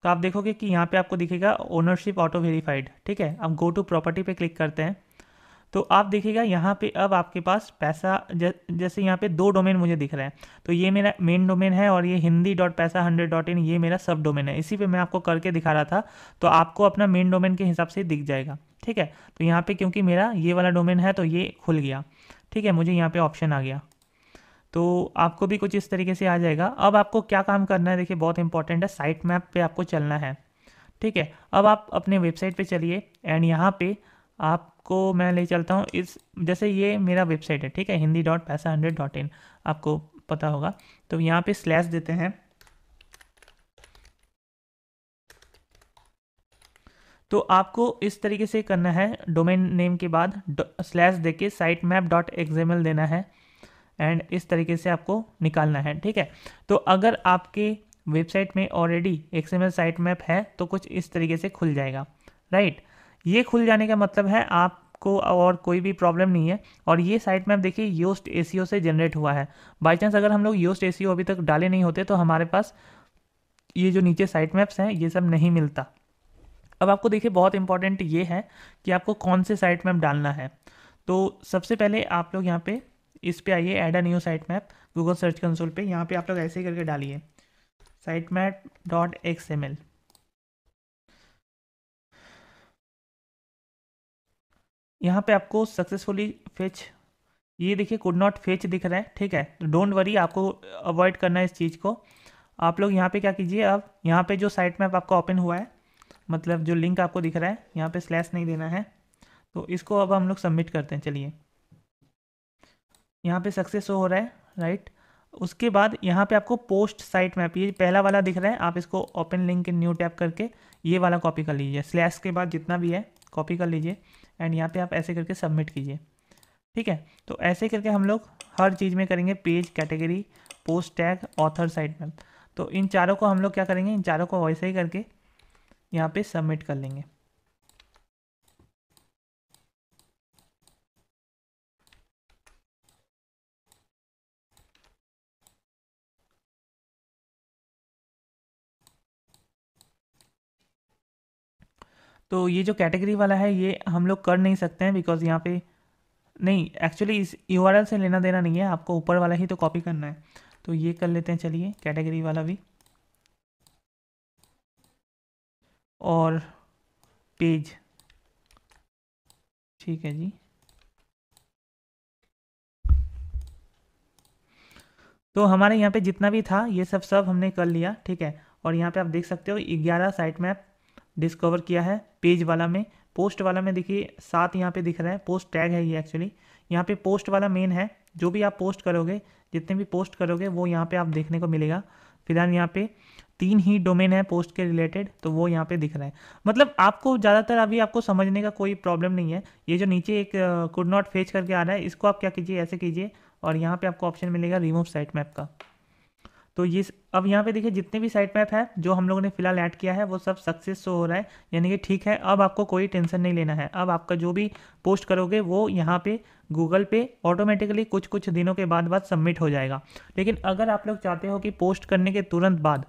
तो आप देखोगे कि यहाँ पे आपको दिखेगा ओनरशिप ऑटो वेरीफाइड ठीक है अब गो टू प्रॉपर्टी पे क्लिक करते हैं तो आप देखिएगा यहाँ पे अब आपके पास पैसा ज, जैसे यहाँ पे दो डोमेन मुझे दिख रहा है तो ये मेरा मेन डोमेन है और ये Hindi dot paisa hundred dot in ये मेरा सब डोमेन है इसी पे मैं आपको करके दिखा रहा था तो आपको अपना मेन डोमेन के हिसाब से दिख जाएगा ठीक है तो यहाँ पे क्योंकि मेरा ये वाला डोमेन है तो ये खुल गया ठीक है मुझे यहाँ पे ऑप्शन आ गया तो आपको भी कुछ इस तरीके से आ जाएगा अब आपको क्या काम करना है देखिए बहुत इंपॉर्टेंट है साइट मैप पे आपको चलना है ठीक है अब आप अपने वेबसाइट पे चलिए एंड यहाँ पे आपको मैं ले चलता हूँ इस जैसे ये मेरा वेबसाइट है ठीक है Hindi dot paisa hundred dot in आपको पता होगा तो यहाँ पे स्लैश देते हैं तो आपको इस तरीके से करना है डोमेन नेम के बाद स्लैश देके साइट मैप डॉट एग्जेमल देना है एंड इस तरीके से आपको निकालना है ठीक है तो अगर आपके वेबसाइट में ऑलरेडी एक्सएमएल साइट मैप है तो कुछ इस तरीके से खुल जाएगा राइट ये खुल जाने का मतलब है आप को और कोई भी प्रॉब्लम नहीं है और ये साइट मैप देखिए योस्ट ए e से जनरेट हुआ है बाई चांस अगर हम लोग योस्ट ए e अभी तक डाले नहीं होते तो हमारे पास ये जो नीचे साइट मैप्स हैं ये सब नहीं मिलता अब आपको देखिए बहुत इंपॉर्टेंट ये है कि आपको कौन से साइट मैप डालना है तो सबसे पहले आप लोग यहाँ पे इस पे आइए add a new site map Google search console पे यहाँ पे आप लोग ऐसे करके डालिए site map dot X M L यहाँ पे आपको सक्सेसफुली फेच ये देखिए कुड नॉट फेच दिख रहा है ठीक है तो डोंट वरी आपको अवॉइड करना है इस चीज़ को आप लोग यहाँ पे क्या कीजिए अब यहाँ पे जो साइट मैप आपका ओपन हुआ है मतलब जो लिंक आपको दिख रहा है यहाँ पे स्लैश नहीं देना है तो इसको अब हम लोग सबमिट करते हैं चलिए यहाँ पे सक्सेस हो रहा है राइट उसके बाद यहाँ पे आपको पोस्ट साइट मैप ये पहला वाला दिख रहा है आप इसको ओपन लिंक न्यू टैप करके ये वाला कॉपी कर लीजिए स्लैश के बाद जितना भी है कॉपी कर लीजिए एंड यहाँ पर आप ऐसे करके सबमिट कीजिए ठीक है तो ऐसे करके हम लोग हर चीज़ में करेंगे page category post tag author site map तो इन चारों को हम लोग क्या करेंगे इन चारों को वैसे ही करके यहाँ पे सबमिट कर लेंगे तो ये जो कैटेगरी वाला है ये हम लोग कर नहीं सकते हैं बिकॉज़ यहाँ पे नहीं एक्चुअली इस यू से लेना देना नहीं है आपको ऊपर वाला ही तो कॉपी करना है तो ये कर लेते हैं चलिए कैटेगरी वाला भी और पेज ठीक है जी तो हमारे यहाँ पे जितना भी था ये सब सब हमने कर लिया ठीक है और यहाँ पे आप देख सकते हो ग्यारह साइट मैप डिस्कवर किया है पेज वाला में पोस्ट वाला में देखिए सात यहाँ पे दिख रहा है पोस्ट टैग है ये एक्चुअली यहाँ पे पोस्ट वाला मेन है जो भी आप पोस्ट करोगे जितने भी पोस्ट करोगे वो यहाँ पे आप देखने को मिलेगा फिलहाल यहाँ पे तीन ही डोमेन है पोस्ट के रिलेटेड तो वो यहाँ पे दिख रहा है मतलब आपको ज़्यादातर अभी आपको समझने का कोई प्रॉब्लम नहीं है ये जो नीचे एक कुड नॉट फेच करके आ रहा है इसको आप क्या कीजिए ऐसे कीजिए और यहाँ पे आपको ऑप्शन मिलेगा रिमूव साइट मैप का तो ये अब यहाँ पे देखिए जितने भी साइट मैप है जो हम लोगों ने फिलहाल ऐड किया है वो सब सक्सेस हो रहा है यानी कि ठीक है अब आपको कोई टेंशन नहीं लेना है अब आपका जो भी पोस्ट करोगे वो यहाँ पे गूगल पे ऑटोमेटिकली कुछ कुछ दिनों के बाद बाद सबमिट हो जाएगा लेकिन अगर आप लोग चाहते हो कि पोस्ट करने के तुरंत बाद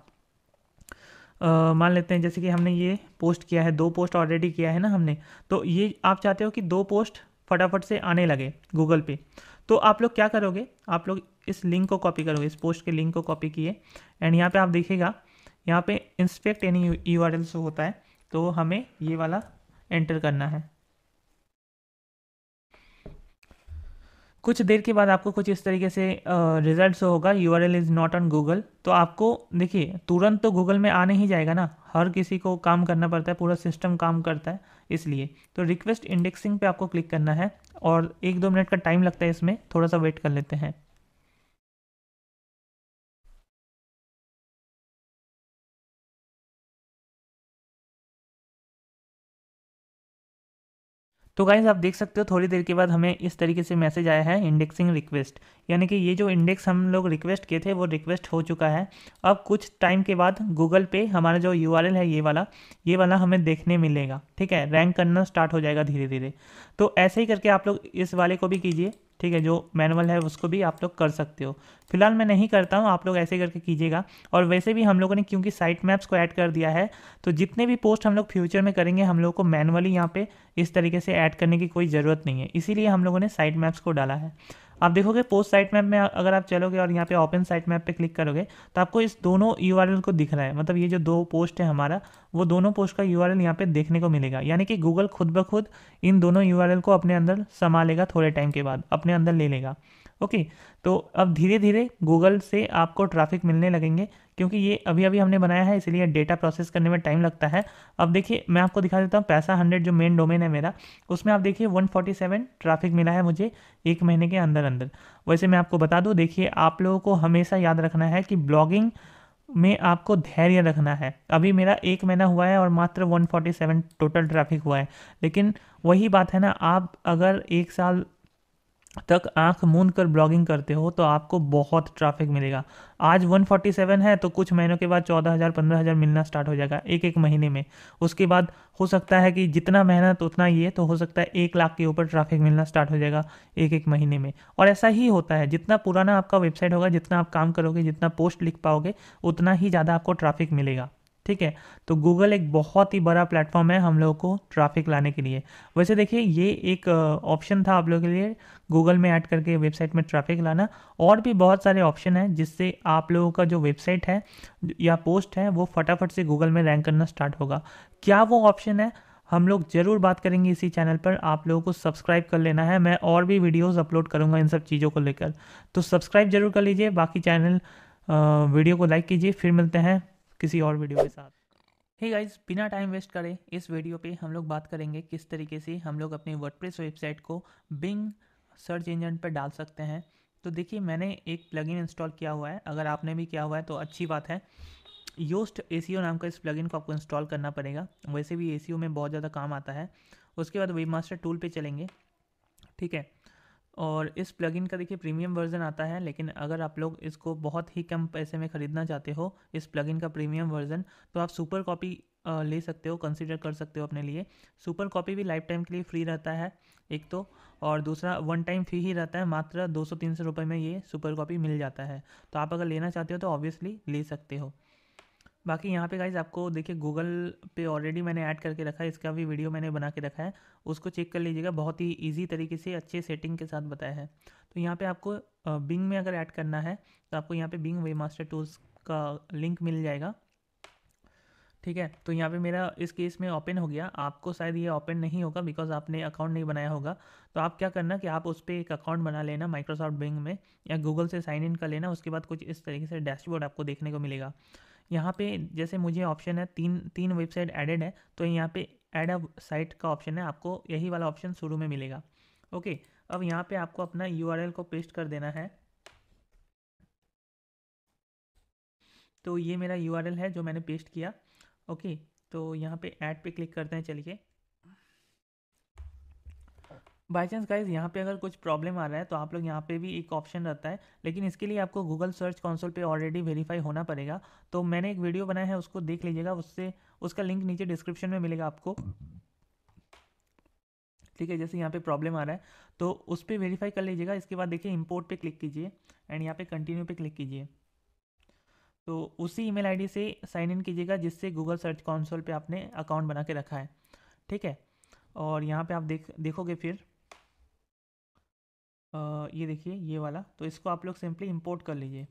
मान लेते हैं जैसे कि हमने ये पोस्ट किया है दो पोस्ट ऑलरेडी किया है ना हमने तो ये आप चाहते हो कि दो पोस्ट फटाफट से आने लगे गूगल पे तो आप लोग क्या करोगे आप लोग इस लिंक को कॉपी करोगे इस पोस्ट के लिंक को कॉपी किए एंड यहाँ पे आप देखिएगा यहाँ पे इंस्पेक्ट एनी यू होता है तो हमें ये वाला एंटर करना है कुछ देर के बाद आपको कुछ इस तरीके से रिजल्ट शो होगा U R L is not on Google तो आपको देखिए तुरंत तो गूगल में आने ही जाएगा ना हर किसी को काम करना पड़ता है पूरा सिस्टम काम करता है इसलिए तो रिक्वेस्ट इंडेक्सिंग पे आपको क्लिक करना है और एक दो मिनट का टाइम लगता है इसमें थोड़ा सा वेट कर लेते हैं तो गाइज आप देख सकते हो थोड़ी देर के बाद हमें इस तरीके से मैसेज आया है इंडेक्सिंग रिक्वेस्ट यानी कि ये जो इंडेक्स हम लोग रिक्वेस्ट किए थे वो रिक्वेस्ट हो चुका है अब कुछ टाइम के बाद गूगल पे हमारा जो यू है ये वाला ये वाला हमें देखने मिलेगा ठीक है रैंक करना स्टार्ट हो जाएगा धीरे धीरे तो ऐसे ही करके आप लोग इस वाले को भी कीजिए ठीक है जो मैनुअल है उसको भी आप लोग कर सकते हो फिलहाल मैं नहीं करता हूँ आप लोग ऐसे करके कीजिएगा और वैसे भी हम लोगों ने क्योंकि साइट मैप्स को ऐड कर दिया है तो जितने भी पोस्ट हम लोग फ्यूचर में करेंगे हम लोग को मैनुअली यहाँ पे इस तरीके से ऐड करने की कोई ज़रूरत नहीं है इसीलिए हम लोगों ने साइट मैप्स को डाला है आप देखोगे पोस्ट साइट मैप में अगर आप चलोगे और यहाँ पे ओपन साइट मैप पे क्लिक करोगे तो आपको इस दोनों यू को दिख रहा है मतलब ये जो दो पोस्ट है हमारा वो दोनों पोस्ट का यू आर यहाँ पे देखने को मिलेगा यानी कि गूगल खुद ब खुद इन दोनों यू को अपने अंदर लेगा थोड़े टाइम के बाद अपने अंदर ले लेगा ओके तो अब धीरे धीरे गूगल से आपको ट्रैफिक मिलने लगेंगे क्योंकि ये अभी अभी हमने बनाया है इसलिए डेटा प्रोसेस करने में टाइम लगता है अब देखिए मैं आपको दिखा देता हूँ पैसा हंड्रेड जो मेन डोमेन है मेरा उसमें आप देखिए 147 ट्रैफिक मिला है मुझे एक महीने के अंदर अंदर वैसे मैं आपको बता दूँ देखिए आप लोगों को हमेशा याद रखना है कि ब्लॉगिंग में आपको धैर्य रखना है अभी मेरा एक महीना हुआ है और मात्र 147 टोटल ट्रैफिक हुआ है लेकिन वही बात है ना आप अगर एक साल तक आंख मून कर ब्लॉगिंग करते हो तो आपको बहुत ट्रैफिक मिलेगा आज 147 है तो कुछ महीनों के बाद 14000 15000 मिलना स्टार्ट हो जाएगा एक एक महीने में उसके बाद हो सकता है कि जितना मेहनत तो उतना ही है तो हो सकता है एक लाख के ऊपर ट्रैफिक मिलना स्टार्ट हो जाएगा एक एक महीने में और ऐसा ही होता है जितना पुराना आपका वेबसाइट होगा जितना आप काम करोगे जितना पोस्ट लिख पाओगे उतना ही ज़्यादा आपको ट्राफिक मिलेगा ठीक है तो गूगल एक बहुत ही बड़ा प्लेटफॉर्म है हम लोगों को ट्रैफिक लाने के लिए वैसे देखिए ये एक ऑप्शन था आप लोगों के लिए गूगल में ऐड करके वेबसाइट में ट्रैफिक लाना और भी बहुत सारे ऑप्शन हैं जिससे आप लोगों का जो वेबसाइट है या पोस्ट है वो फटाफट से गूगल में रैंक करना स्टार्ट होगा क्या वो ऑप्शन है हम लोग ज़रूर बात करेंगे इसी चैनल पर आप लोगों को सब्सक्राइब कर लेना है मैं और भी वीडियोस अपलोड करूंगा इन सब चीज़ों को लेकर तो सब्सक्राइब जरूर कर लीजिए बाकी चैनल वीडियो को लाइक कीजिए फिर मिलते हैं किसी और वीडियो के साथ हे गाइस बिना टाइम वेस्ट करें इस वीडियो पे हम लोग बात करेंगे किस तरीके से हम लोग अपनी वर्डप्रेस वेबसाइट को बिंग सर्च इंजन पर डाल सकते हैं तो देखिए मैंने एक प्लगइन इंस्टॉल किया हुआ है अगर आपने भी किया हुआ है तो अच्छी बात है योस्ट ए नाम का इस प्लगइन को आपको इंस्टॉल करना पड़ेगा वैसे भी ए में बहुत ज़्यादा काम आता है उसके बाद वेब मास्टर टूल पर चलेंगे ठीक है और इस प्लगइन का देखिए प्रीमियम वर्जन आता है लेकिन अगर आप लोग इसको बहुत ही कम पैसे में ख़रीदना चाहते हो इस प्लगइन का प्रीमियम वर्जन तो आप सुपर कॉपी ले सकते हो कंसिडर कर सकते हो अपने लिए सुपर कॉपी भी लाइफ टाइम के लिए फ्री रहता है एक तो और दूसरा वन टाइम फी ही रहता है मात्र दो सौ तीन सौ रुपये में ये सुपर कॉपी मिल जाता है तो आप अगर लेना चाहते हो तो ऑब्वियसली ले सकते हो बाकी यहाँ पे गाइज आपको देखिए गूगल पे ऑलरेडी मैंने ऐड करके रखा है इसका भी वीडियो मैंने बना के रखा है उसको चेक कर लीजिएगा बहुत ही ईजी तरीके से अच्छे सेटिंग के साथ बताया है तो यहाँ पे आपको बिंग में अगर ऐड करना है तो आपको यहाँ पे बिंग वे मास्टर टूल्स का लिंक मिल जाएगा ठीक है तो यहाँ पे मेरा इस केस में ओपन हो गया आपको शायद ये ओपन नहीं होगा बिकॉज आपने अकाउंट नहीं बनाया होगा तो आप क्या करना कि आप उस पर एक अकाउंट बना लेना माइक्रोसॉफ्ट बिंग में या गूगल से साइन इन कर लेना उसके बाद कुछ इस तरीके से डैशबोर्ड आपको देखने को मिलेगा यहाँ पे जैसे मुझे ऑप्शन है तीन तीन वेबसाइट एडेड है तो यहाँ पे एड अ साइट का ऑप्शन है आपको यही वाला ऑप्शन शुरू में मिलेगा ओके अब यहाँ पे आपको अपना यू को पेस्ट कर देना है तो ये मेरा यू है जो मैंने पेस्ट किया ओके तो यहाँ पे ऐड पे क्लिक करते हैं चलिए बाई चांस गाइज यहाँ पे अगर कुछ प्रॉब्लम आ रहा है तो आप लोग यहाँ पे भी एक ऑप्शन रहता है लेकिन इसके लिए आपको गूगल सर्च कंसोल पे ऑलरेडी वेरीफाई होना पड़ेगा तो मैंने एक वीडियो बनाया है उसको देख लीजिएगा उससे उसका लिंक नीचे डिस्क्रिप्शन में मिलेगा आपको ठीक है जैसे यहाँ पे प्रॉब्लम आ रहा है तो उस पर वेरीफाई कर लीजिएगा इसके बाद देखिए इम्पोर्ट पर क्लिक कीजिए एंड यहाँ पे कंटिन्यू पे क्लिक कीजिए तो उसी ईमेल आईडी से साइन इन कीजिएगा जिससे गूगल सर्च कॉन्सोल पे आपने अकाउंट बना के रखा है ठीक है और यहाँ पे आप देख देखोगे फिर ये देखिए ये वाला तो इसको आप लोग सिंपली इम्पोर्ट कर लीजिए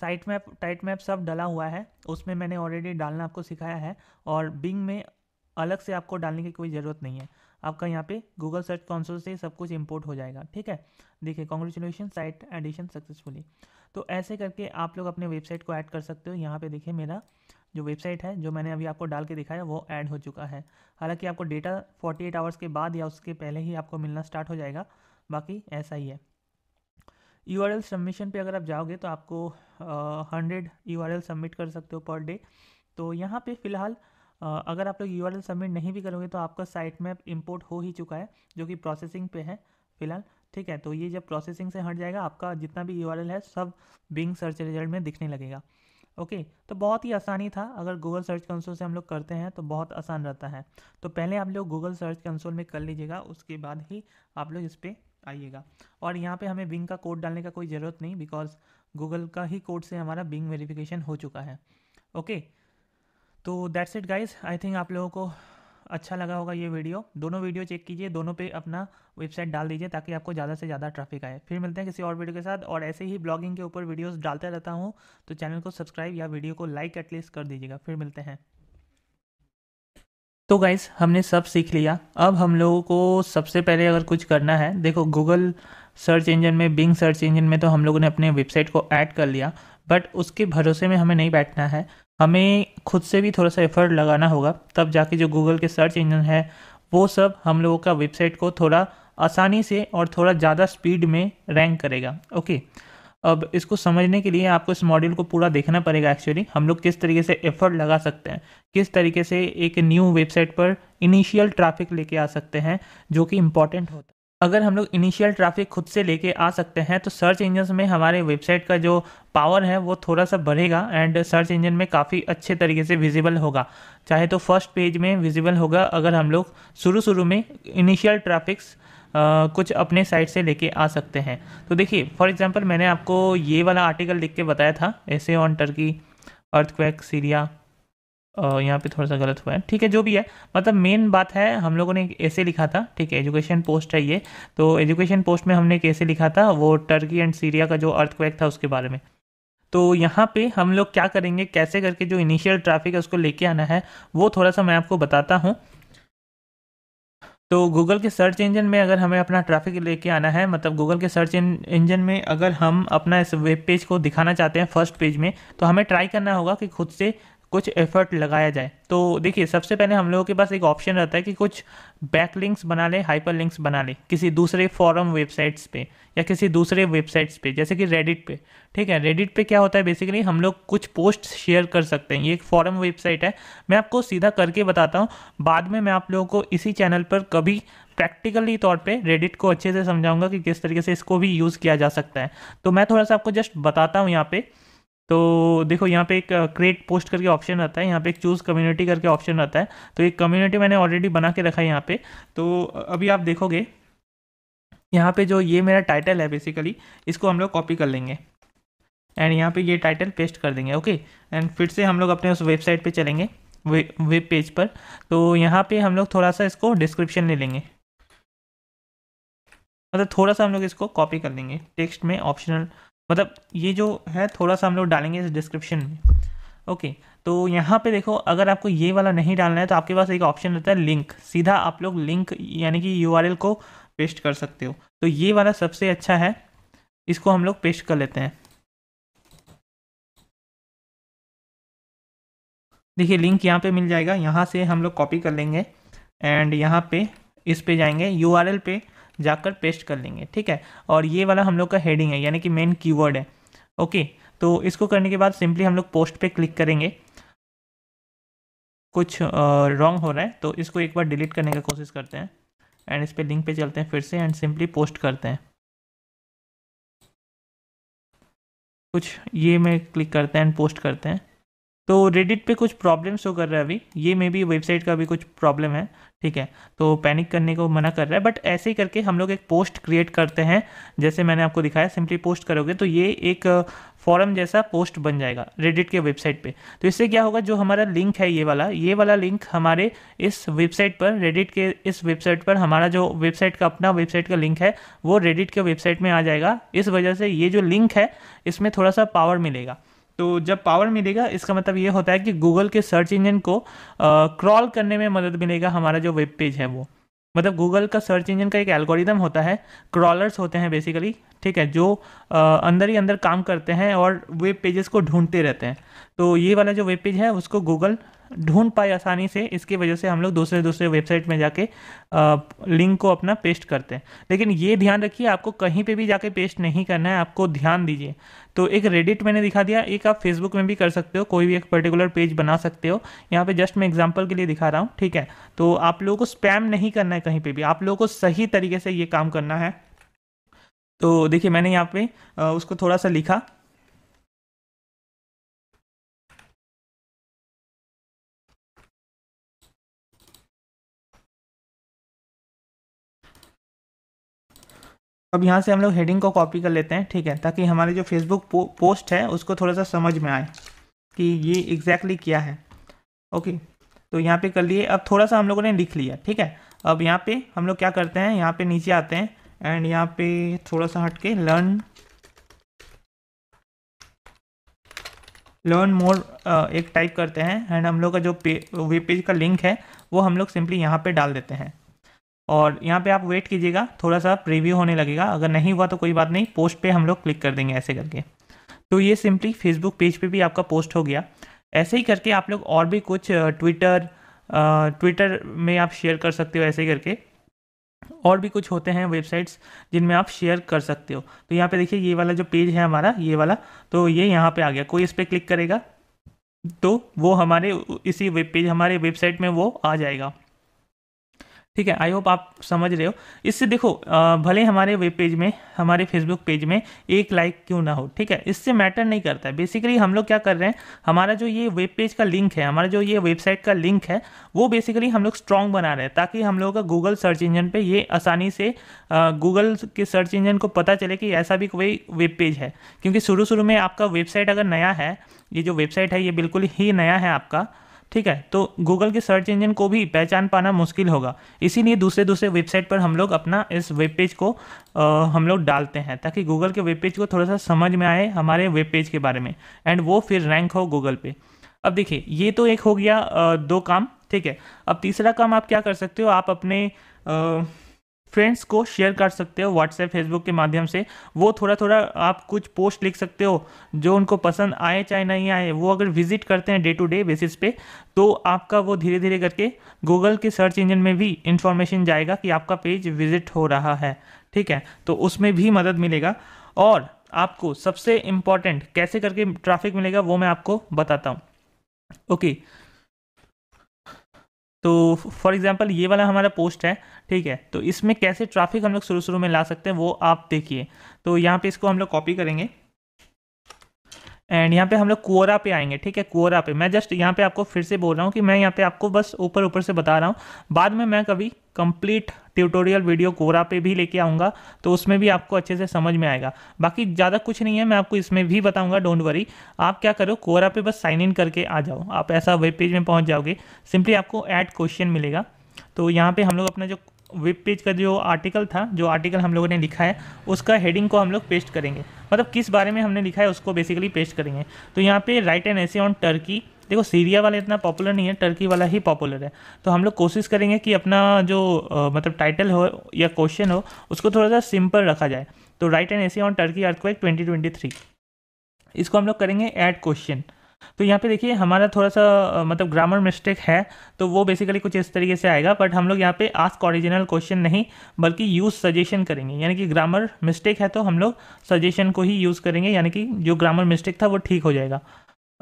साइट मैप टाइट मैप सब डला हुआ है उसमें मैंने ऑलरेडी डालना आपको सिखाया है और बिंग में अलग से आपको डालने की कोई ज़रूरत नहीं है आपका यहाँ पे गूगल सर्च कंसोल से सब कुछ इंपोर्ट हो जाएगा ठीक है देखिए कॉन्ग्रेचुलेशन साइट एडिशन सक्सेसफुली तो ऐसे करके आप लोग अपने वेबसाइट को ऐड कर सकते हो यहाँ पे देखिए मेरा जो वेबसाइट है जो मैंने अभी आपको डाल के दिखाया वो ऐड हो चुका है हालांकि आपको डेटा 48 आवर्स के बाद या उसके पहले ही आपको मिलना स्टार्ट हो जाएगा बाकी ऐसा ही है यू आर एल सबमिशन पर अगर आप जाओगे तो आपको hundred U R L submit कर सकते हो पर डे तो यहाँ पर फ़िलहाल अगर आप लोग यू आर एल सबमिट नहीं भी करोगे तो आपका साइट मैप इम्पोर्ट हो ही चुका है जो कि प्रोसेसिंग पे है फ़िलहाल ठीक है तो ये जब प्रोसेसिंग से हट जाएगा आपका जितना भी यू आर एल है सब बिंग सर्च रिजल्ट में दिखने लगेगा ओके okay, तो बहुत ही आसानी था अगर गूगल सर्च कंसोल से हम लोग करते हैं तो बहुत आसान रहता है तो पहले आप लोग गूगल सर्च कंसोल में कर लीजिएगा उसके बाद ही आप लोग इस पर आइएगा और यहाँ पे हमें बिंग का कोड डालने का कोई ज़रूरत नहीं बिकॉज गूगल का ही कोड से हमारा बिंग वेरिफिकेशन हो चुका है ओके okay, तो that's it guys I think आप लोगों को अच्छा लगा होगा ये वीडियो दोनों वीडियो चेक कीजिए दोनों पे अपना वेबसाइट डाल दीजिए ताकि आपको ज़्यादा से ज़्यादा ट्रैफिक आए फिर मिलते हैं किसी और वीडियो के साथ और ऐसे ही ब्लॉगिंग के ऊपर वीडियोस डालते रहता हूँ तो चैनल को सब्सक्राइब या वीडियो को लाइक एटलीस्ट कर दीजिएगा फिर मिलते हैं तो गाइज हमने सब सीख लिया अब हम लोगों को सबसे पहले अगर कुछ करना है देखो गूगल सर्च इंजन में बिंग सर्च इंजन में तो हम लोगों ने अपने वेबसाइट को ऐड कर लिया बट उसके भरोसे में हमें नहीं बैठना है हमें खुद से भी थोड़ा सा एफर्ट लगाना होगा तब जाके जो गूगल के सर्च इंजन है वो सब हम लोगों का वेबसाइट को थोड़ा आसानी से और थोड़ा ज़्यादा स्पीड में रैंक करेगा ओके अब इसको समझने के लिए आपको इस मॉड्यूल को पूरा देखना पड़ेगा एक्चुअली हम लोग किस तरीके से एफर्ट लगा सकते हैं किस तरीके से एक न्यू वेबसाइट पर इनिशियल ट्रैफिक लेके आ सकते हैं जो कि इम्पॉर्टेंट होता है अगर हम लोग इनिशियल ट्रैफिक खुद से लेके आ सकते हैं तो सर्च इंजन में हमारे वेबसाइट का जो पावर है वो थोड़ा सा बढ़ेगा एंड सर्च इंजन में काफ़ी अच्छे तरीके से विजिबल होगा चाहे तो फर्स्ट पेज में विजिबल होगा अगर हम लोग शुरू शुरू में इनिशियल ट्रैफिक्स Uh, कुछ अपने साइट से लेके आ सकते हैं तो देखिए फॉर एग्जांपल मैंने आपको ये वाला आर्टिकल लिख के बताया था ऐसे ऑन टर्की अर्थक्वेक सीरिया यहाँ पे थोड़ा सा गलत हुआ है ठीक है जो भी है मतलब मेन बात है हम लोगों ने एक ऐसे लिखा था ठीक है एजुकेशन पोस्ट है ये तो एजुकेशन पोस्ट में हमने एक ऐसे लिखा था वो टर्की एंड सीरिया का जो अर्थक्वेक था उसके बारे में तो यहाँ पे हम लोग क्या करेंगे कैसे करके जो इनिशियल ट्रैफिक है उसको लेके आना है वो थोड़ा सा मैं आपको बताता हूँ तो गूगल के सर्च इंजन में अगर हमें अपना ट्रैफिक लेके आना है मतलब गूगल के सर्च इंजन में अगर हम अपना इस वेब पेज को दिखाना चाहते हैं फर्स्ट पेज में तो हमें ट्राई करना होगा कि खुद से कुछ एफर्ट लगाया जाए तो देखिए सबसे पहले हम लोगों के पास एक ऑप्शन रहता है कि कुछ बैक लिंक्स बना लें हाइपर लिंक्स बना लें किसी दूसरे फॉरम वेबसाइट्स पे या किसी दूसरे वेबसाइट्स पे जैसे कि रेडिट पे ठीक है रेडिट पे क्या होता है बेसिकली हम लोग कुछ पोस्ट शेयर कर सकते हैं ये एक फॉरम वेबसाइट है मैं आपको सीधा करके बताता हूँ बाद में मैं आप लोगों को इसी चैनल पर कभी प्रैक्टिकली तौर पे रेडिट को अच्छे से समझाऊंगा कि किस तरीके से इसको भी यूज़ किया जा सकता है तो मैं थोड़ा सा आपको जस्ट बताता हूँ यहाँ पे तो देखो यहाँ पे एक क्रिएट uh, पोस्ट करके ऑप्शन रहता है यहाँ पे एक चूज़ कम्युनिटी करके ऑप्शन रहता है तो एक कम्युनिटी मैंने ऑलरेडी बना के रखा है यहाँ पे तो uh, अभी आप देखोगे यहाँ पे जो ये मेरा टाइटल है बेसिकली इसको हम लोग कॉपी कर लेंगे एंड यहाँ पे ये टाइटल पेस्ट कर देंगे ओके एंड फिर से हम लोग अपने उस वेबसाइट पे चलेंगे वे, वेब पेज पर तो यहाँ पे हम लोग थोड़ा सा इसको डिस्क्रिप्शन ले लेंगे मतलब थोड़ा सा हम लोग इसको कॉपी कर लेंगे टेक्स्ट में ऑप्शनल मतलब ये जो है थोड़ा सा हम लोग डालेंगे इस डिस्क्रिप्शन में ओके तो यहाँ पे देखो अगर आपको ये वाला नहीं डालना है तो आपके पास एक ऑप्शन रहता है लिंक सीधा आप लोग लिंक यानी कि यू को पेस्ट कर सकते हो तो ये वाला सबसे अच्छा है इसको हम लोग पेस्ट कर लेते हैं देखिए लिंक यहाँ पे मिल जाएगा यहाँ से हम लोग कॉपी कर लेंगे एंड यहाँ पे इस पे जाएंगे यू पे जाकर पेस्ट कर लेंगे ठीक है और ये वाला हम लोग का हेडिंग है यानी कि मेन कीवर्ड है ओके तो इसको करने के बाद सिंपली हम लोग पोस्ट पे क्लिक करेंगे कुछ रॉन्ग हो रहा है तो इसको एक बार डिलीट करने का कोशिश करते हैं एंड इस पर लिंक पे चलते हैं फिर से एंड सिंपली पोस्ट करते हैं कुछ ये में क्लिक करते हैं एंड पोस्ट करते हैं तो रेडिट पे कुछ प्रॉब्लम शो तो कर रहा है अभी ये मे बी वेबसाइट का भी कुछ प्रॉब्लम है ठीक है तो पैनिक करने को मना कर रहा है बट ऐसे ही करके हम लोग एक पोस्ट क्रिएट करते हैं जैसे मैंने आपको दिखाया सिंपली पोस्ट करोगे तो ये एक फॉरम जैसा पोस्ट बन जाएगा रेडिट के वेबसाइट पे तो इससे क्या होगा जो हमारा लिंक है ये वाला ये वाला लिंक हमारे इस वेबसाइट पर रेडिट के इस वेबसाइट पर हमारा जो वेबसाइट का अपना वेबसाइट का लिंक है वो रेडिट के वेबसाइट में आ जाएगा इस वजह से ये जो लिंक है इसमें थोड़ा सा पावर मिलेगा तो जब पावर मिलेगा इसका मतलब ये होता है कि गूगल के सर्च इंजन को क्रॉल करने में मदद मिलेगा हमारा जो वेब पेज है वो मतलब गूगल का सर्च इंजन का एक एल्गोरिदम होता है क्रॉलर्स होते हैं बेसिकली ठीक है जो आ, अंदर ही अंदर काम करते हैं और वेब पेजेस को ढूंढते रहते हैं तो ये वाला जो वेब पेज है उसको गूगल ढूंढ पाए आसानी से इसकी वजह से हम लोग दूसरे दूसरे वेबसाइट में जाके लिंक को अपना पेस्ट करते हैं लेकिन ये ध्यान रखिए आपको कहीं पे भी जाके पेस्ट नहीं करना है आपको ध्यान दीजिए तो एक रेडिट मैंने दिखा दिया एक आप फेसबुक में भी कर सकते हो कोई भी एक पर्टिकुलर पेज बना सकते हो यहाँ पे जस्ट मैं एग्जाम्पल के लिए दिखा रहा हूँ ठीक है तो आप लोगों को स्पैम नहीं करना है कहीं पर भी आप लोगों को सही तरीके से ये काम करना है तो देखिए मैंने यहाँ पे उसको थोड़ा सा लिखा अब यहाँ से हम लोग हेडिंग को कॉपी कर लेते हैं ठीक है ताकि हमारी जो फेसबुक पो, पोस्ट है उसको थोड़ा सा समझ में आए कि ये एग्जैक्टली exactly क्या है ओके तो यहाँ पे कर लिए अब थोड़ा सा हम लोगों ने लिख लिया ठीक है अब यहाँ पे हम लोग क्या करते हैं यहाँ पे नीचे आते हैं एंड यहाँ पे थोड़ा सा हट के लर्न लर्न मोर एक टाइप करते हैं एंड हम लोग का जो पे वेब पेज का लिंक है वो हम लोग सिंपली यहाँ पे डाल देते हैं और यहाँ पे आप वेट कीजिएगा थोड़ा सा प्रीव्यू होने लगेगा अगर नहीं हुआ तो कोई बात नहीं पोस्ट पे हम लोग क्लिक कर देंगे ऐसे करके तो ये सिंपली फेसबुक पेज पे भी आपका पोस्ट हो गया ऐसे ही करके आप लोग और भी कुछ ट्विटर ट्विटर में आप शेयर कर सकते हो ऐसे ही करके और भी कुछ होते हैं वेबसाइट्स जिनमें आप शेयर कर सकते हो तो यहाँ पे देखिए ये वाला जो पेज है हमारा ये वाला तो ये यहाँ पे आ गया कोई इस पर क्लिक करेगा तो वो हमारे इसी वेब पेज हमारे वेबसाइट में वो आ जाएगा ठीक है आई होप आप समझ रहे हो इससे देखो भले हमारे वेब पेज में हमारे फेसबुक पेज में एक लाइक क्यों ना हो ठीक है इससे मैटर नहीं करता है बेसिकली हम लोग क्या कर रहे हैं हमारा जो ये वेब पेज का लिंक है हमारा जो ये वेबसाइट का लिंक है वो बेसिकली हम लोग स्ट्रांग बना रहे हैं ताकि हम लोगों का गूगल सर्च इंजन पर ये आसानी से गूगल के सर्च इंजन को पता चले कि ऐसा भी कोई वेब पेज है क्योंकि शुरू शुरू में आपका वेबसाइट अगर नया है ये जो वेबसाइट है ये बिल्कुल ही नया है आपका ठीक है तो गूगल के सर्च इंजन को भी पहचान पाना मुश्किल होगा इसीलिए दूसरे दूसरे वेबसाइट पर हम लोग अपना इस वेब पेज को आ, हम लोग डालते हैं ताकि गूगल के वेब पेज को थोड़ा सा समझ में आए हमारे वेब पेज के बारे में एंड वो फिर रैंक हो गूगल पे अब देखिए ये तो एक हो गया आ, दो काम ठीक है अब तीसरा काम आप क्या कर सकते हो आप अपने आ, फ्रेंड्स को शेयर कर सकते हो व्हाट्सएप फेसबुक के माध्यम से वो थोड़ा थोड़ा आप कुछ पोस्ट लिख सकते हो जो उनको पसंद आए चाहे नहीं आए वो अगर विजिट करते हैं डे टू डे बेसिस पे तो आपका वो धीरे धीरे करके गूगल के सर्च इंजन में भी इंफॉर्मेशन जाएगा कि आपका पेज विजिट हो रहा है ठीक है तो उसमें भी मदद मिलेगा और आपको सबसे इम्पॉर्टेंट कैसे करके ट्रैफिक मिलेगा वो मैं आपको बताता हूँ ओके okay. तो फॉर एग्ज़ाम्पल ये वाला हमारा पोस्ट है ठीक है तो इसमें कैसे ट्रैफिक हम लोग शुरू शुरू में ला सकते हैं वो आप देखिए तो यहाँ पे इसको हम लोग कॉपी करेंगे एंड यहाँ पे हम लोग कोरा पे आएंगे ठीक है कोरा पे मैं जस्ट यहाँ पे आपको फिर से बोल रहा हूँ कि मैं यहाँ पे आपको बस ऊपर ऊपर से बता रहा हूँ बाद में मैं कभी कंप्लीट ट्यूटोरियल वीडियो कोरा पे भी लेके आऊँगा तो उसमें भी आपको अच्छे से समझ में आएगा बाकी ज़्यादा कुछ नहीं है मैं आपको इसमें भी बताऊँगा डोंट वरी आप क्या करो कोरा पे बस साइन इन करके आ जाओ आप ऐसा वेब पेज में पहुँच जाओगे सिंपली आपको ऐड क्वेश्चन मिलेगा तो यहाँ पर हम लोग अपना जो वेब पेज का जो आर्टिकल था जो आर्टिकल हम लोगों ने लिखा है उसका हेडिंग को हम लोग पेस्ट करेंगे मतलब किस बारे में हमने लिखा है उसको बेसिकली पेस्ट करेंगे तो यहाँ पे right and essay on Turkey देखो सीरिया वाला इतना पॉपुलर नहीं है टर्की वाला ही पॉपुलर है तो हम लोग कोशिश करेंगे कि अपना जो आ, मतलब टाइटल हो या क्वेश्चन हो उसको थोड़ा सा सिंपल रखा जाए तो write and essay on Turkey earthquake twenty इसको हम लोग करेंगे ऐड क्वेश्चन तो यहाँ पे देखिए हमारा थोड़ा सा मतलब ग्रामर मिस्टेक है तो वो बेसिकली कुछ इस तरीके से आएगा बट हम लोग यहाँ पे आस्क ओरिजिनल क्वेश्चन नहीं बल्कि यूज़ सजेशन करेंगे यानी कि ग्रामर मिस्टेक है तो हम लोग सजेशन को ही यूज़ करेंगे यानी कि जो ग्रामर मिस्टेक था वो ठीक हो जाएगा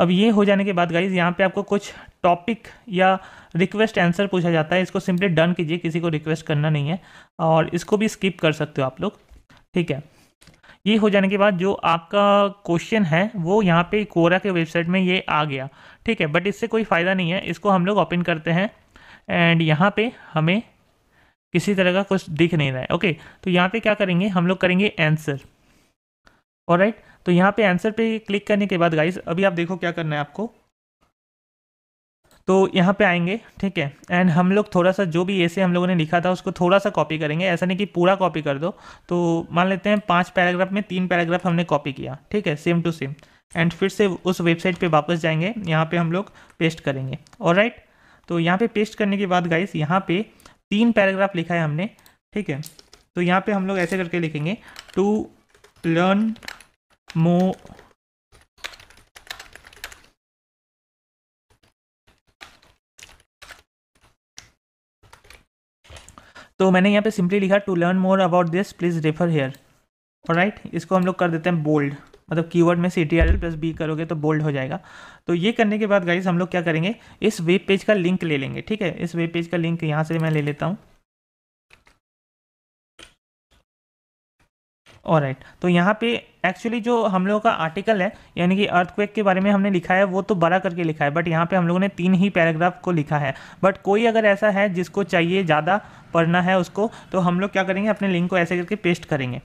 अब ये हो जाने के बाद गाइज यहाँ पे आपको कुछ टॉपिक या रिक्वेस्ट आंसर पूछा जाता है इसको सिंपली डन कीजिए किसी को रिक्वेस्ट करना नहीं है और इसको भी स्किप कर सकते हो आप लोग ठीक है ये हो जाने के बाद जो आपका क्वेश्चन है वो यहाँ पे कोरा के वेबसाइट में ये आ गया ठीक है बट इससे कोई फ़ायदा नहीं है इसको हम लोग ओपन करते हैं एंड यहाँ पे हमें किसी तरह का कुछ दिख नहीं रहा है ओके तो यहाँ पे क्या करेंगे हम लोग करेंगे आंसर और राइट तो यहाँ पे आंसर पे क्लिक करने के बाद गाइस अभी आप देखो क्या करना है आपको तो यहाँ पे आएंगे ठीक है एंड हम लोग थोड़ा सा जो भी ऐसे हम लोगों ने लिखा था उसको थोड़ा सा कॉपी करेंगे ऐसा नहीं कि पूरा कॉपी कर दो तो मान लेते हैं पाँच पैराग्राफ में तीन पैराग्राफ हमने कॉपी किया ठीक है सेम टू सेम एंड फिर से उस वेबसाइट पे वापस जाएंगे यहाँ पे हम लोग पेस्ट करेंगे और राइट तो यहाँ पे पेस्ट करने के बाद गाइस यहाँ पे तीन पैराग्राफ लिखा है हमने ठीक है तो यहाँ पे हम लोग ऐसे करके लिखेंगे टू लर्न मो तो मैंने यहाँ पे सिंपली लिखा to learn more about this please refer here और राइट इसको हम लोग कर देते हैं बोल्ड मतलब कीवर्ड में C T R L plus B करोगे तो बोल्ड हो जाएगा तो ये करने के बाद गाइज हम लोग क्या करेंगे इस वेब पेज का लिंक ले लेंगे ठीक है इस वेब पेज का लिंक यहाँ से मैं ले लेता हूँ और राइट तो यहाँ पे एक्चुअली जो हम लोगों का आर्टिकल है यानी कि अर्थक्वेक के बारे में हमने लिखा है वो तो बड़ा करके लिखा है बट यहाँ पे हम लोगों ने तीन ही पैराग्राफ को लिखा है बट कोई अगर ऐसा है जिसको चाहिए ज़्यादा पढ़ना है उसको तो हम लोग क्या करेंगे अपने लिंक को ऐसे करके पेस्ट करेंगे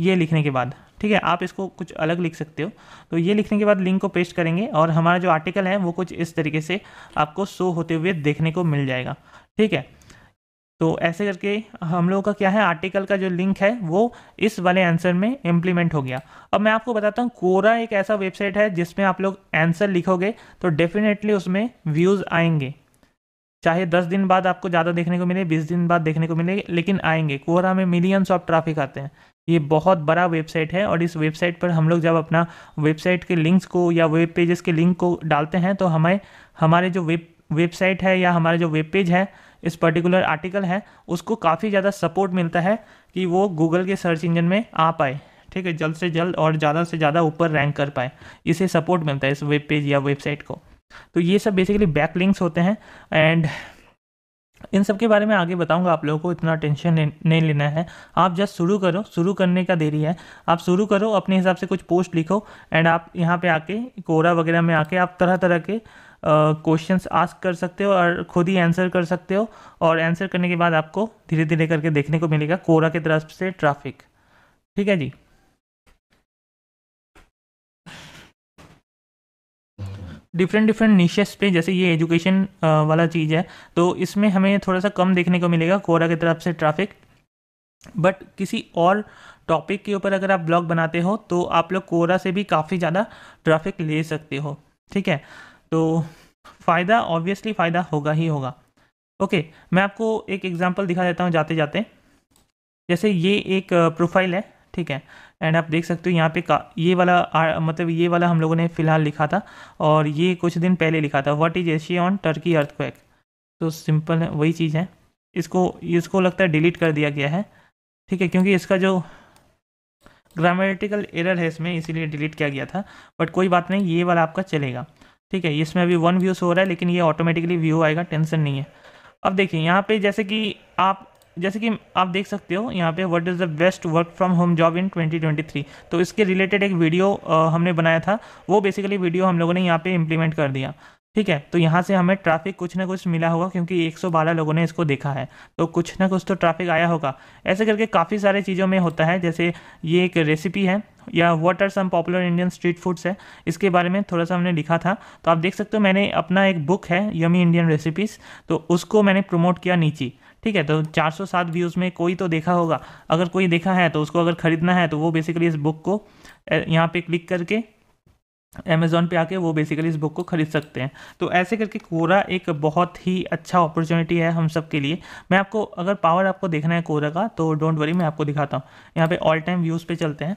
ये लिखने के बाद ठीक है आप इसको कुछ अलग लिख सकते हो तो ये लिखने के बाद लिंक को पेस्ट करेंगे और हमारा जो आर्टिकल है वो कुछ इस तरीके से आपको शो होते हुए देखने को मिल जाएगा ठीक है तो ऐसे करके हम लोगों का क्या है आर्टिकल का जो लिंक है वो इस वाले आंसर में इम्प्लीमेंट हो गया अब मैं आपको बताता हूँ कोरा एक ऐसा वेबसाइट है जिसमें आप लोग आंसर लिखोगे तो डेफिनेटली उसमें व्यूज़ आएंगे चाहे दस दिन बाद आपको ज़्यादा देखने को मिले बीस दिन बाद देखने को मिले लेकिन आएंगे कोरा में मिलियंस ऑफ ट्रैफिक आते हैं ये बहुत बड़ा वेबसाइट है और इस वेबसाइट पर हम लोग जब अपना वेबसाइट के लिंक्स को या वेब पेजेस के लिंक को डालते हैं तो हमें हमारे जो वेब वेबसाइट है या हमारा जो वेब पेज है इस पर्टिकुलर आर्टिकल है उसको काफ़ी ज़्यादा सपोर्ट मिलता है कि वो गूगल के सर्च इंजन में आ पाए ठीक है जल्द से जल्द और ज़्यादा से ज़्यादा ऊपर रैंक कर पाए इसे सपोर्ट मिलता है इस वेब पेज या वेबसाइट को तो ये सब बेसिकली बैक लिंक्स होते हैं एंड इन सब के बारे में आगे बताऊंगा आप लोगों को इतना टेंशन नहीं लेना है आप जस्ट शुरू करो शुरू करने का देरी है आप शुरू करो अपने हिसाब से कुछ पोस्ट लिखो एंड आप यहाँ पे आके कोरा वगैरह में आके आप तरह तरह के क्वेश्चंस आस्क कर सकते हो और खुद ही आंसर कर सकते हो और आंसर करने के बाद आपको धीरे धीरे करके देखने को मिलेगा कोरा के तरफ से ट्रैफिक ठीक है जी डिफरेंट डिफरेंट निशेस पे जैसे ये एजुकेशन वाला चीज़ है तो इसमें हमें थोड़ा सा कम देखने को मिलेगा कोरा की तरफ से ट्रैफिक बट किसी और टॉपिक के ऊपर अगर आप ब्लॉग बनाते हो तो आप लोग कोरा से भी काफ़ी ज़्यादा ट्रैफिक ले सकते हो ठीक है तो फ़ायदा ऑब्वियसली फ़ायदा होगा ही होगा ओके मैं आपको एक एग्जांपल दिखा देता हूँ जाते जाते जैसे ये एक प्रोफाइल है ठीक है एंड आप देख सकते हो यहाँ पे का ये वाला आ, मतलब ये वाला हम लोगों ने फ़िलहाल लिखा था और ये कुछ दिन पहले लिखा था what is Asia on Turkey earthquake तो सिंपल वही चीज़ है इसको इसको लगता है डिलीट कर दिया गया है ठीक है क्योंकि इसका जो ग्रामेटिकल एरर है इसमें इसीलिए डिलीट किया गया था बट कोई बात नहीं ये वाला आपका चलेगा ठीक है इसमें अभी वन व्यू हो रहा है लेकिन ये ऑटोमेटिकली व्यू आएगा टेंशन नहीं है अब देखिए यहाँ पे जैसे कि आप जैसे कि आप देख सकते हो यहाँ पे what is the best work from home job in 2023 तो इसके रिलेटेड एक वीडियो आ, हमने बनाया था वो बेसिकली वीडियो हम लोगों ने यहाँ पे इम्प्लीमेंट कर दिया ठीक है तो यहाँ से हमें ट्रैफिक कुछ ना कुछ मिला होगा क्योंकि 112 लोगों ने इसको देखा है तो कुछ ना कुछ तो ट्रैफिक आया होगा ऐसे करके काफ़ी सारे चीज़ों में होता है जैसे ये एक रेसिपी है या what are some popular Indian street foods है इसके बारे में थोड़ा सा हमने लिखा था तो आप देख सकते हो मैंने अपना एक बुक है यमी इंडियन रेसिपीज़ तो उसको मैंने प्रमोट किया नीचे ठीक है तो 407 व्यूज़ में कोई तो देखा होगा अगर कोई देखा है तो उसको अगर ख़रीदना है तो वो बेसिकली इस बुक को यहाँ पे क्लिक करके अमेज़ोन पे आके वो बेसिकली इस बुक को ख़रीद सकते हैं तो ऐसे करके कोरा एक बहुत ही अच्छा अपॉर्चुनिटी है हम सब के लिए मैं आपको अगर पावर आपको देखना है कोरा का तो डोंट वरी मैं आपको दिखाता हूँ यहाँ पे ऑल टाइम व्यूज़ पे चलते हैं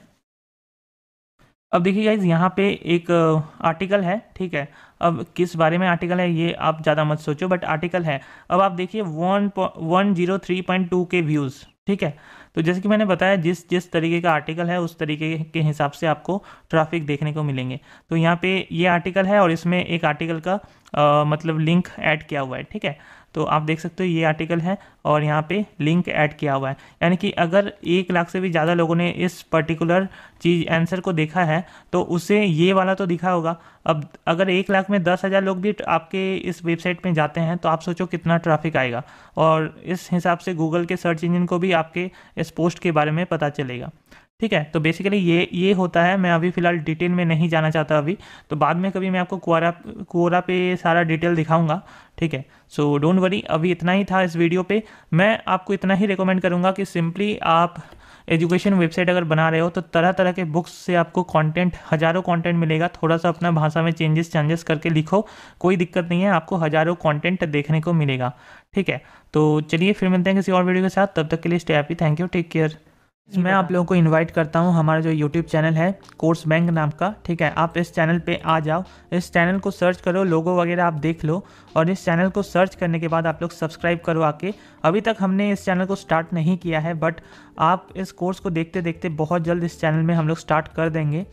अब देखिए गाइज यहाँ पे एक आर्टिकल uh, है ठीक है अब किस बारे में आर्टिकल है ये आप ज़्यादा मत सोचो बट आर्टिकल है अब आप देखिए one one zero three point two के व्यूज़ ठीक है तो जैसे कि मैंने बताया जिस जिस तरीके का आर्टिकल है उस तरीके के हिसाब से आपको ट्रैफिक देखने को मिलेंगे तो यहाँ पे ये आर्टिकल है और इसमें एक आर्टिकल का आ, मतलब लिंक ऐड किया हुआ है ठीक है तो आप देख सकते हो ये आर्टिकल है और यहाँ पे लिंक ऐड किया हुआ है यानी कि अगर एक लाख से भी ज़्यादा लोगों ने इस पर्टिकुलर चीज़ आंसर को देखा है तो उसे ये वाला तो दिखा होगा अब अगर एक लाख में दस हज़ार लोग भी आपके इस वेबसाइट में जाते हैं तो आप सोचो कितना ट्रैफिक आएगा और इस हिसाब से गूगल के सर्च इंजन को भी आपके इस पोस्ट के बारे में पता चलेगा ठीक है तो बेसिकली ये ये होता है मैं अभी फ़िलहाल डिटेल में नहीं जाना चाहता अभी तो बाद में कभी मैं आपको कुआरा कोरा पे सारा डिटेल दिखाऊंगा ठीक है सो डोंट वरी अभी इतना ही था इस वीडियो पे मैं आपको इतना ही रिकमेंड करूँगा कि सिंपली आप एजुकेशन वेबसाइट अगर बना रहे हो तो तरह तरह के बुक्स से आपको कंटेंट हज़ारों कंटेंट मिलेगा थोड़ा सा अपना भाषा में चेंजेस चेंजेस करके लिखो कोई दिक्कत नहीं है आपको हज़ारों कंटेंट देखने को मिलेगा ठीक है तो चलिए फिर मिलते हैं किसी और वीडियो के साथ तब तक के लिए stay happy thank you take care मैं आप लोगों को इनवाइट करता हूँ हमारा जो यूट्यूब चैनल है कोर्स बैंक नाम का ठीक है आप इस चैनल पे आ जाओ इस चैनल को सर्च करो लोगो वगैरह आप देख लो और इस चैनल को सर्च करने के बाद आप लोग सब्सक्राइब करो आके अभी तक हमने इस चैनल को स्टार्ट नहीं किया है बट आप इस कोर्स को देखते देखते बहुत जल्द इस चैनल में हम लोग स्टार्ट कर देंगे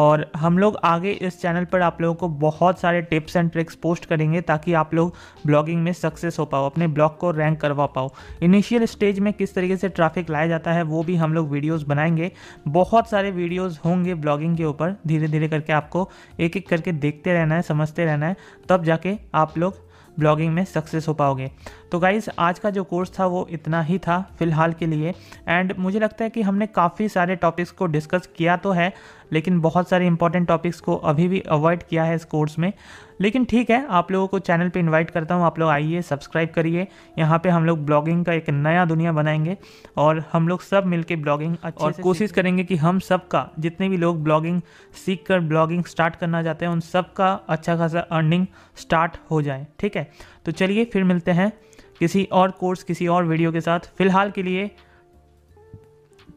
और हम लोग आगे इस चैनल पर आप लोगों को बहुत सारे टिप्स एंड ट्रिक्स पोस्ट करेंगे ताकि आप लोग ब्लॉगिंग में सक्सेस हो पाओ अपने ब्लॉग को रैंक करवा पाओ इनिशियल स्टेज में किस तरीके से ट्रैफिक लाया जाता है वो भी हम लोग वीडियोज़ बनाएंगे बहुत सारे वीडियोज़ होंगे ब्लॉगिंग के ऊपर धीरे धीरे करके आपको एक एक करके देखते रहना है समझते रहना है तब जाके आप लोग ब्लॉगिंग में सक्सेस हो पाओगे तो गाइज़ आज का जो कोर्स था वो इतना ही था फ़िलहाल के लिए एंड मुझे लगता है कि हमने काफ़ी सारे टॉपिक्स को डिस्कस किया तो है लेकिन बहुत सारे इंपॉर्टेंट टॉपिक्स को अभी भी अवॉइड किया है इस कोर्स में लेकिन ठीक है आप लोगों को चैनल पे इनवाइट करता हूँ आप लोग आइए सब्सक्राइब करिए यहाँ पे हम लोग ब्लॉगिंग का एक नया दुनिया बनाएंगे और हम लोग सब मिलके ब्लॉगिंग और कोशिश करेंगे कि हम सब का जितने भी लोग ब्लॉगिंग सीख कर ब्लॉगिंग स्टार्ट करना चाहते हैं उन सब का अच्छा खासा अर्निंग स्टार्ट हो जाए ठीक है तो चलिए फिर मिलते हैं किसी और कोर्स किसी और वीडियो के साथ फिलहाल के लिए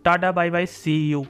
tata bye bye see you